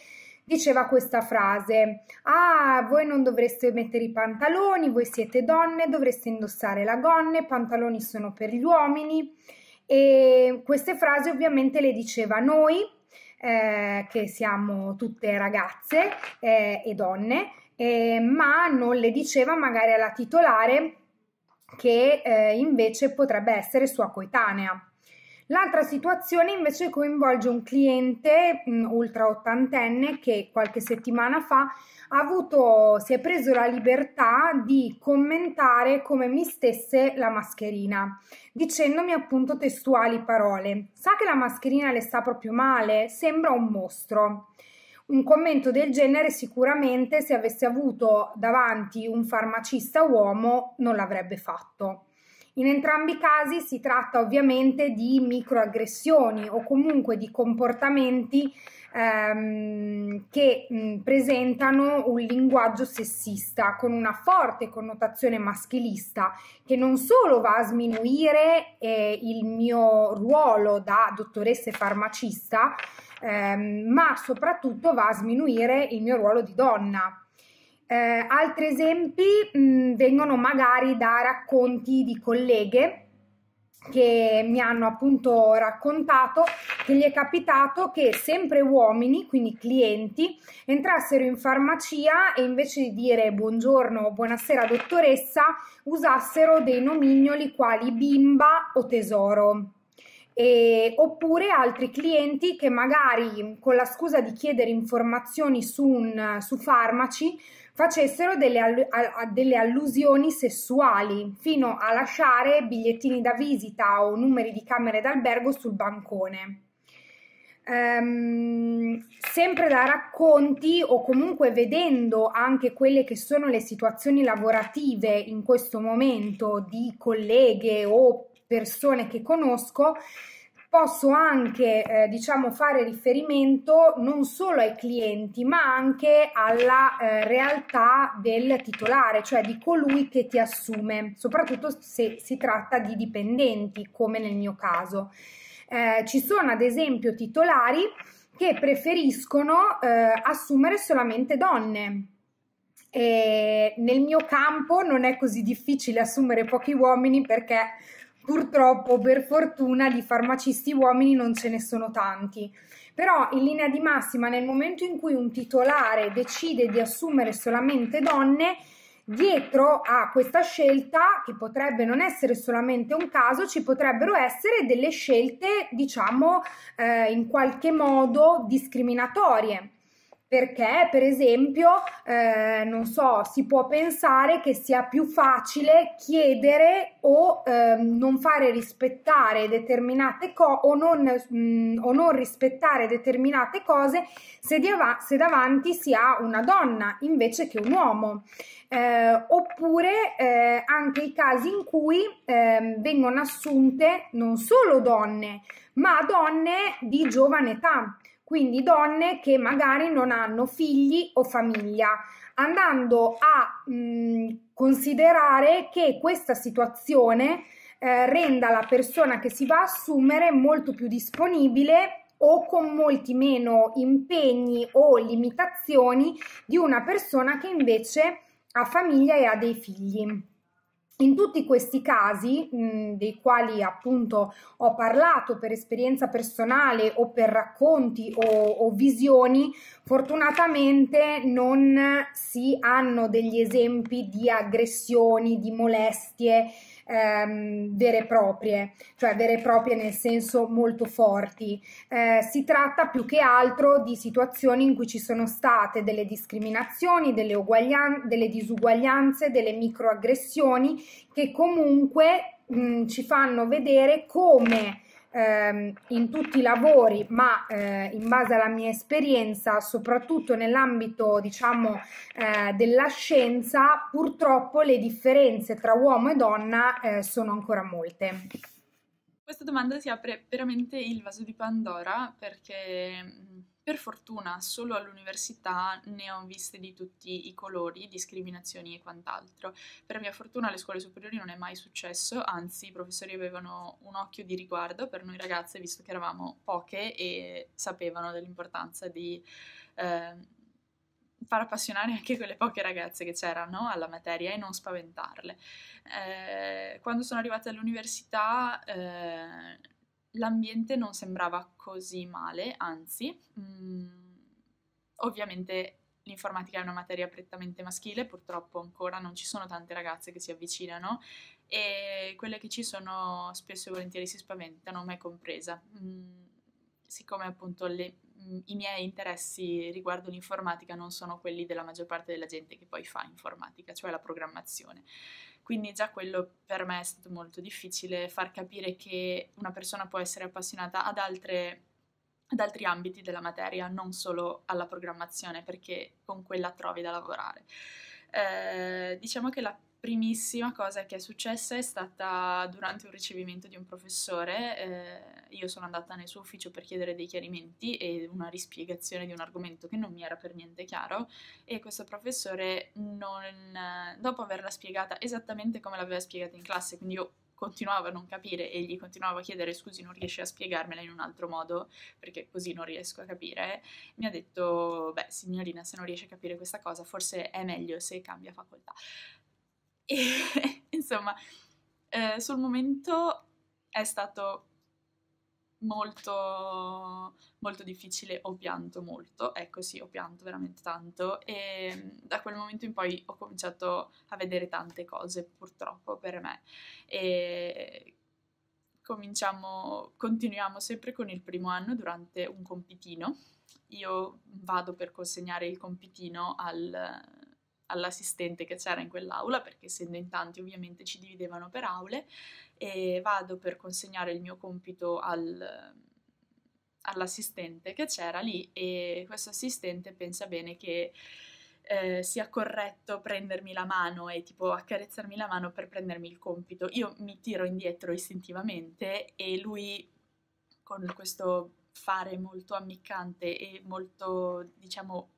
[SPEAKER 16] diceva questa frase: Ah, voi non dovreste mettere i pantaloni, voi siete donne, dovreste indossare la gonna, i pantaloni sono per gli uomini. E queste frasi ovviamente le diceva noi, eh, che siamo tutte ragazze eh, e donne eh, ma non le diceva magari alla titolare che eh, invece potrebbe essere sua coetanea. L'altra situazione invece coinvolge un cliente mh, mm, ultra ottantenne che qualche settimana fa ha avuto, si è preso la libertà di commentare come mi stesse la mascherina, dicendomi appunto testuali parole. Sa che la mascherina le sta proprio male? Sembra un mostro un commento del genere sicuramente se avesse avuto davanti un farmacista uomo non l'avrebbe fatto. In entrambi i casi si tratta ovviamente di microaggressioni o comunque di comportamenti ehm, che mh, presentano un linguaggio sessista con una forte connotazione maschilista che non solo va a sminuire eh, il mio ruolo da dottoressa e farmacista, ehm, ma soprattutto va a sminuire il mio ruolo di donna. Eh, altri esempi mh, mm, vengono magari da racconti di colleghe che mi hanno appunto raccontato che gli è capitato che sempre uomini, quindi clienti, entrassero in farmacia e invece di dire buongiorno o buonasera dottoressa usassero dei nomignoli quali bimba o tesoro. E, oppure altri clienti che magari con la scusa di chiedere informazioni su, un, su farmaci facessero delle, all- a- delle, allusioni sessuali fino a lasciare bigliettini da visita o numeri di camere d'albergo sul bancone. Ehm, sempre da racconti o comunque vedendo anche quelle che sono le situazioni lavorative in questo momento di colleghe o persone che conosco, posso anche eh, diciamo fare riferimento non solo ai clienti ma anche alla eh, realtà del titolare cioè di colui che ti assume soprattutto se si tratta di dipendenti come nel mio caso eh, ci sono ad esempio titolari che preferiscono eh, assumere solamente donne e nel mio campo non è così difficile assumere pochi uomini perché Purtroppo, per fortuna, di farmacisti uomini non ce ne sono tanti. Però in linea di massima, nel momento in cui un titolare decide di assumere solamente donne, dietro a questa scelta, che potrebbe non essere solamente un caso, ci potrebbero essere delle scelte, diciamo, eh, in qualche modo discriminatorie perché per esempio, eh, non so, si può pensare che sia più facile chiedere o eh, non fare rispettare determinate cose o, mm, o, non rispettare determinate cose se, av- se, davanti si ha una donna invece che un uomo. Eh, oppure eh, anche i casi in cui ehm, vengono assunte non solo donne, ma donne di giovane età quindi donne che magari non hanno figli o famiglia, andando a mh, mm, considerare che questa situazione eh, renda la persona che si va a assumere molto più disponibile o con molti meno impegni o limitazioni di una persona che invece ha famiglia e ha dei figli. In tutti questi casi, mh, dei quali appunto ho parlato per esperienza personale o per racconti o, o, visioni, fortunatamente non si hanno degli esempi di aggressioni, di molestie, ehm, vere e proprie, cioè vere e proprie nel senso molto forti. Eh, si tratta più che altro di situazioni in cui ci sono state delle discriminazioni, delle, uguaglian- delle disuguaglianze, delle microaggressioni che comunque mh, ci fanno vedere come ehm, in tutti i lavori, ma eh, in base alla mia esperienza, soprattutto nell'ambito diciamo, eh, della scienza, purtroppo le differenze tra uomo e donna eh, sono ancora molte.
[SPEAKER 17] Questa domanda si apre veramente il vaso di Pandora perché mm, per fortuna solo all'università ne ho viste di tutti i colori, discriminazioni e quant'altro. Per mia fortuna alle scuole superiori non è mai successo, anzi i professori avevano un occhio di riguardo per noi ragazze, visto che eravamo poche e sapevano dell'importanza di... Eh, far appassionare anche quelle poche ragazze che c'erano alla materia e non spaventarle. Eh, quando sono arrivata all'università eh, l'ambiente non sembrava così male, anzi, mh, mm, ovviamente l'informatica è una materia prettamente maschile, purtroppo ancora non ci sono tante ragazze che si avvicinano e quelle che ci sono spesso e volentieri si spaventano, me compresa. Mm, siccome appunto le, mm, i miei interessi riguardo l'informatica non sono quelli della maggior parte della gente che poi fa informatica, cioè la programmazione. Quindi già quello per me è stato molto difficile far capire che una persona può essere appassionata ad, altre, ad altri ambiti della materia, non solo alla programmazione, perché con quella trovi da lavorare. Eh, diciamo che la primissima cosa che è successa è stata durante un ricevimento di un professore. Eh, io sono andata nel suo ufficio per chiedere dei chiarimenti e una rispiegazione di un argomento che non mi era per niente chiaro e questo professore, non, dopo averla spiegata esattamente come l'aveva spiegata in classe, quindi io continuavo a non capire e gli continuavo a chiedere scusi non riesci a spiegarmela in un altro modo perché così non riesco a capire mi ha detto beh signorina se non riesci a capire questa cosa forse è meglio se cambia facoltà e insomma, eh, sul momento è stato molto, molto difficile, ho pianto molto, ecco sì, ho pianto veramente tanto e mm, da quel momento in poi ho cominciato a vedere tante cose purtroppo per me e cominciamo, continuiamo sempre con il primo anno durante un compitino, io vado per consegnare il compitino al all'assistente che c'era in quell'aula, perché essendo in tanti ovviamente ci dividevano per aule, e vado per consegnare il mio compito al, all'assistente che c'era lì e questo assistente pensa bene che eh, sia corretto prendermi la mano e tipo accarezzarmi la mano per prendermi il compito. Io mi tiro indietro istintivamente e lui con questo fare molto ammiccante e molto diciamo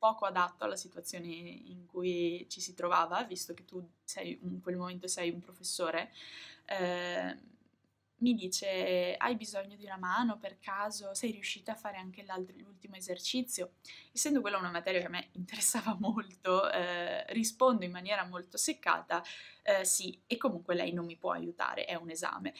[SPEAKER 17] poco adatto alla situazione in cui ci si trovava, visto che tu sei, in quel momento sei un professore, eh, mi dice hai bisogno di una mano per caso, sei riuscita a fare anche l'ultimo esercizio. Essendo quella una materia che a me interessava molto, eh, rispondo in maniera molto seccata eh, sì e comunque lei non mi può aiutare, è un esame.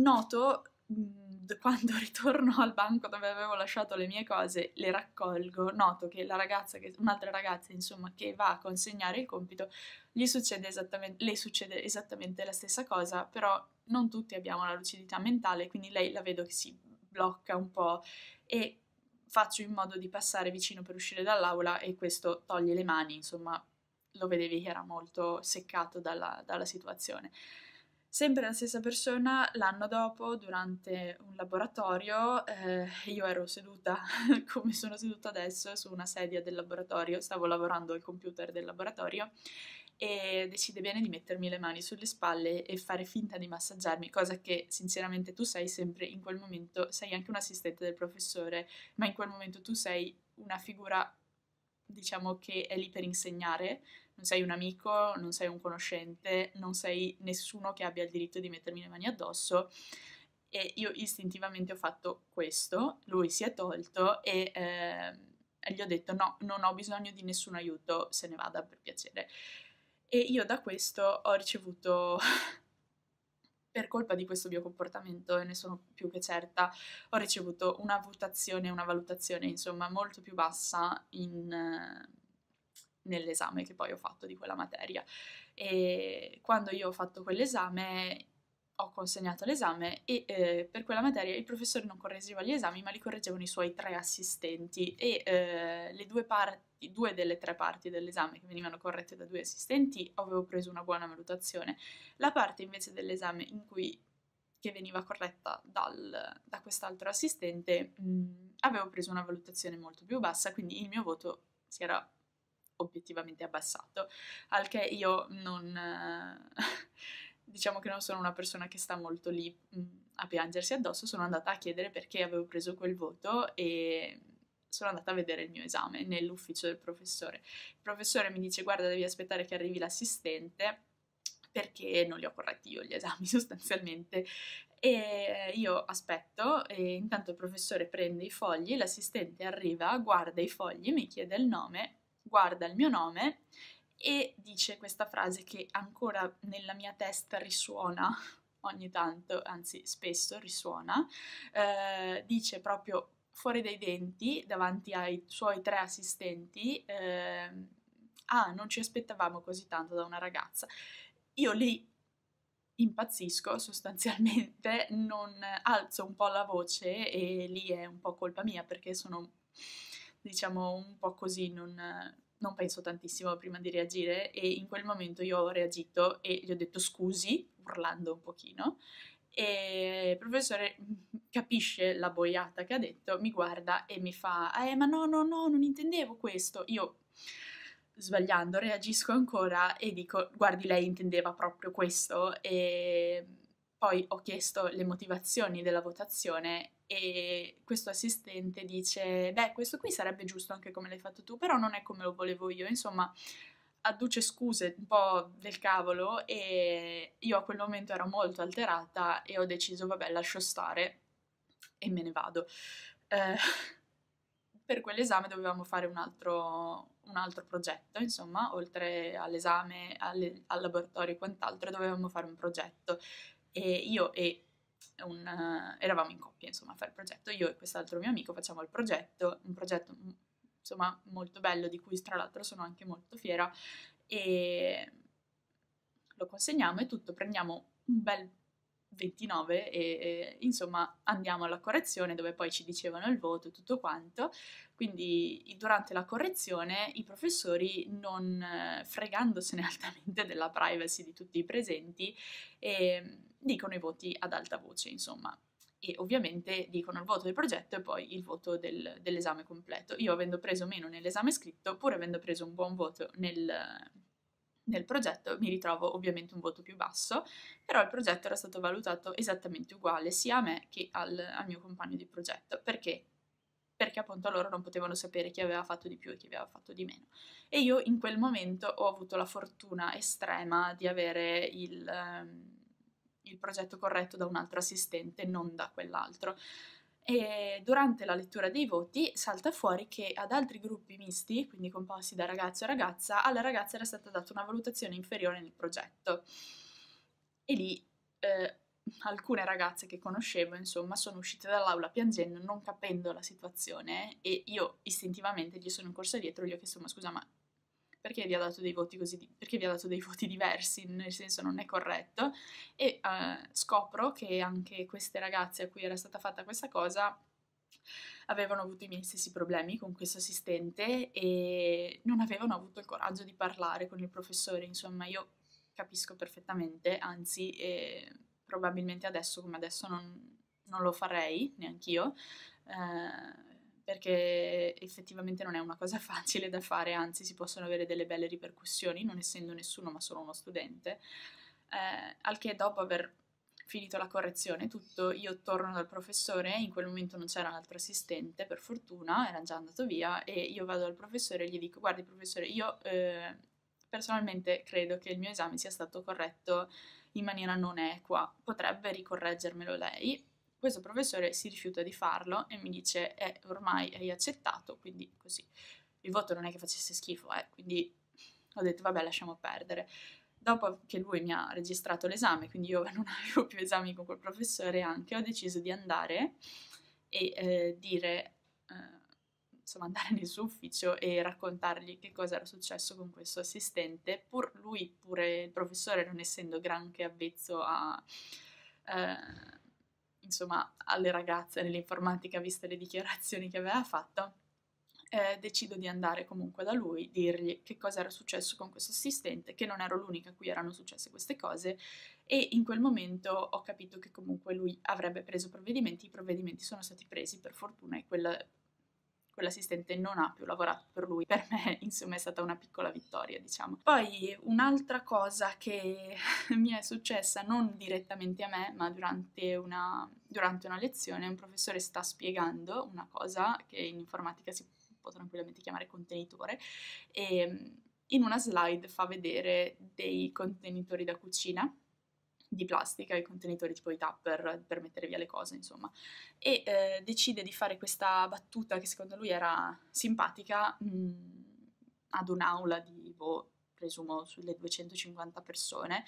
[SPEAKER 17] Noto... Mh, quando ritorno al banco dove avevo lasciato le mie cose, le raccolgo, noto che la ragazza, che, un'altra ragazza insomma, che va a consegnare il compito, gli succede esattamente, le succede esattamente la stessa cosa, però non tutti abbiamo la lucidità mentale, quindi lei la vedo che si blocca un po' e faccio in modo di passare vicino per uscire dall'aula e questo toglie le mani, insomma lo vedevi che era molto seccato dalla, dalla situazione sempre la stessa persona l'anno dopo durante un laboratorio, eh, io ero seduta come sono seduta adesso su una sedia del laboratorio, stavo lavorando al computer del laboratorio e decide bene di mettermi le mani sulle spalle e fare finta di massaggiarmi, cosa che sinceramente tu sei sempre in quel momento, sei anche un assistente del professore, ma in quel momento tu sei una figura diciamo che è lì per insegnare non sei un amico, non sei un conoscente, non sei nessuno che abbia il diritto di mettermi le mani addosso. E io istintivamente ho fatto questo, lui si è tolto e eh, gli ho detto no, non ho bisogno di nessun aiuto, se ne vada per piacere. E io da questo ho ricevuto per colpa di questo mio comportamento, e ne sono più che certa, ho ricevuto una votazione, una valutazione, insomma, molto più bassa in, nell'esame che poi ho fatto di quella materia. E quando io ho fatto quell'esame ho consegnato l'esame e eh, per quella materia il professore non correggeva gli esami ma li correggevano i suoi tre assistenti e eh, le due parti, due delle tre parti dell'esame che venivano corrette da due assistenti avevo preso una buona valutazione. La parte invece dell'esame in cui che veniva corretta dal, da quest'altro assistente mh, mm, avevo preso una valutazione molto più bassa quindi il mio voto si era obiettivamente abbassato, al che io non... Eh, diciamo che non sono una persona che sta molto lì mm, a piangersi addosso, sono andata a chiedere perché avevo preso quel voto e sono andata a vedere il mio esame nell'ufficio del professore. Il professore mi dice guarda devi aspettare che arrivi l'assistente perché non li ho corretti io gli esami sostanzialmente e io aspetto e intanto il professore prende i fogli, l'assistente arriva, guarda i fogli, mi chiede il nome guarda il mio nome e dice questa frase che ancora nella mia testa risuona ogni tanto, anzi spesso risuona, eh, dice proprio fuori dai denti, davanti ai suoi tre assistenti, eh, ah, non ci aspettavamo così tanto da una ragazza. Io lì impazzisco sostanzialmente, non alzo un po' la voce e lì è un po' colpa mia perché sono diciamo un po' così, non, non penso tantissimo prima di reagire e in quel momento io ho reagito e gli ho detto scusi, urlando un pochino, e il professore capisce la boiata che ha detto, mi guarda e mi fa eh ma no no no non intendevo questo, io sbagliando reagisco ancora e dico guardi lei intendeva proprio questo e poi ho chiesto le motivazioni della votazione e questo assistente dice, beh, questo qui sarebbe giusto anche come l'hai fatto tu, però non è come lo volevo io, insomma, adduce scuse un po' del cavolo e io a quel momento ero molto alterata e ho deciso, vabbè, lascio stare e me ne vado. Eh, per quell'esame dovevamo fare un altro, un altro progetto, insomma, oltre all'esame, alle, al laboratorio e quant'altro, dovevamo fare un progetto. E io e un, eh, eravamo in coppia insomma a fare il progetto, io e quest'altro mio amico facciamo il progetto, un progetto mm, insomma molto bello di cui tra l'altro sono anche molto fiera e lo consegniamo e tutto, prendiamo un bel 29 e, e, insomma andiamo alla correzione dove poi ci dicevano il voto e tutto quanto. Quindi durante la correzione i professori non eh, fregandosene altamente della privacy di tutti i presenti e ehm, dicono i voti ad alta voce, insomma. E ovviamente dicono il voto del progetto e poi il voto del, dell'esame completo. Io avendo preso meno nell'esame scritto, pur avendo preso un buon voto nel, nel progetto mi ritrovo ovviamente un voto più basso, però il progetto era stato valutato esattamente uguale sia a me che al, al, mio compagno di progetto, perché? Perché appunto loro non potevano sapere chi aveva fatto di più e chi aveva fatto di meno. E io in quel momento ho avuto la fortuna estrema di avere il... Um, il progetto corretto da un altro assistente, non da quell'altro. E durante la lettura dei voti salta fuori che ad altri gruppi misti, quindi composti da ragazzo e ragazza, alla ragazza era stata data una valutazione inferiore nel progetto. E lì eh, alcune ragazze che conoscevo, insomma, sono uscite dall'aula piangendo, non capendo la situazione eh, e io istintivamente gli sono corsa dietro e gli ho chiesto "Ma scusa, ma perché vi ha dato dei voti così, di- perché vi ha dato dei voti diversi, nel senso non è corretto, e uh, scopro che anche queste ragazze a cui era stata fatta questa cosa avevano avuto i miei stessi problemi con questo assistente e non avevano avuto il coraggio di parlare con il professore, insomma io capisco perfettamente, anzi eh, probabilmente adesso come adesso non, non lo farei neanch'io, eh, perché effettivamente non è una cosa facile da fare, anzi si possono avere delle belle ripercussioni, non essendo nessuno ma solo uno studente. Eh, al che dopo aver finito la correzione, e tutto, io torno dal professore, in quel momento non c'era un altro assistente, per fortuna, era già andato via, e io vado dal professore e gli dico, guardi professore, io eh, personalmente credo che il mio esame sia stato corretto in maniera non equa, potrebbe ricorreggermelo lei, questo professore si rifiuta di farlo e mi dice eh, ormai hai accettato, quindi così. Il voto non è che facesse schifo, eh, quindi ho detto vabbè lasciamo perdere. Dopo che lui mi ha registrato l'esame, quindi io non avevo più esami con quel professore anche, ho deciso di andare e eh, dire, eh, insomma andare nel suo ufficio e raccontargli che cosa era successo con questo assistente, pur lui, pure il professore non essendo granché avvezzo a... Eh, insomma, alle ragazze nell'informatica, viste le dichiarazioni che aveva fatto, eh, decido di andare comunque da lui, dirgli che cosa era successo con questo assistente, che non ero l'unica a cui erano successe queste cose e in quel momento ho capito che comunque lui avrebbe preso provvedimenti, i provvedimenti sono stati presi per fortuna e quella quell'assistente non ha più lavorato per lui. Per me, insomma, è stata una piccola vittoria, diciamo. Poi un'altra cosa che mi è successa non direttamente a me, ma durante una, durante una lezione, un professore sta spiegando una cosa che in informatica si può tranquillamente chiamare contenitore e mm, in una slide fa vedere dei contenitori da cucina di plastica, i contenitori tipo i tupper per mettere via le cose, insomma. E eh, decide di fare questa battuta che secondo lui era simpatica mh, mm, ad un'aula di, boh, presumo sulle 250 persone,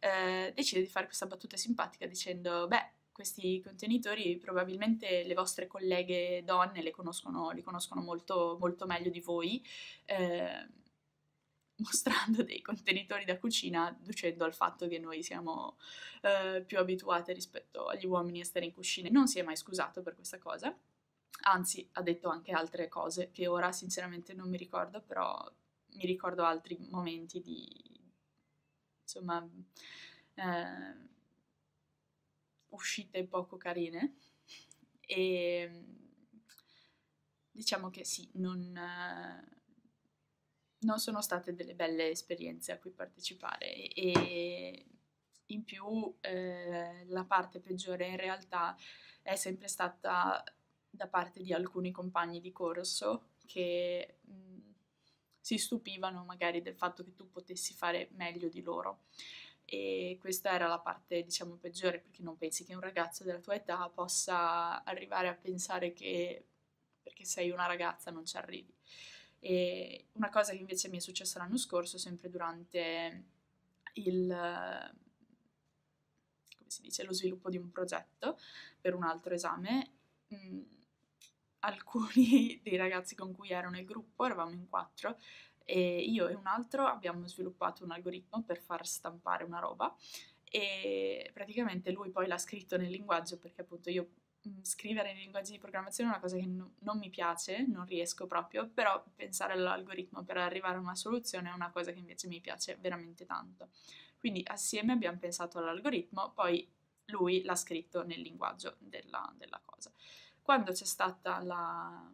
[SPEAKER 17] eh, decide di fare questa battuta simpatica dicendo, beh, questi contenitori probabilmente le vostre colleghe donne conoscono, li conoscono molto, molto meglio di voi. Eh, mostrando dei contenitori da cucina, adducendo al fatto che noi siamo eh, più abituate rispetto agli uomini a stare in cucina. Non si è mai scusato per questa cosa, anzi ha detto anche altre cose che ora sinceramente non mi ricordo, però mi ricordo altri momenti di... insomma... Eh, uscite poco carine e diciamo che sì, non, eh, non sono state delle belle esperienze a cui partecipare e in più eh, la parte peggiore in realtà è sempre stata da parte di alcuni compagni di corso che mm, si stupivano magari del fatto che tu potessi fare meglio di loro e questa era la parte diciamo peggiore perché non pensi che un ragazzo della tua età possa arrivare a pensare che perché sei una ragazza non ci arrivi. E una cosa che invece mi è successa l'anno scorso, sempre durante il si dice, lo sviluppo di un progetto per un altro esame. Mh, mm, alcuni dei ragazzi con cui ero nel gruppo, eravamo in quattro, e io e un altro abbiamo sviluppato un algoritmo per far stampare una roba e praticamente lui poi l'ha scritto nel linguaggio perché appunto io Mm. scrivere in linguaggi di programmazione è una cosa che no, non mi piace, non riesco proprio, però pensare all'algoritmo per arrivare a una soluzione è una cosa che invece mi piace veramente tanto. Quindi assieme abbiamo pensato all'algoritmo, poi lui l'ha scritto nel linguaggio della, della cosa. Quando c'è stata la,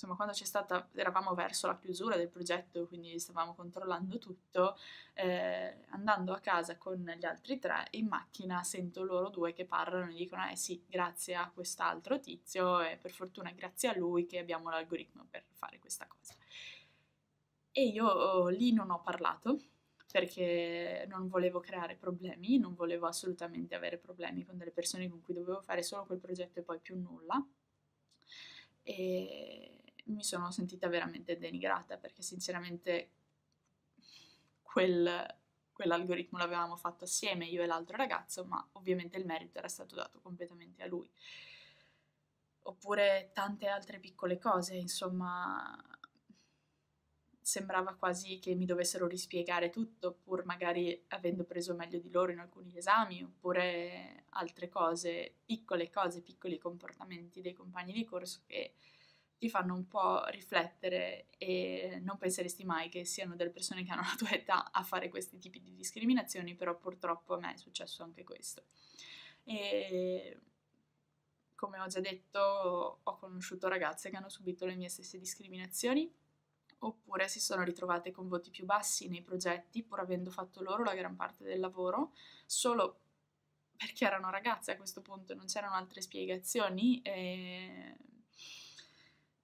[SPEAKER 17] insomma, quando c'è stata, eravamo verso la chiusura del progetto, quindi stavamo controllando tutto, eh, andando a casa con gli altri tre, in macchina sento loro due che parlano e dicono, eh sì, grazie a quest'altro tizio e per fortuna grazie a lui che abbiamo l'algoritmo per fare questa cosa. E io oh, lì non ho parlato perché non volevo creare problemi, non volevo assolutamente avere problemi con delle persone con cui dovevo fare solo quel progetto e poi più nulla. E mi sono sentita veramente denigrata perché sinceramente quel, quell'algoritmo l'avevamo fatto assieme io e l'altro ragazzo, ma ovviamente il merito era stato dato completamente a lui. Oppure tante altre piccole cose, insomma, sembrava quasi che mi dovessero rispiegare tutto, pur magari avendo preso meglio di loro in alcuni esami, oppure altre cose, piccole cose, piccoli comportamenti dei compagni di corso che ti fanno un po' riflettere e non penseresti mai che siano delle persone che hanno la tua età a fare questi tipi di discriminazioni, però purtroppo a me è successo anche questo. E come ho già detto, ho conosciuto ragazze che hanno subito le mie stesse discriminazioni oppure si sono ritrovate con voti più bassi nei progetti pur avendo fatto loro la gran parte del lavoro, solo perché erano ragazze a questo punto, non c'erano altre spiegazioni. E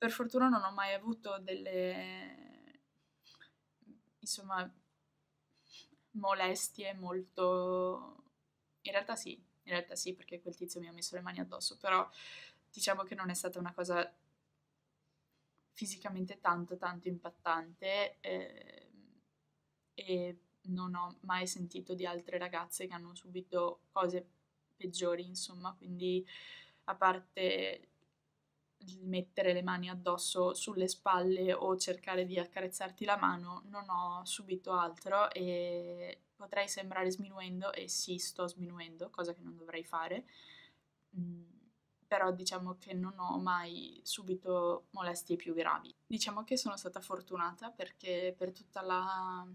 [SPEAKER 17] per fortuna non ho mai avuto delle insomma molestie molto in realtà sì, in realtà sì perché quel tizio mi ha messo le mani addosso, però diciamo che non è stata una cosa fisicamente tanto tanto impattante eh, e non ho mai sentito di altre ragazze che hanno subito cose peggiori, insomma, quindi a parte mettere le mani addosso sulle spalle o cercare di accarezzarti la mano, non ho subito altro e potrei sembrare sminuendo e sì, sto sminuendo, cosa che non dovrei fare, mm, però diciamo che non ho mai subito molestie più gravi. Diciamo che sono stata fortunata perché per tutta la,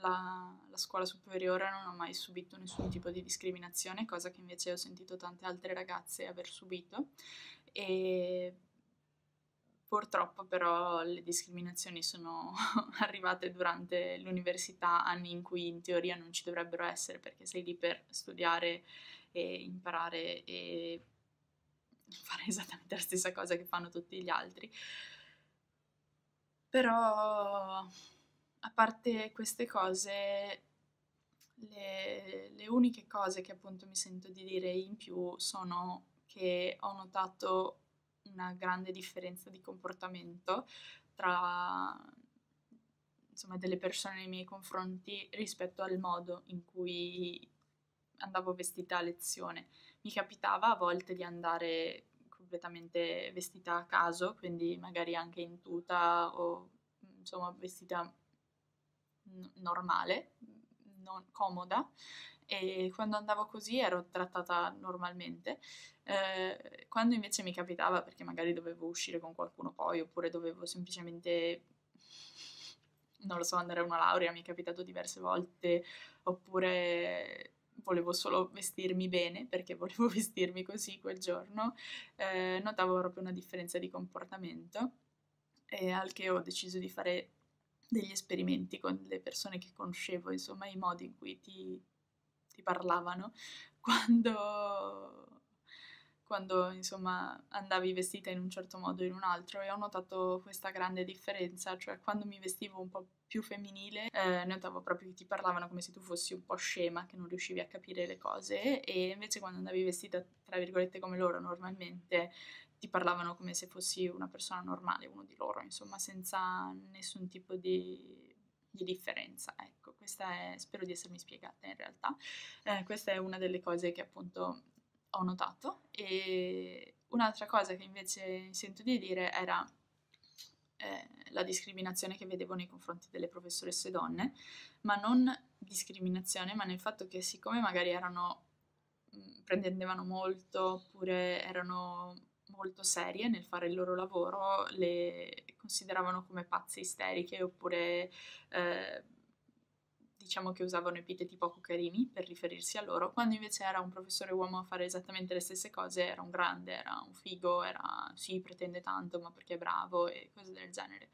[SPEAKER 17] la, la scuola superiore non ho mai subito nessun tipo di discriminazione, cosa che invece ho sentito tante altre ragazze aver subito e purtroppo però le discriminazioni sono arrivate durante l'università, anni in cui in teoria non ci dovrebbero essere perché sei lì per studiare e imparare e fare esattamente la stessa cosa che fanno tutti gli altri. Però a parte queste cose, le, le uniche cose che appunto mi sento di dire in più sono che ho notato una grande differenza di comportamento tra insomma, delle persone nei miei confronti rispetto al modo in cui andavo vestita a lezione. Mi capitava a volte di andare completamente vestita a caso, quindi magari anche in tuta o insomma vestita n- normale, non comoda e quando andavo così ero trattata normalmente. Eh, quando invece mi capitava, perché magari dovevo uscire con qualcuno poi, oppure dovevo semplicemente, non lo so, andare a una laurea, mi è capitato diverse volte, oppure volevo solo vestirmi bene perché volevo vestirmi così quel giorno, eh, notavo proprio una differenza di comportamento. E al che ho deciso di fare degli esperimenti con le persone che conoscevo, insomma i modi in cui ti, ti parlavano quando, quando insomma, andavi vestita in un certo modo o in un altro e ho notato questa grande differenza, cioè quando mi vestivo un po' più femminile eh, notavo proprio che ti parlavano come se tu fossi un po' scema, che non riuscivi a capire le cose e invece quando andavi vestita tra virgolette come loro normalmente ti parlavano come se fossi una persona normale, uno di loro, insomma, senza nessun tipo di, di differenza. Ecco, questa è, spero di essermi spiegata in realtà, eh, questa è una delle cose che appunto ho notato e un'altra cosa che invece sento di dire era eh, la discriminazione che vedevo nei confronti delle professoresse donne, ma non discriminazione, ma nel fatto che siccome magari erano prendevano molto oppure erano molto serie nel fare il loro lavoro le consideravano come pazze isteriche oppure eh, diciamo che usavano epiteti poco carini per riferirsi a loro, quando invece era un professore uomo a fare esattamente le stesse cose, era un grande, era un figo, era sì, pretende tanto, ma perché è bravo e cose del genere.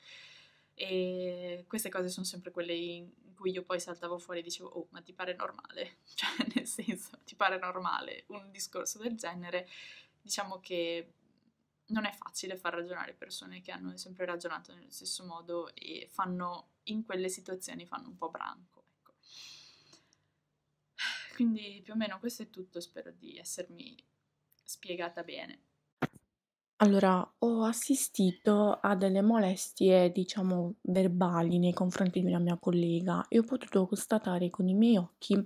[SPEAKER 17] E queste cose sono sempre quelle in cui io poi saltavo fuori e dicevo, oh, ma ti pare normale? Cioè, nel senso, ti pare normale un discorso del genere? Diciamo che non è facile far ragionare persone che hanno sempre ragionato nello stesso modo e fanno, in quelle situazioni fanno un po' branco. Ecco. Quindi più o meno questo è tutto, spero di essermi spiegata bene.
[SPEAKER 18] Allora, ho assistito a delle molestie, diciamo, verbali nei confronti di una mia collega e ho potuto constatare con i miei occhi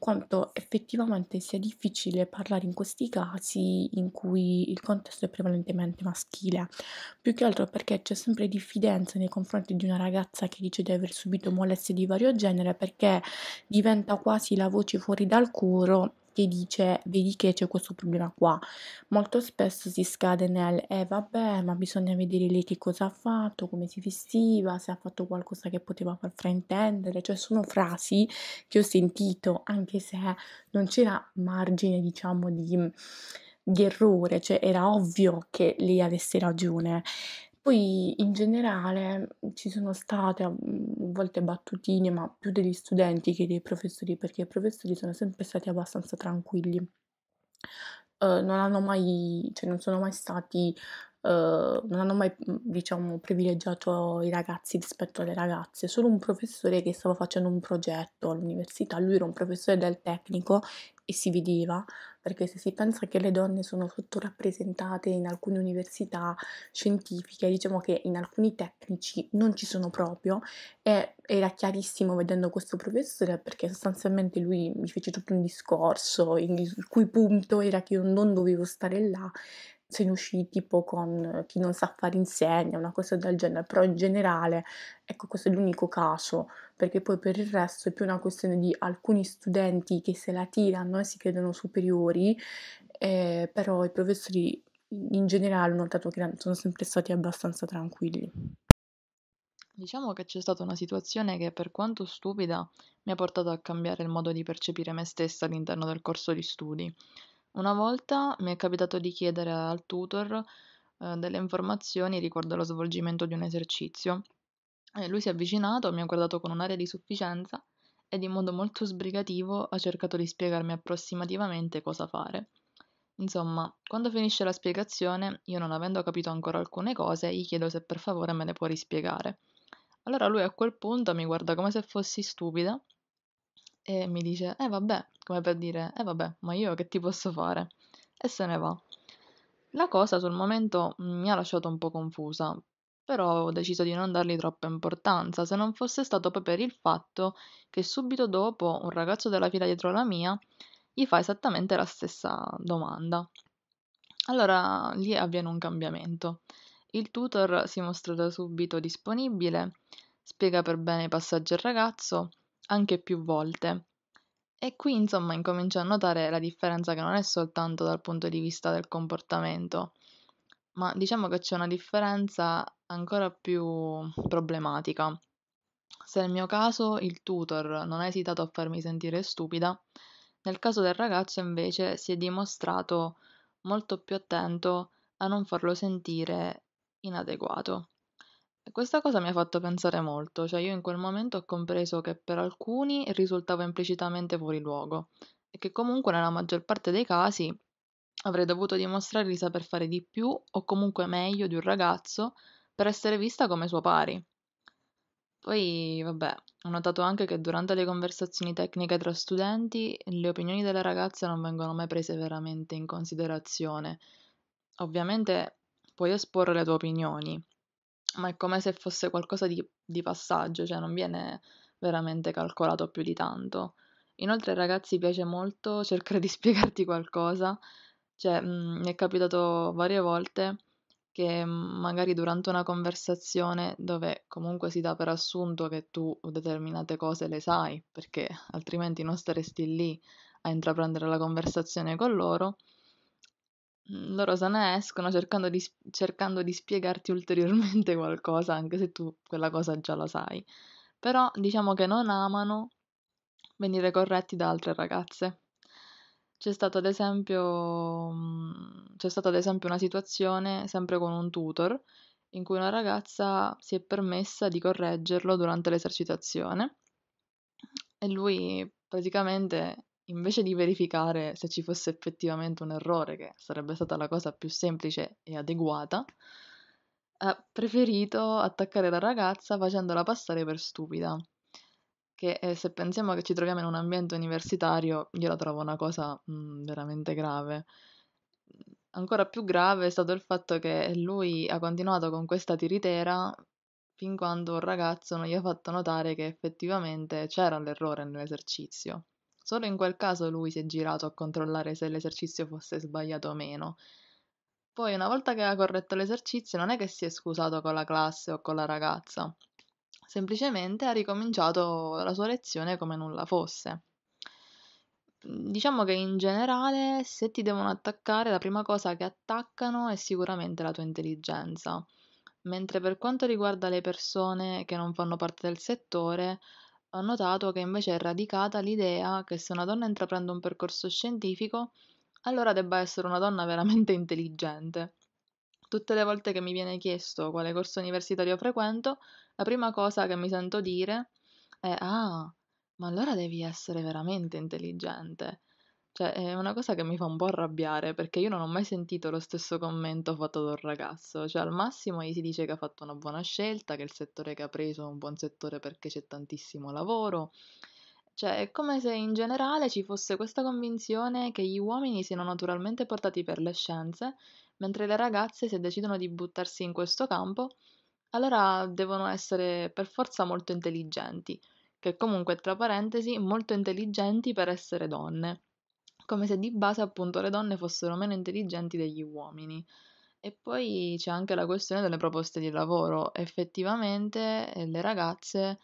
[SPEAKER 18] quanto effettivamente sia difficile parlare in questi casi in cui il contesto è prevalentemente maschile. Più che altro perché c'è sempre diffidenza nei confronti di una ragazza che dice di aver subito molestie di vario genere perché diventa quasi la voce fuori dal coro ti dice vedi che c'è questo problema qua. Molto spesso si scade nel eh vabbè, ma bisogna vedere lei che cosa ha fatto, come si vestiva, se ha fatto qualcosa che poteva far fraintendere, cioè sono frasi che ho sentito anche se non c'era margine, diciamo, di di errore, cioè era ovvio che lei avesse ragione. Poi in generale ci sono state a mhmm, volte battutine, ma più degli studenti che dei professori, perché i professori sono sempre stati abbastanza tranquilli. Uh, non hanno mai, cioè non sono mai stati, uh, non hanno mai, mhmm, diciamo, privilegiato i ragazzi rispetto alle ragazze. Solo un professore che stava facendo un progetto all'università, lui era un professore del tecnico e si vedeva, perché se si pensa che le donne sono sottorappresentate in alcune università scientifiche, diciamo che in alcuni tecnici non ci sono proprio, e era chiarissimo vedendo questo professore perché sostanzialmente lui mi fece tutto un discorso il cui punto era che io non dovevo stare là se ne uscì tipo con eh, chi non sa fare insegna, una cosa del genere, però in generale, ecco questo è l'unico caso, perché poi per il resto è più una questione di alcuni studenti che se la tirano e si credono superiori, eh, però i professori in generale ho notato che sono sempre stati abbastanza tranquilli.
[SPEAKER 19] Diciamo che c'è stata una situazione che per quanto stupida mi ha portato a cambiare il modo di percepire me stessa all'interno del corso di studi. Una volta mi è capitato di chiedere al tutor eh, delle informazioni riguardo allo svolgimento di un esercizio. E eh, lui si è avvicinato, mi ha guardato con un'aria di sufficienza ed in modo molto sbrigativo ha cercato di spiegarmi approssimativamente cosa fare. Insomma, quando finisce la spiegazione, io non avendo capito ancora alcune cose, gli chiedo se per favore me le può rispiegare. Allora lui a quel punto mi guarda come se fossi stupida e mi dice, eh vabbè, come per dire, eh vabbè, ma io che ti posso fare? E se ne va. La cosa sul momento mm, mi ha lasciato un po' confusa, però ho deciso di non dargli troppa importanza, se non fosse stato poi per il fatto che subito dopo un ragazzo della fila dietro la mia gli fa esattamente la stessa domanda. Allora lì avviene un cambiamento. Il tutor si mostra da subito disponibile, spiega per bene i passaggi al ragazzo anche più volte. E qui insomma incomincio a notare la differenza che non è soltanto dal punto di vista del comportamento, ma diciamo che c'è una differenza ancora più problematica. Se nel mio caso il tutor non ha esitato a farmi sentire stupida, nel caso del ragazzo invece si è dimostrato molto più attento a non farlo sentire inadeguato. Questa cosa mi ha fatto pensare molto, cioè io in quel momento ho compreso che per alcuni risultavo implicitamente fuori luogo e che comunque nella maggior parte dei casi avrei dovuto dimostrare di saper fare di più o comunque meglio di un ragazzo per essere vista come suo pari. Poi, vabbè, ho notato anche che durante le conversazioni tecniche tra studenti le opinioni delle ragazze non vengono mai prese veramente in considerazione. Ovviamente puoi esporre le tue opinioni, ma è come se fosse qualcosa di, di passaggio, cioè non viene veramente calcolato più di tanto. Inoltre ai ragazzi piace molto cercare di spiegarti qualcosa, cioè mh, mm, mi è capitato varie volte che mm, magari durante una conversazione dove comunque si dà per assunto che tu determinate cose le sai, perché altrimenti non staresti lì a intraprendere la conversazione con loro, Mm, loro se ne escono cercando di, cercando di spiegarti ulteriormente qualcosa, anche se tu quella cosa già la sai. Però diciamo che non amano venire corretti da altre ragazze. C'è stato ad esempio, mm, c'è stata ad esempio una situazione, sempre con un tutor, in cui una ragazza si è permessa di correggerlo durante l'esercitazione e lui praticamente invece di verificare se ci fosse effettivamente un errore, che sarebbe stata la cosa più semplice e adeguata, ha preferito attaccare la ragazza facendola passare per stupida. Che eh, se pensiamo che ci troviamo in un ambiente universitario, io la trovo una cosa mh, mm, veramente grave. Ancora più grave è stato il fatto che lui ha continuato con questa tiritera fin quando un ragazzo non gli ha fatto notare che effettivamente c'era l'errore nell'esercizio. Solo in quel caso lui si è girato a controllare se l'esercizio fosse sbagliato o meno. Poi, una volta che ha corretto l'esercizio, non è che si è scusato con la classe o con la ragazza, semplicemente ha ricominciato la sua lezione come nulla fosse. Diciamo che in generale, se ti devono attaccare, la prima cosa che attaccano è sicuramente la tua intelligenza. Mentre per quanto riguarda le persone che non fanno parte del settore, ho notato che invece è radicata l'idea che se una donna intraprende un percorso scientifico, allora debba essere una donna veramente intelligente. Tutte le volte che mi viene chiesto quale corso universitario frequento, la prima cosa che mi sento dire è: Ah, ma allora devi essere veramente intelligente. Cioè, è una cosa che mi fa un po' arrabbiare perché io non ho mai sentito lo stesso commento fatto da un ragazzo. Cioè, al massimo gli si dice che ha fatto una buona scelta, che il settore che ha preso è un buon settore perché c'è tantissimo lavoro. Cioè, è come se in generale ci fosse questa convinzione che gli uomini siano naturalmente portati per le scienze, mentre le ragazze, se decidono di buttarsi in questo campo, allora devono essere per forza molto intelligenti, che comunque, tra parentesi, molto intelligenti per essere donne come se di base appunto le donne fossero meno intelligenti degli uomini. E poi c'è anche la questione delle proposte di lavoro. Effettivamente eh, le ragazze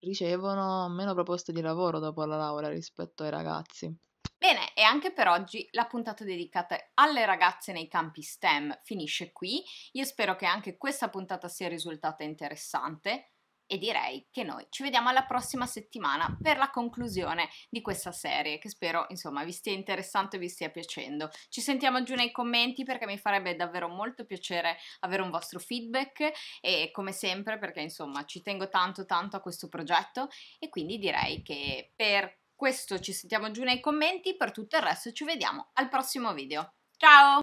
[SPEAKER 19] ricevono meno proposte di lavoro dopo la laurea rispetto ai ragazzi.
[SPEAKER 1] Bene, e anche per oggi la puntata dedicata alle ragazze nei campi STEM finisce qui. Io spero che anche questa puntata sia risultata interessante e direi che noi ci vediamo alla prossima settimana per la conclusione di questa serie che spero insomma vi stia interessante e vi stia piacendo. Ci sentiamo giù nei commenti perché mi farebbe davvero molto piacere avere un vostro feedback e come sempre perché insomma ci tengo tanto tanto a questo progetto e quindi direi che per questo ci sentiamo giù nei commenti, per tutto il resto ci vediamo al prossimo video. Ciao!